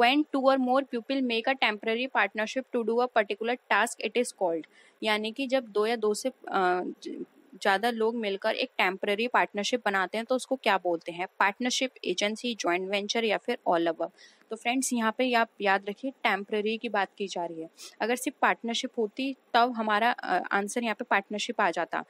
when two or more people make a temporary partnership to do a particular task it is called यानी कि जब दो या दो से ज़्यादा लोग मिलकर एक टेम्प्रेरी पार्टनरशिप बनाते हैं तो उसको क्या बोलते हैं पार्टनरशिप एजेंसी ज्वाइंट वेंचर या फिर ऑल अब तो फ्रेंड्स यहाँ पे आप याद रखिए टेम्प्रेरी की बात की जा रही है अगर सिर्फ पार्टनरशिप होती तब हमारा आंसर यहाँ पे पार्टनरशिप आ जाता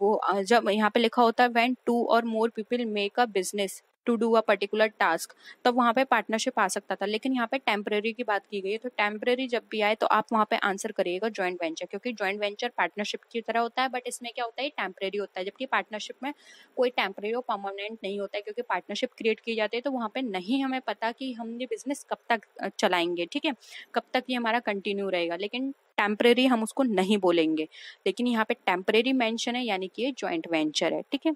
वो जब यहाँ पे लिखा होता है when two or more people make a business to do a particular task तब वहाँ पे पार्टनरशिप आ सकता था लेकिन यहाँ पे टेम्प्रेरी की बात की गई है तो टेम्प्रेरी जब भी आए तो आप वहाँ पे आंसर करिएगा ज्वाइंट वेंचर क्योंकि ज्वाइंट वेंचर पार्टनरशिप की तरह होता है बट इसमें क्या होता है टेम्प्रेरी होता है जबकि पार्टनरशिप में कोई टेम्प्रेरी और परमानेंट नहीं होता है क्योंकि पार्टनरशिप क्रिएट की जाती है तो वहाँ पर नहीं हमें पता कि हम ये बिजनेस कब तक चलाएंगे ठीक है कब तक ये हमारा कंटिन्यू रहेगा लेकिन टेम्प्रेरी हम उसको नहीं बोलेंगे लेकिन यहाँ पे टेम्प्रेरी मेंशन है यानी कि ये ज्वाइंट वेंचर है ठीक है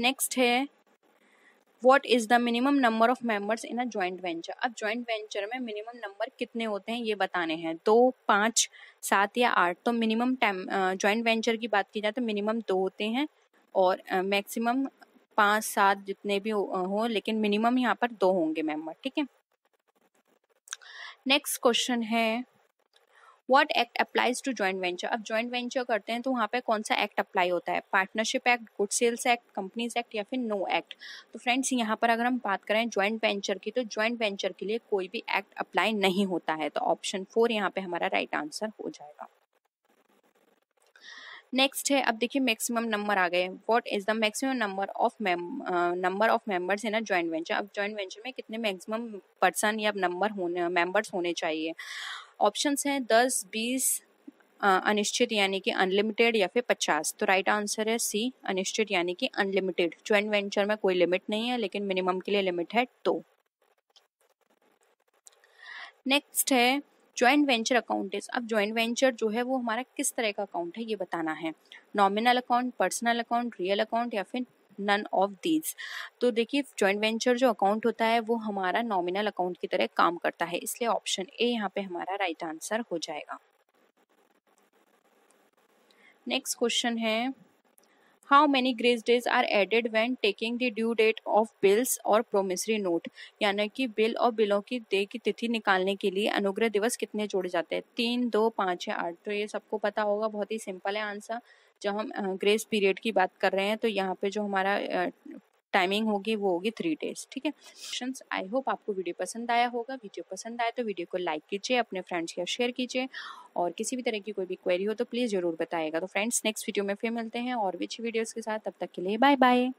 नेक्स्ट है what is the minimum number of members in a joint venture अब ज्वाइंट वेंचर में मिनिमम नंबर कितने होते हैं ये बताने हैं दो पाँच सात या आठ तो मिनिमम टाइम ज्वाइंट वेंचर की बात की जाए तो मिनिमम दो होते हैं और मैक्सिमम पांच पाँच सात जितने भी हो, हो लेकिन मिनिमम यहाँ पर दो होंगे मेंबर ठीक है नेक्स्ट क्वेश्चन है what act applies to joint venture अब जॉइंट वेंचर करते हैं तो वहाँ पे कौन सा एक्ट अप्लाई होता है partnership act good sales act companies act या फिर नो एक्ट तो फ्रेंड्स यहाँ पर अगर हम बात करें ज्वाइंट वेंचर की तो ज्वाइंट वेंचर के लिए कोई भी एक्ट अप्लाई नहीं होता है तो ऑप्शन फोर यहाँ पे हमारा राइट right आंसर हो जाएगा नेक्स्ट है अब देखिए मैक्सिमम नंबर आ गए what is the maximum number of number of members in a joint venture अब जॉइंट वेंचर में कितने मैक्सिमम पर्सन या नंबर होने मेंबर्स होने चाहिए ऑप्शंस हैं दस बीस अनिश्चित यानी कि अनलिमिटेड या फिर पचास तो राइट आंसर है सी अनिश्चित यानी कि अनलिमिटेड ज्वाइंट वेंचर में कोई लिमिट नहीं है लेकिन मिनिमम के लिए लिमिट है दो तो. नेक्स्ट है ज्वाइंट वेंचर अकाउंट इज अब ज्वाइंट वेंचर जो है वो हमारा किस तरह का अकाउंट है ये बताना है nominal account personal account real account या फिर नन ऑफ दीज तो देखिए जॉइंट वेंचर जो अकाउंट होता है वो हमारा नॉमिनल अकाउंट की तरह काम करता है इसलिए ऑप्शन ए यहाँ पे हमारा राइट right आंसर हो जाएगा नेक्स्ट क्वेश्चन है how many grace days are added when taking the due date of bills और प्रोमिसरी नोट यानी कि बिल और बिलों की दे की तिथि निकालने के लिए अनुग्रह दिवस कितने जोड़े जाते हैं तीन दो पाँच या आठ तो ये सबको पता होगा बहुत ही सिंपल है आंसर जब हम ग्रेस पीरियड की बात कर रहे हैं तो यहाँ पे जो हमारा टाइमिंग होगी वो होगी थ्री डेज ठीक है आई होप आपको वीडियो पसंद आया होगा वीडियो पसंद आए तो वीडियो को लाइक कीजिए अपने फ्रेंड्स के शेयर कीजिए और किसी भी तरह की कोई भी क्वेरी हो तो प्लीज़ ज़रूर बताएगा तो फ्रेंड्स नेक्स्ट वीडियो में फिर मिलते हैं और भी अच्छी वीडियोज़ के साथ तब तक के लिए बाय बाय